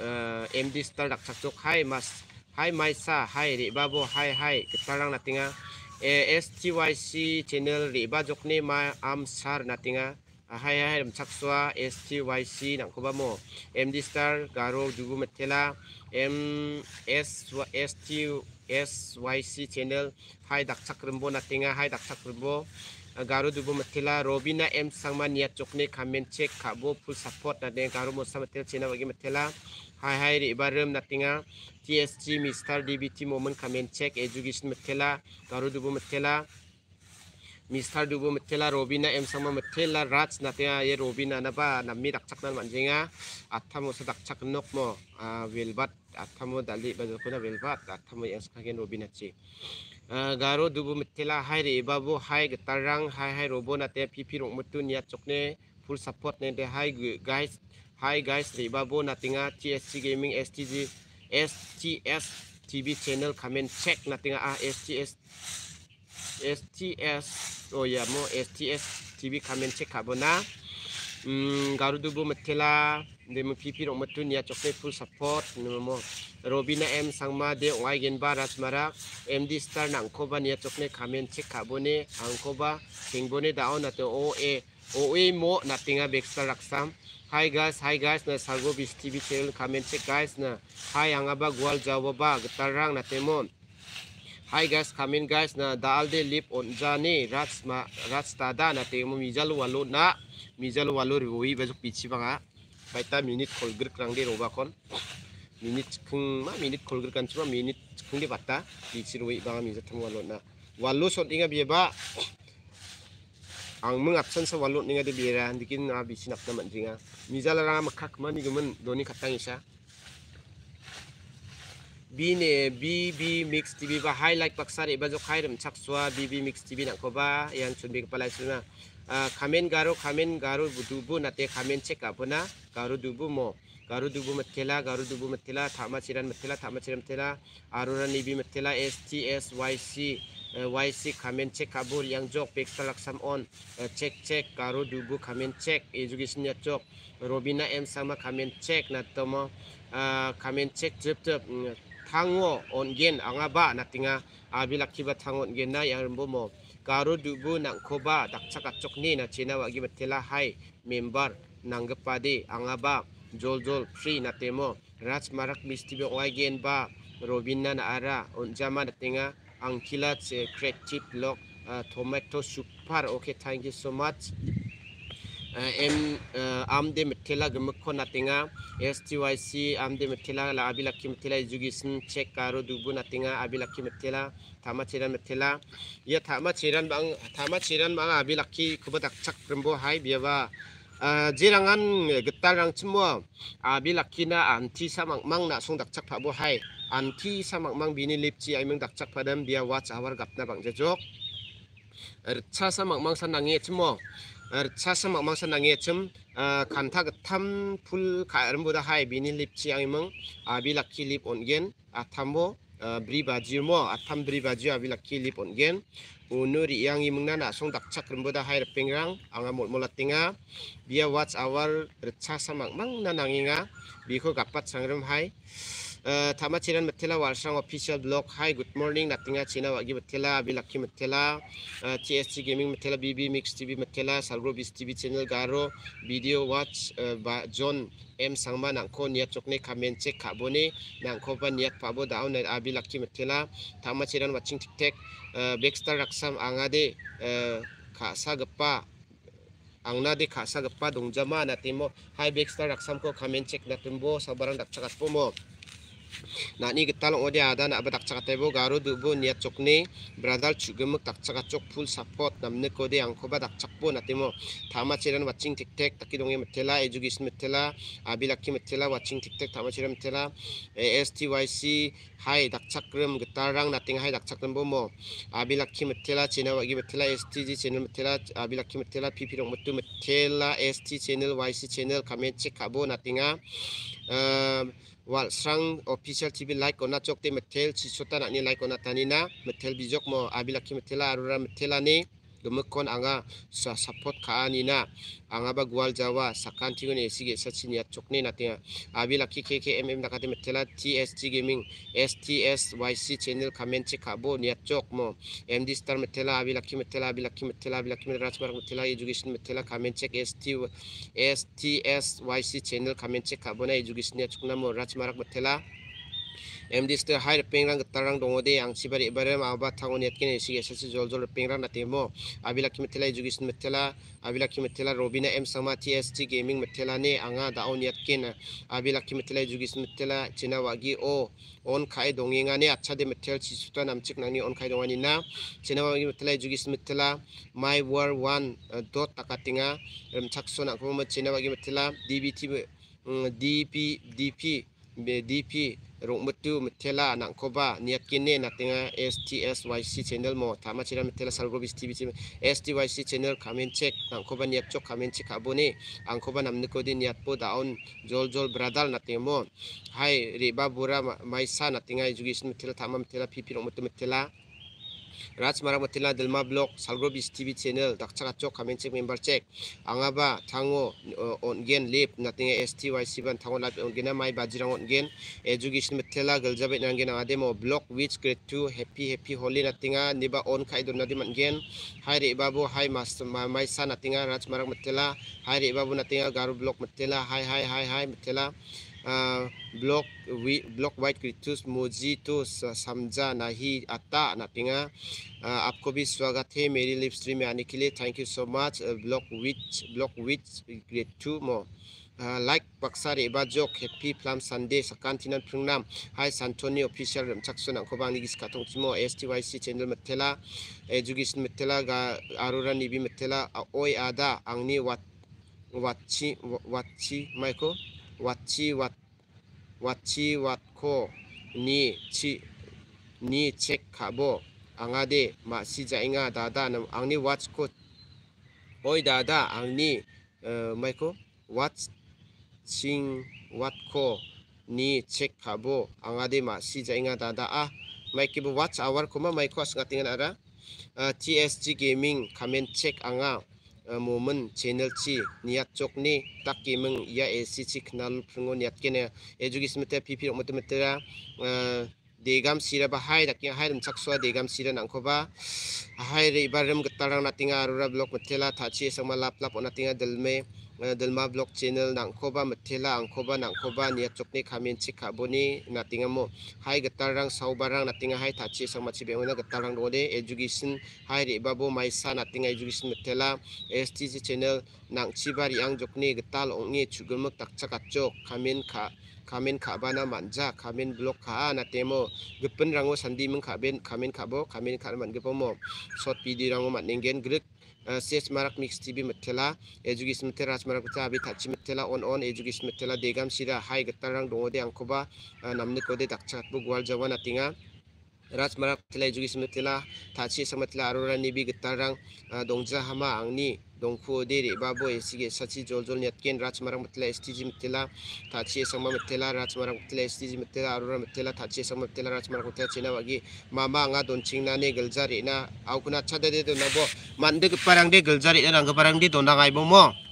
eh, MD Star dak cak jok hai mas hai Maisa hai ri babo hai hai kita lang natinga eh, STYC channel riba ba ni ma am sar natinga ah, hai hai dam cak swa STYC nang ko ba mo MD Star garo jugu metela M S S T S Y C channel hai dak cak rembo natinga hai dak cak rembo Garo दुबो मथेला Robina M Sangma निया चोकने खामें छे खाबो full support नदे गारो मोसा मथेल छेना बगे मथेला हाय हाय रे इबार रम नतिंगा टीएसजी मिस्टर डीबीटी मोमन खामें चेक एजुकेशन मथेला गारो दुबो मथेला मिस्टर दुबो मथेला रोबिना एम संगमा मथेला राज नतेया ये रोबिना नबा नमी दक्षक नन मानजेंगा आथा मोसा दक्षक नोक मो वेलबत आथा मो दाली बजो कोना वेलबत आथा मो एस खागेन रोबिना छे Ah, garo dubu metela hai re babo hai tarang hai hai robo na te pp rok mutu niya chokne full support ne de hai guys hai guys re babo na tinga tsc gaming stg sts tv channel comment check na tinga ah sts sts oh ya mo sts tv comment check abona mm, garo dubu metela de mo pp rok mutu niya chokne full support ne mo Robina M sangma de ongai genba rasmara MD star nangkoba nia chokne kamen chek kabone angkoba singbone dao na to O A O A mo natinga bekstar raksam Hi guys, hi guys na Sargo Bis TV channel kamen chek guys na Hi angaba gwal jawa ba gitarang na temon Hi guys, kamen guys na daal de lip onjani ratsma ratstada na temo mijal walo na mijal walo riwi bezuk pichi banga Baita minit kolgrik rang de roba kon Minit chukung ma minit kholgir kan chura minute chukung de batta ni chiru ba mi je thamwa lo na wallo shot inga bi ba ang mung absence wallo ninga de bi ra dikin na nak sinap na man dinga mi jala ra ma khak ma ni gumun doni khatang isa bi ne mix tv ba highlight paksaan. sar e ba jo khairam chakswa bi bi mix tv nak ko ba yan chun bi pala chuna comment ah, garo comment garo dubu na te comment check up na garo dubu mo garu dubu metkela garu dubu metkela thama chiran metkela thama chiran metkela arura nibi metkela s t s y c eh, y c khamen check kabul yang jok pekta laksam on eh, check check garu dubu khamen check education ya jok robina m sama khamen check natomo eh, khamen check jep jep mm, thango on gen anga ba natinga abilakhi ba thango on gen na yarbo mo garu dubu nangkhoba dakchaka chokni na china wagi metkela hai member nangpa de anga ba जोल जोल फ्री नातेमो राजमारक मिस्टी ओगेन बा रोबिना नारा उनजामा नातेंगा अंखिला से crack chip lock tomato super okay thank you so much एम आम दे मिथिला गमको नातेंगा एस टी वाई सी आम दे मिथिला अभी लक्की मिथिला एजुकेशन चेक कारो दुबू नातेंगा अभी लक्की मिथिला थामा चिरन मिथिला ये थामा चिरन बंग थामा चिरन बंग अभी लक्की खुब दक्षक प्रम्बो हाई बेवा jirangan getal rang cemua bila kina anti samang mang nak sung dak cak pak bu hai anti samang mang bini lipci ai mang dak cak padam dia wat awar gap na bang jajok ercha samang mang sanang ye cemua ercha samang mang sanang ye cem kanta getam pul ka erem buda hai bini lipci ai mang bila kilip on gen atambo Ah, bri baji mo atam bri baji avila kilip on gen unuri yang i mengna na song dakchak rumboda hair pingrang anga mol molatinga bia watch our recha samang mang na nanginga biko kapat sangrum hai थामा चिरन मथेला वालसांग official blog hi good morning nothing चिना वागी मथेला अभी लक्की मथेला टीएससी गेमिंग मथेला बीबी मिक्स टीवी मथेला सालग्रो बीस TV channel Garo video watch John M Sangma नांखो नियत चोकने कमेन चेक खाबोने नांखो पर नियत पाबो दाउन अभी लक्की मथेला थामा चिरन वाचिंग ठीक ठेक बेक्सटर रक्षम आंगादे खासा गप्पा अंगना दे खासा गप्पा दुंगजमा नतीमो हाई बेक्सटर रक्षम को चेक नतीमो सबरंग na ni gital ong odia ada na abadak tsaka tebo garo dubo niya tsok ni bradal tsugemuk tak tsaka tsok full support nam ne kode ang koba tak tsak po na temo tama tsiran watching tik tek taki dong metela education metela abilaki metela watching tik tek tama tsiran metela styc hai tak tsak rem gital rang na ting hai tak tsak tembo mo abilaki metela tsina wagi metela stg channel metela abilaki metela pp dong metu metela st channel yc channel kame tsik kabo na tinga wal sang official tv like ona chok te methel na ni like ona tanina bijok mo abila arura gumukon anga sa support kaanina anga ba g u a l jawa sakan tigun esige sachini a chokne n a t i a abi l a k i kk mm n a k a t e metela tst gaming sts yc channel k a m e n chi k a b o niat chok mo md star metela abi l a k i metela abi l a k i metela abi l a k i metela rajmar metela education metela k a m e n c h e k st sts yc channel k a m e n c h e k k a b o na education i a chukna mo rajmar metela एम डिस्ट ते hi पेंगरंग तरंग दोंगो दे आं सिबारि इबारे माबा थांगो नेट किने सिगे ससे जल जल पेंगरंग ना तेमो मिथेला एजुकेशन मिथेला आबिला कि मिथेला रोबिना एम समा टीएसटी गेमिंग मिथेला आंगा दाउ नेट किन आबिला कि मिथेला एजुकेशन मिथेला चिना ओ ऑन खाइ दोंगिंगा ने अच्छा दे मिथेल सिसुता नामचिक नांगनि ऑन खाइ दोंगानि ना चिना वागी मिथेला एजुकेशन मिथेला माय वर 1 dot takatinga remchakso na ko mo चिना वागी DBT DP DP DP rung betu metela nak koba niat kene nak tengah STSYC channel mo tama cira metela salgo bis TV cime STYC channel kamen cek nak koba niat cok kamen cek abone ang koba nam nikodi niat po daun jol jol bradal nak tengah mo hai riba bura maisa nak tengah jugi sini metela tama metela pipi rung betu metela Rats Maramatila Delma Block, Salgobis TV Channel, Dr. Cho, Kamin Check Member Check, Angaba, Tango on Gen Lip, Nothing STY Seven, Tango Lap on Gena, My Bajirang on Gen, Education Matella, Gelzabet Nangan Ademo, Block, Witch Grade Two, Happy, Happy, Holy Nathinga, Neba on Kaido Nadiman Gen, Hi Babu, Hi Master, My Son Nathinga, Rats Maramatella, Hi Babu Nathinga, Garu Block Matella, Hi, Hi, Hi, Hi, Matella. Block block white क्रितुस मोजी तो समझा नहीं आता नपिंगा आपको भी स्वागत है मेरी लिप स्ट्रीम में आने के लिए thank you so much block which block which great टू मो लाइक बक्सार एबा जक हैप्पी फ्लाम सानडे सकान्थिनान फ्रुंनाम हाय सान्थनि अफिसियेल रोमसाक्सन आंखौबो आंनि गिसखाथंसिमो एस टि वाइ सि चेनेल मेथेला एजुकेशन मेथेला आरुरा निबि मेथेला अय आदा आंनि वाटसि वाटसि माइको วัดชีวัดวัดชีวัดโคนี่ชีนี่เช็คขับโบอังอาเดมาซีใจงาดาดานอังนี่วัดโคโอยดาดาอังนี่เอ่อไม่โควัดชิงวัดโคนี่เช็คขับโบอังอาเดมาซีใจงาดาดาอ่ะไม่คิดว่าวัดอวาร์คุมาไม่โคสกัดยังไงนะเอ่อทีเอสจีเกมิ่งคอมเมนต์เช็คอังอา मोमन चैनल ची नियत चोक ने तक के मंग या ऐसी ची खनाल फ्रंगो नियत के ने एजुकेशन में ते पीपी मत में तेरा देगम सीरा बहाय रखिया हाय रम सक्सवा देगम सीरा नंखोबा हाय रे इबार रम गतारा नतिंगा आरुरा ब्लॉक मतला थाची समलाप लाप नतिंगा दल में Dalma Blog Channel nang koba matila ang koba nang koba niya chokni kamin si kaboni natinga mo Hai gatarang saubarang natinga hai tachi sang matibe una gatarang rode education Hai ribabo may sa natinga education matila STC Channel nang chibari ang chokni gatal ong niya chugumok takcha kamin ka kamin ka bana manja kamin blok ka na temo gupen rango sandi mengkabin kamin kamin kabo kamin ka man gupomo short video rango man ningen grek CS marak mix TV matela edugish matela raj marak ta abi tachi m a t ा l a on on edugish matela degam s द r a hai gatarang dongo de angkoba namne को दे d क ् ष h a t bu gwal ा a w a n atinga 라스마락 틸라 에주기스미 틸라 다치 상마 틸라 아로라 니비 그따랑 동자 하마 앙니 동쿠 데리 바보 에시게 사치 졸졸 넷겐 라스마락 틸라 에스티지 틸라 다치 상마 틸라 라스마락 틸라 에스티지 틸라 아로라 틸라 다치 상마 틸라 라스마락 틸라 지나와기 마마 앙아 돈칭나네 글자리나 아우쿠나 차데데도 나보 만데 그빠랑데 글자리나 랑그빠랑데 도나가이보모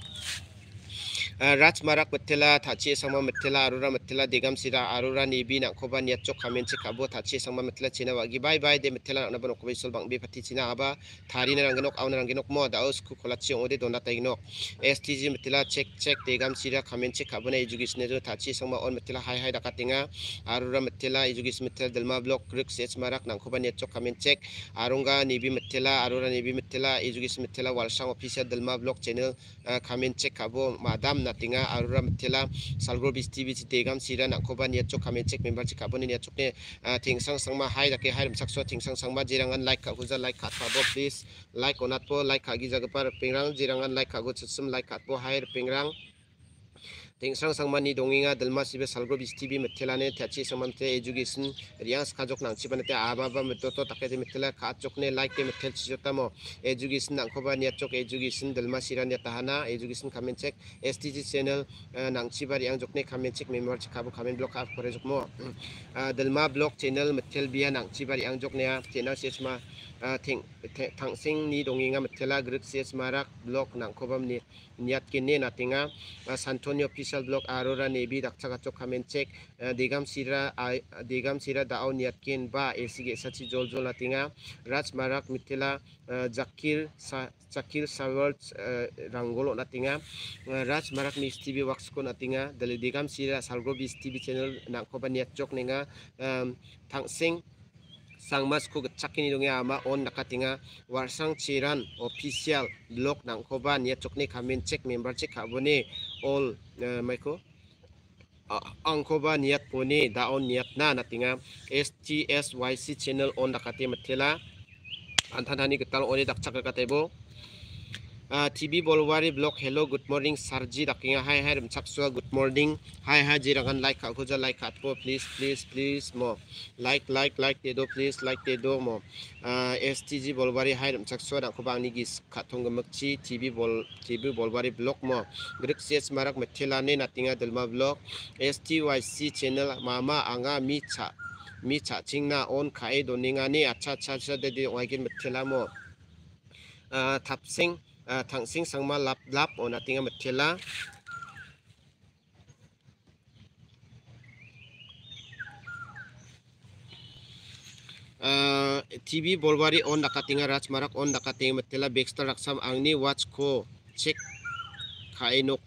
r a t s m a r a k m e t e l a t a c h i sangma m e t e l a arura m e t e l a degam sira arura nibi na khoba niat c o k k a m e n chi k a b o t a c h i sangma m e t e l a china wagi bye bye de m e t e l a na b o n o k h o b e i sol bang be p a t i china aba t a r i na rangenok aw na rangenok mo a da os k u k o l a t s i ode n dona tai nok g n stg m e t e l a c e k c e k degam sira k a m e n chi k a b o na i j u g i s n jo t a c h i sangma on m e t e l a hai hai daka tinga arura m e t e l a i j u g i s n m a t e l a delma block r u k s e t s marak na khoba niat c o k k a m e n c h e k arunga nibi m e t e l a arura nibi m e t e l a i j u g i s n m a t e l a walsang official delma b l o k channel khamen c h e k k a b o madam latinga aruram thela s a l g o bis tv c i tegam sira na k o b a n i a chok kame chek member chi kabon n a chok ne thing sang sang ma hai da ke hai m sakso t i n g sang sang ma jirangan like ka guza like k a t pabo please like onat po like k a g i jaga par pingrang jirangan like k a g o chusum like k a t po hai pingrang tengsang sangman ni dongenga dalma sibe salgo bis tv mithelane thachi sangman te education riyas khajok nang chibane te aba ba mito to take de mithela kha chokne like mithel chi jotamo education nang khoba ni chok education dalma siran ya tahana education comment check stg channel nang chibari ang jokne comment check member chi khabu comment block up kore jokmo dalma block channel mithel bia nang chibari ang jokne channel sesma uh, thang sing ni dong inga matela grid ses marak block nang kobam ni niat kin ne na tinga santoni official block arora nebi dakcha ka chok kamen check digam sira uh, digam sira dao niat kin ba ac ge sachi jol jol natinga raj marak mitela uh, zakir sa Sakir Sawal uh, Rangolo na tinga Raj Marak Mix TV ko na tinga dali digam sira Salgo Bis TV channel nakko baniat jok ninga thang sing Sang sangmasku gitchakini dongya ama on nakatinga warsang chiran official blog nangkoba ni cokni khamin check member che khaboni all eh, maiko angkoba niat poni da on niat na natinga stsyc channel on nakati mathela anthanani gital oni dakchak katebo tibi bolwari block hello good morning sarji dakinga hai hai rumsakswa good morning hai hai jirangan like ka khuja like khatpo please please please mo like like like te do please like te do mo stg bolwari hai rumsakswa da khubang ni gis khathong makchi tibi bol tibi bolwari block mo grik ses marak methela ne natinga delma block styc channel mama anga mi cha mi cha chingna on khae doninga ne acha acha acha de de wagin methela mo thapsing uh, Ah, thangsing sangma lap lap ona tinga mathela ah, TV bolwari on dakatinga rajmarak on dakatinga mathela bekstra raksam angni watch ko check khainok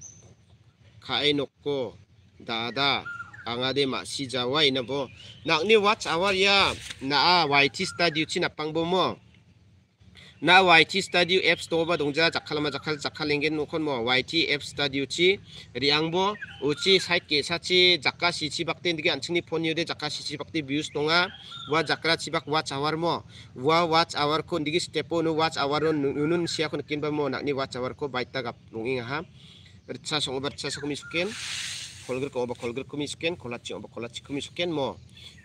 khainok ko dada angade ma si jawai na bo nakni watch awar ya na a ah, white study chi na pangbo mo na yt studio app store ba dongja jakhalama jakhal jakhalenge nokhon mo yt app studio chi riangbo uchi site ke sachi jakka sichi bakte dige anchingni phone yode jakka sichi bakte views tonga wa jakra chibak watch hour mo wa watch hour ko dige stepo no watch hour no nunun sia ko kinba mo nakni watch hour ko baita gap nonginga ha ritsa songba ritsa sokomi suken kolgir ko ba kolgir komi suken kolachi ba kolachi komi suken mo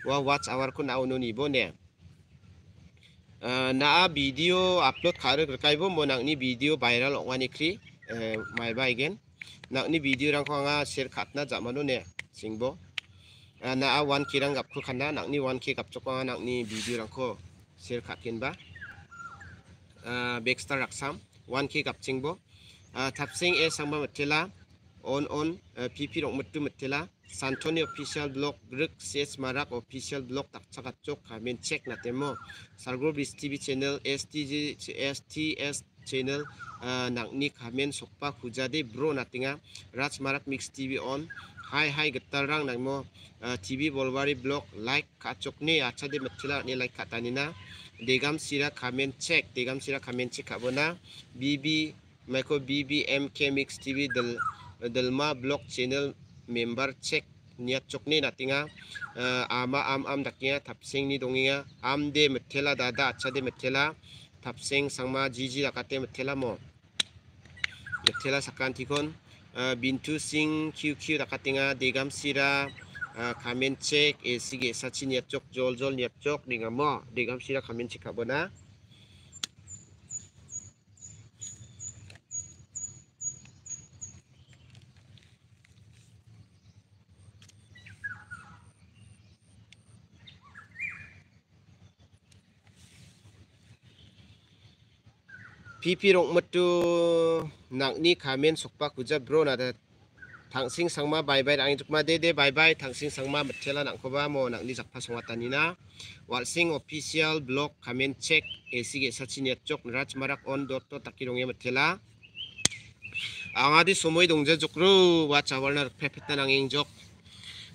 wa watch hour ko na ononi bo ne ना video upload खा रखाइब नाकनी video viral अगानिख्रि माइबा इगेन नाकनी video रखा share खाना जामानो ने सिंब ना वन के रंग गाबखो खाना नाकनी वन के गाबचको नाकनी भिडिओ रखो शेयर खाखेनबा बेगस्टार रक्साम वन के गाबचिंब थापसिंग ए सामबा मेथेला अन अन फिफि रंग मत्तु मेथेला santoni official blog greek ses marak official blog tak cakap chok kamen check nanti mo. sargo bis tv channel stg sts channel uh, nak ni kamen sokpa kujade bro nanti ngah. raj marak mix tv on hai hai getar rang nak mo uh, tv bolwari blog like kacok ni acha de metila ni like kata katanina degam sirah, kamen check degam sirah, kamen check abona bb Michael MK Mix TV Del Delma Blog Channel member check nia chokni natinga ama am am dakinga t a p s i n g ni donginga am de m e t e l a dada acha de m e t e l a t a p s i n g sangma jiji dakate m e t e l a mo m e t e l a sakan tikon bintu sing qq dakatinga degam sira kamen check esige sachi nia chok jol jol nia chok ningamo degam sira kamen check abona 비피롱 머뚜 낙니 가면 속박 구자 브로 나다 당신 상마 바이바이 앙이 죽마 데데 바이바이 당신 상마 머텔라 낙코바 모 낙니 작파 송왔다니나 왈싱 오피셜 블록 가면 체크 에시게 사치니아 쪽 라츠마락 온 도토 타키롱에 머텔라 앙아디 소모이 동제 죽루 와 자월나 페페타 낭잉 죽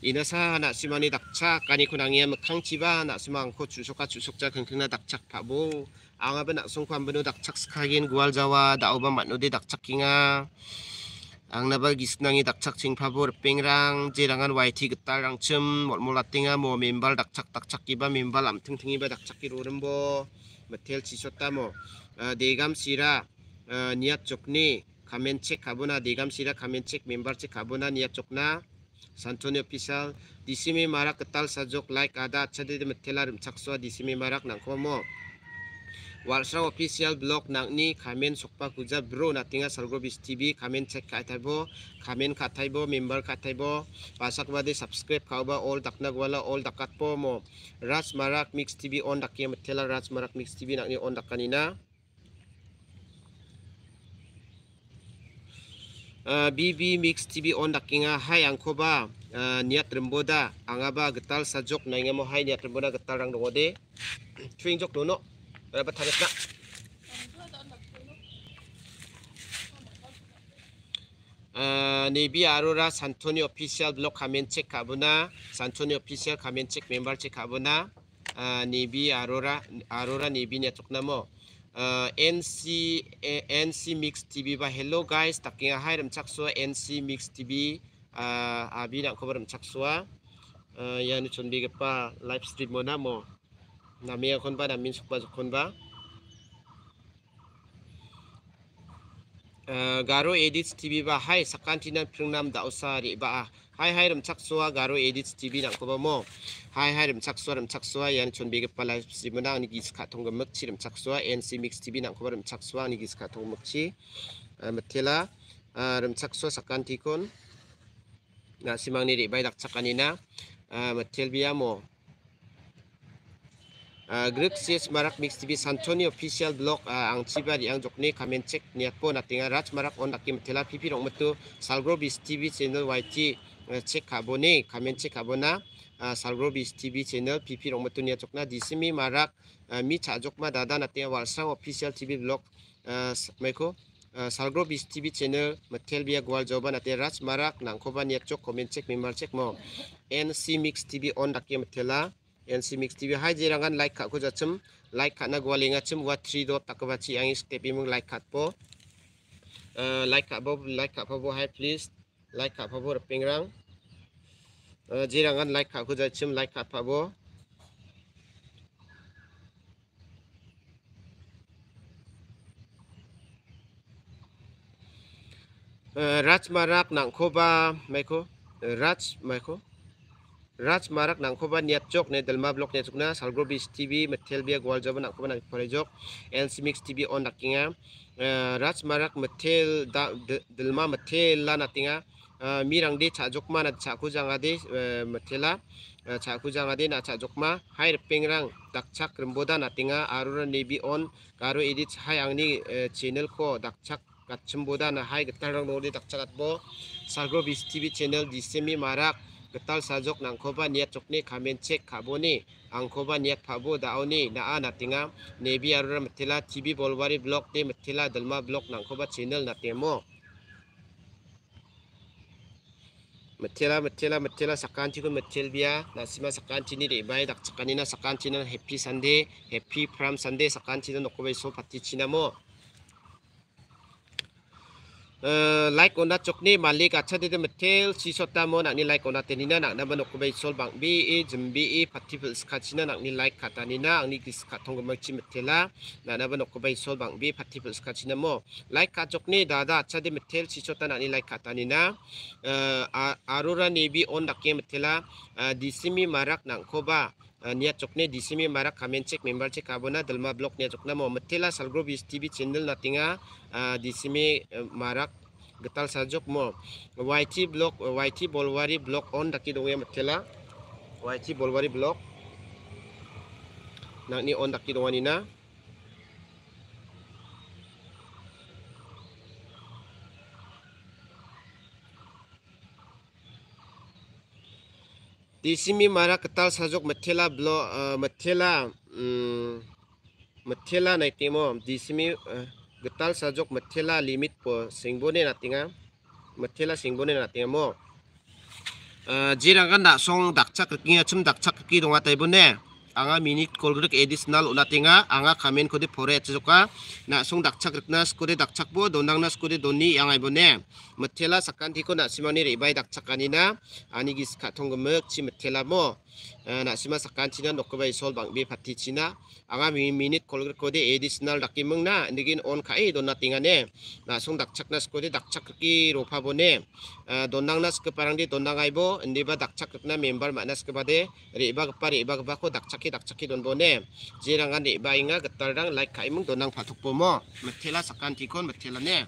이나사 나시마니 닥착 까니쿠 낭이야 므캉치바 나스마 앙코 주속가 주속자 긍긍나 닥착 파보 Ang abe nak sungkan benu tak cak sekarang gual jawa, dah ubah mat nudi tak cakinga. Ang naba gisnangi tak cak cing pabur pingrang, jerangan YT getar rang cem, mot mulat tinga mo mimbal tak cak tak cak iba mimbal am ting ting iba tak cak iru rembo, metel si sota mo. Eh, degam sira eh, niat cokni, kamen cek kabuna degam sira kamen cek mimbal cek kabuna niat cokna. Santoni official, di sini marak ketal sajok like ada, cedek metelar rumcak sua di sini marak nangkomo. Warsaw official blog nak ni kamen sokpa kuja bro natinga salgo bis tv kamen check katai bo, kamen katai bo member katai bo pasak wadi subscribe kau ba all tak nak wala all tak po mo ras marak mix tv on tak dakye metela ras marak mix tv nak ni on dakanina BB uh, Mix TV on tak dakinga hai angko ba uh, niat remboda angaba getal sajok nangemo hai niat remboda getal rang dongode twing jok dono เราไปทำกันนะนี่บีอารุราซันโทนิโอฟิเชียลบล็อกคอมเมนต์เช็คขับบุนาซันโทนิโอฟิเชียลคอมเมนต์เช็คเมมเบอร์เช็คขับบุนานี่บีอารุราอารุรานี่บีเนี่ยทุกนโมเอ็นซีเอ็นซีมิกซ์ทีวีบ้าเฮลโล่ไกด์ตักกิ้งอาหารมันชักสัวเอ็นซีมิกซ์ทีวีอ่าอาบีนักข่าวมันชักสัวยานุชนบีกับป้าไลฟ์สตรีมมันนโม ba নামি এখনবা ba চুকবা ba garo edits tv ba hai sakanti nan pringnam da osari ba hai hai ram chakswa garo edits tv nang ko ba mo hai hai ram chakswa ram chakswa yan chon bege pala simana ni gis kha thong mak chi ram chakswa nc mix tv nang ko ba ram chakswa ni gis kha thong mak chi mathela ram chakswa sakanti kon na simang ni re bai dak chakani na mathel bia mo Greg CS Marak Mix TV Santoni Official Blog ang Chibar i a n g j o k n e kamen c h e k niat po natinga Raj Marak on nakim tela pipi rong metu Salgro Bis TV channel YT check kabone kamen c h e k kabona Salgro Bis TV channel pipi rong metu niat jokna disimi Marak mi chajokma dada natinga Walsang Official TV Blog maiko salgro bis tv channel matel bia g u a l joba nate raj marak nangkoba niat j o k k a m e n c h e k member check mo nc mix tv on dakye matela C mix TV hi जेरा like खाको जाचम like खाना ग्वालिंग आचम वा three dot बाची आई step इमुंग लाइक खापो लाइक खाब लाइक खाफाबो हाई प्लीज लाइक खाफाबो पेंगरांग जेरा लाइक खाको जाचम लाइक खाफाबो राज माराक नांखोबा माइखौ राज माइखौ rajmarak nangkoba n i a t j o k ne d a l m a blok n i a t j o k n a salgro bis tv metel bia gwal jaba nangkoba nang porejok lc mix tv on nakinga rajmarak metel d a l m a metel la natinga mirang de chajokma na chaku janga de metela chaku janga de na chajokma hair p i n g r a n g dakchak remboda natinga arura nebi on karo edit hai angni channel ko dakchak k a t c h i m b o d a na hai gatarang no de dakchak atbo salgro bis tv channel disemi marak getal sajok nangkoba niat cok ni kamen cek kaboni angkoba niat pabo daoni naa natinga nebi arura metila tv bolwari blog te metila dalma blog nangkoba channel natemo metila metila metila sakan cikun metil nasi nasima sakan cini rebay tak sakan ina sakan cina happy sunday happy pram sunday sakan cina nokobai so pati cina mo Eh, like on that chokni malik acha de metel si sota mo nakni like on tenina nak nakna ba nokbe sol bang bi e jim bi e eh, patipul skachina ni like kata nina angni kis khatong ma chi metela nakna ba nokbe sol bang bi patipul skachina mo like ka chokni dada acha de metel si sota ni like kata nina ni bi on dakye metela disimi marak nang nangkoba niya di sini marak komen chek member chek kabona dalma blok niya chokna mo metela salgro bis tv channel natinga sini marak getal sajok mo yt blok yt bolwari blok on daki dongya metela yt bolwari blok nak ni on daki dongani na tisimi mara ketal sajok mathela blo mathela mathela nai temo tisimi ketal sajok mathela limit po singbone natinga mathela singbone natinga mo jirang kan dak song dak chak kinga chum dak chak ki donga taibone anga minit kolgruk additional ulatinga anga kamen k o d i pore t s u k a na song dakchak rikna skode dakchakbo donangna skode doni yangai bone m e t e l a sakanti ko na simani rebai dakchakani na anigis k a t o n g g m u k chi m e t e l a mo 나시마 사칸치나 녹바 이솔 방비 파티치나 아가 미 미닛 콜그코디 에디셔널 다키멍나 니긴 온 카이 돈나 띵아네 나송 닥착나스코디 닥착기 로파보네 돈낭나스크 파랑디 돈낭아이보 니바 닥착크나 멤버 마나스크 바데 리바가 파리 이바가 바코 닥착기 닥착기 돈보네 지랑간 이바잉아 겟달랑 라이크 카이멍 돈낭 파톡보모 메텔라 사칸티콘 메텔라네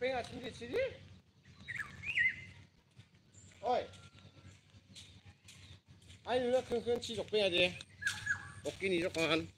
빼야 침대 치지? 어이 아니 누나 큰큰 치족빼야지 웃기니 조금만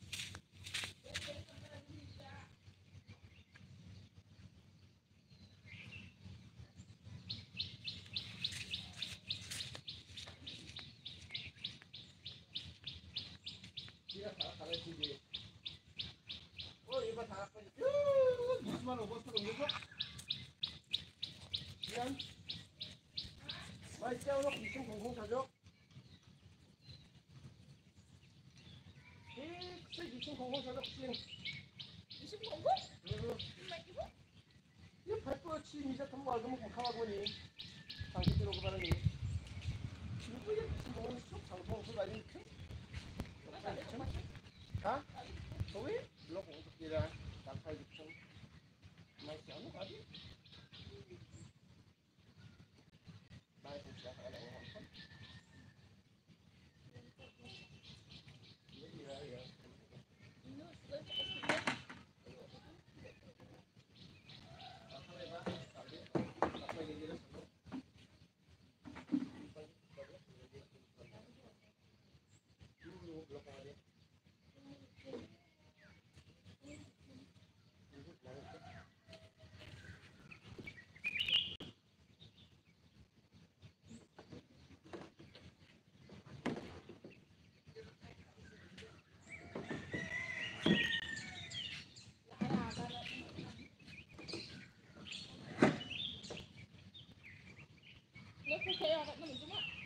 Let's prepare all t t money. Come on.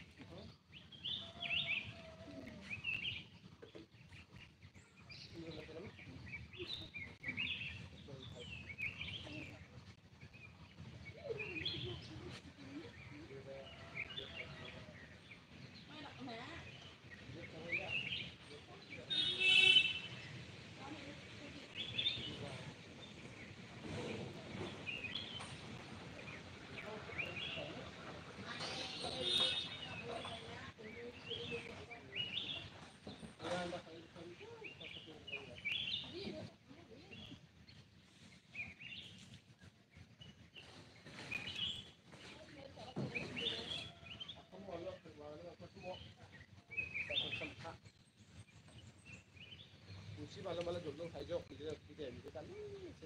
మిర్చి మళ్ళీ మళ్ళీ జొడ్లు సైజు ఇదే ఇదే అందుకని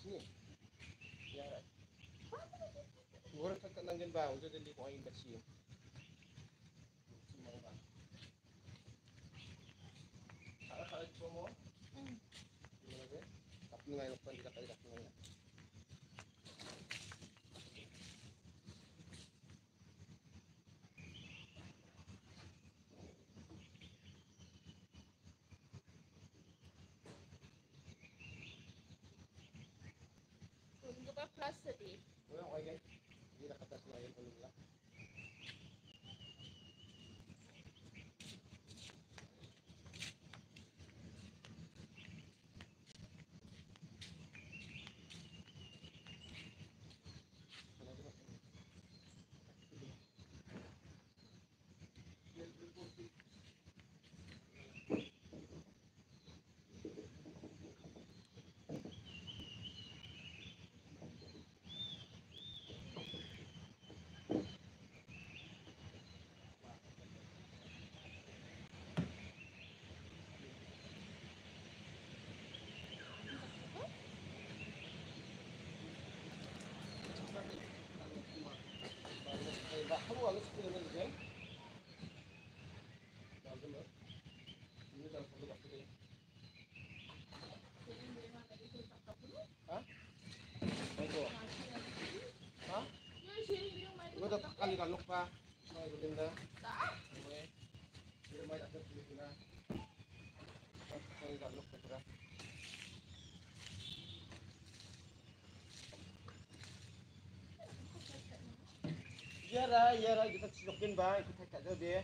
sini. Ya. Gurus ka ng ganbaho, dito dali ko kayo basiyo. Bahru alıp kullanacağım. Kalau kalau pak, saya berdenda. lah, iyalah kita cucukin bang, kita kat dia.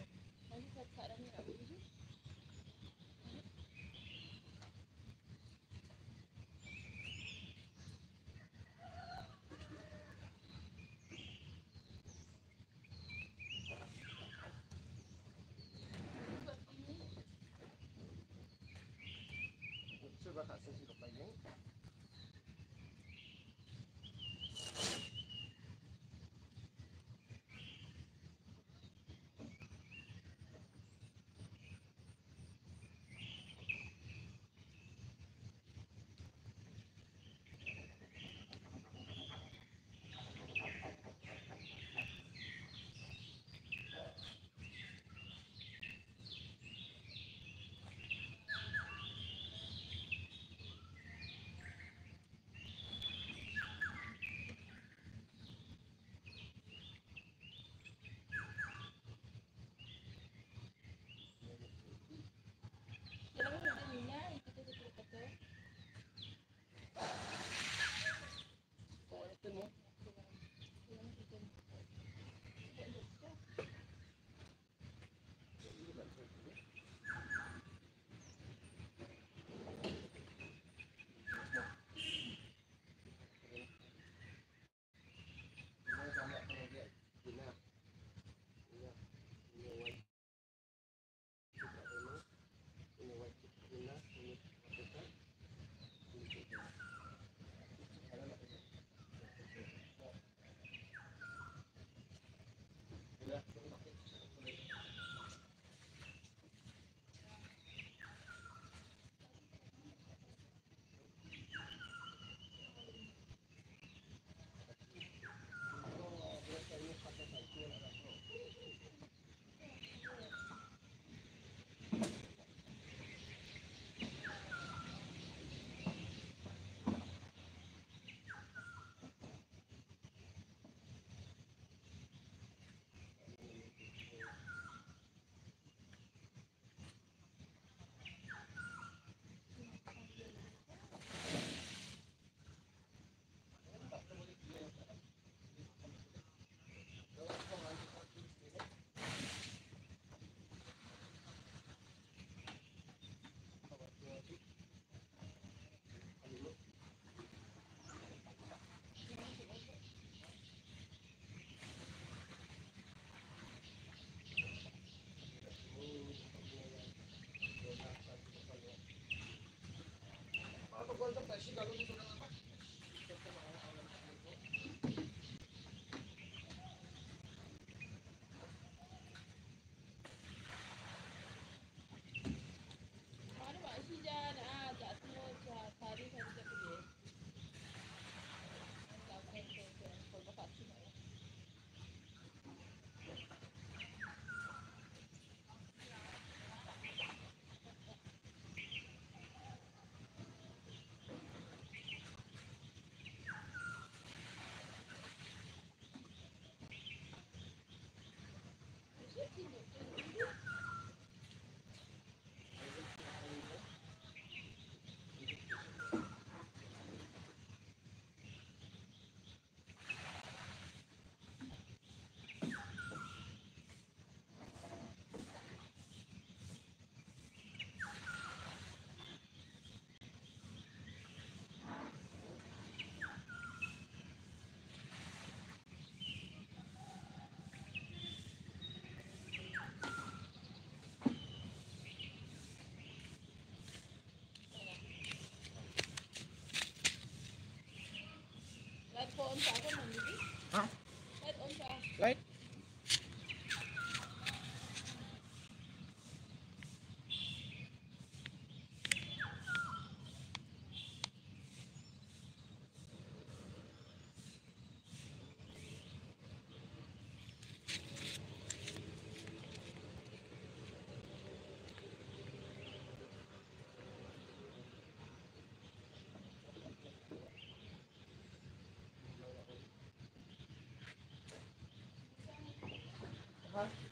Thank you. 我们找个男的。Hush.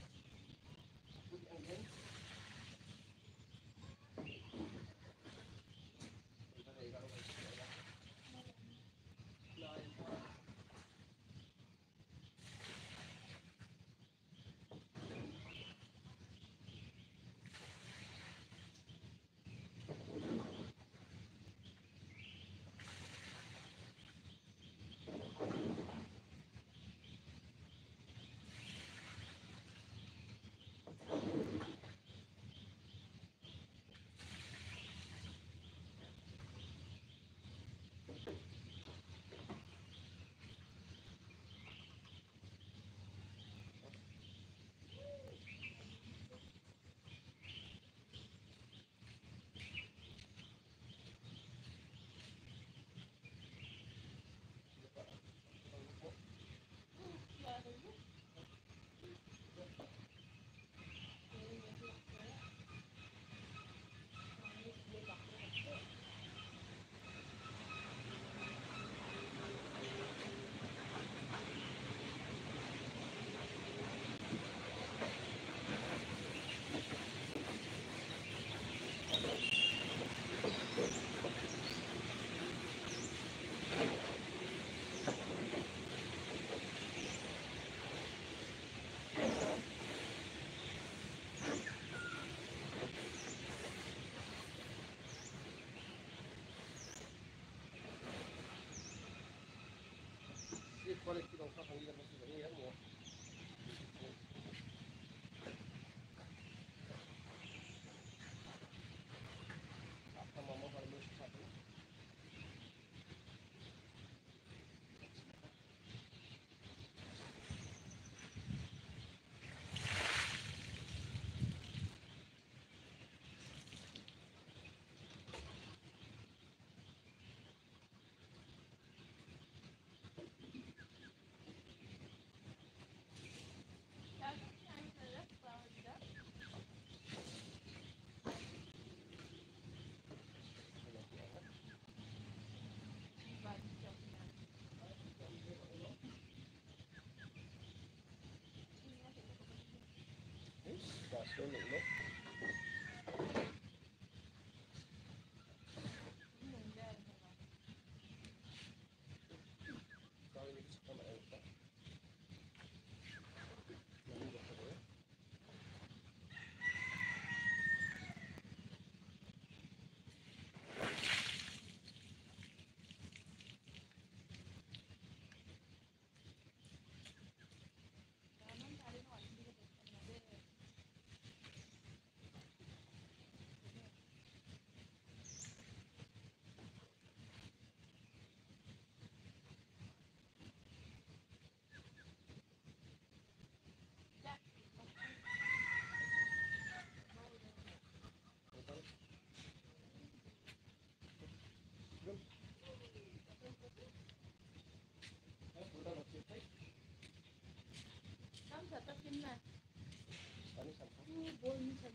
过来，系统扫描仪的模 enflasyonla buồn thật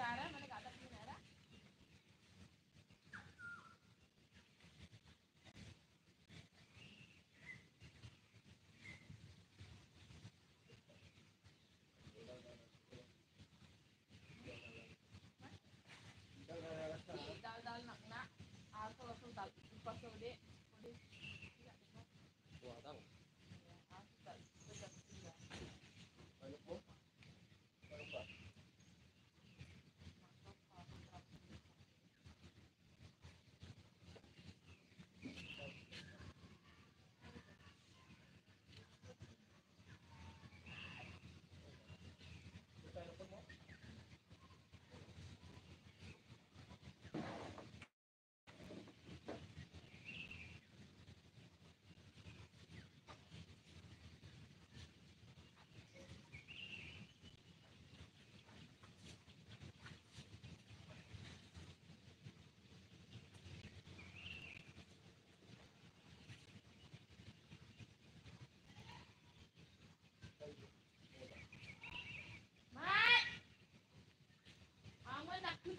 cara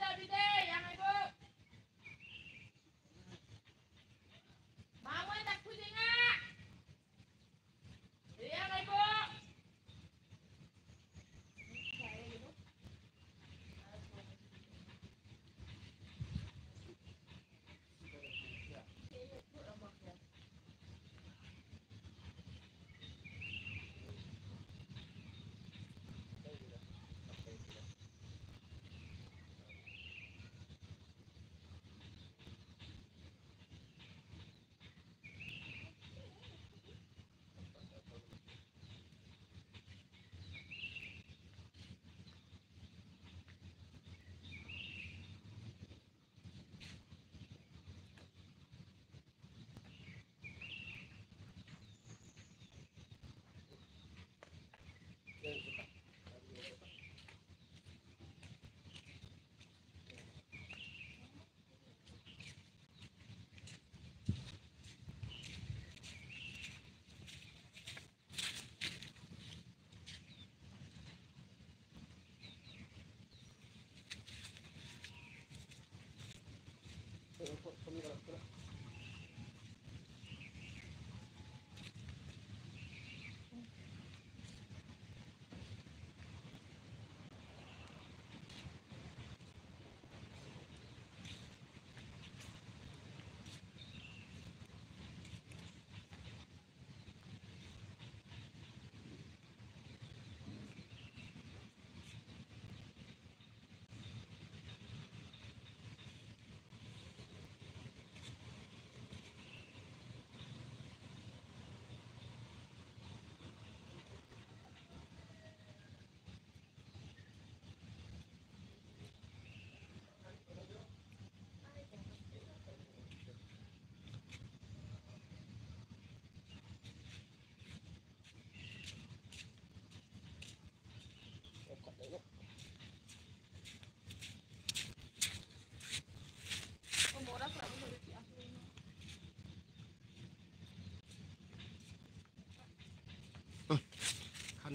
every Gracias.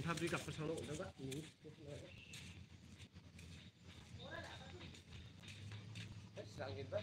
tham duy gặp con sao lộ các bạn nhé hết sáng hết vết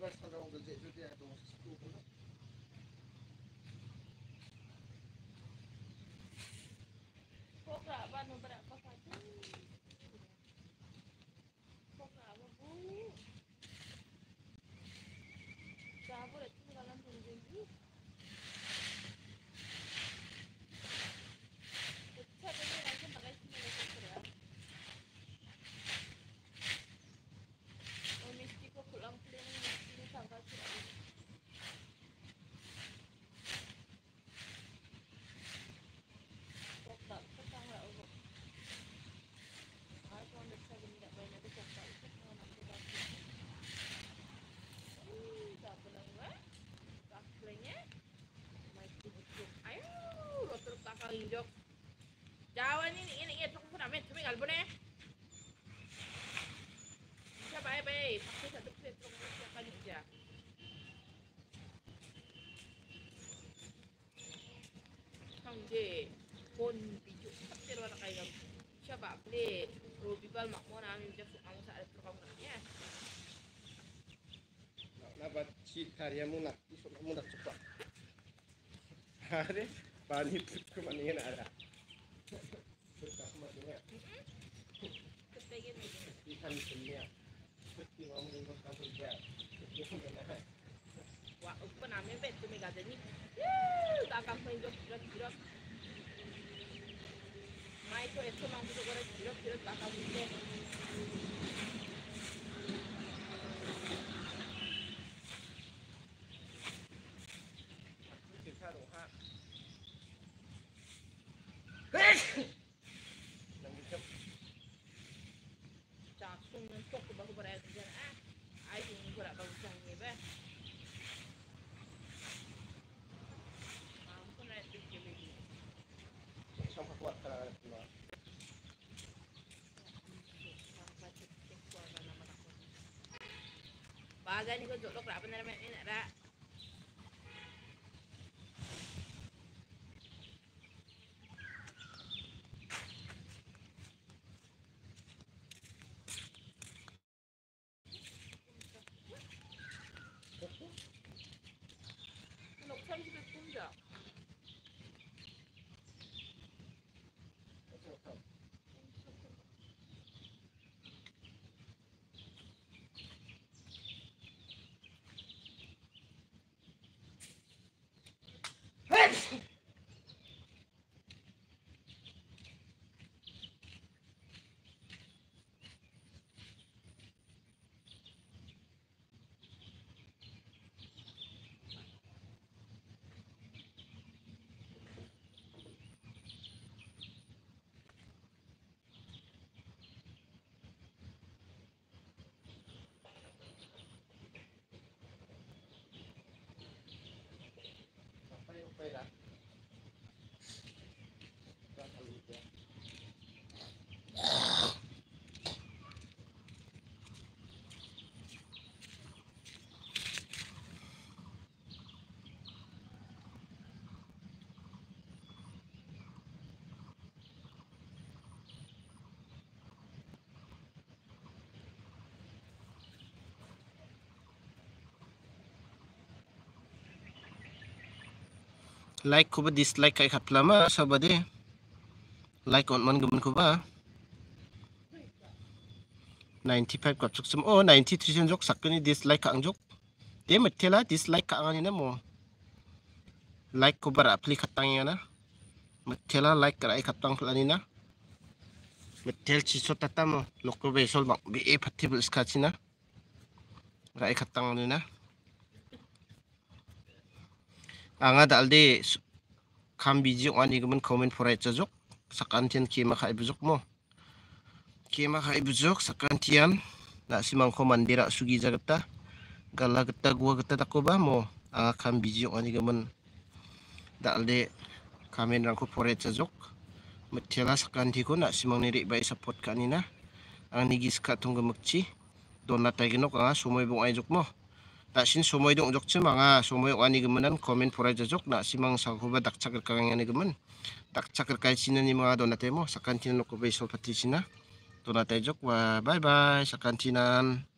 那个啥子，我们这这些东西。tinggal pun eh Siap baik baik Pakai satu pusat teruk Siap Kang je Pun biju Tak tiru anak kaya kamu Siap baik boleh Kalau bibal makmur nak ambil Jasuk eh? nak Ya Nak nabat cik karya cepat Hari Pani tutup mana ada akang penjok jirot jirot mai to eto mang buto gore jirot jirot akang buto Pagi ni kau jodoh kerap benar benar nak rak. Gracias. like kuba dislike kai khatla ma sabade like on man gumun kuba 95 kwachuk sum o 93 sen jok oh, sakni dislike ka angjuk mati mathela dislike ka angani na mo like kuba apli khatang ya Mati mathela like kai katang khlani na mathel chi so tata mo lokobe sol bang be e phatibul skachina rai khatang ni na anga dalde kham biji ani gumun comment porai chajok sakantian ki ma khai bujok mo ki ma khai bujok sakantian na simang ko mandira sugi jagata kalau kita gua gata takoba mo anga kham biji ani gumun dalde kamen rangku porai chajok metela sakanti ko na simang ni baik support kanina ang nigis ka tunggu mekci donat tagi nok anga sumoi bung ai mo tak sin somoy dong jok cemang ah somoy wan ni gemen dan komen pura jok nak simang sakuba tak cakar kangen ni gemen tak cakar kai sini ni mga dona temo sakantina nak kubai sol patri sina dona tejok wah bye bye sakantinan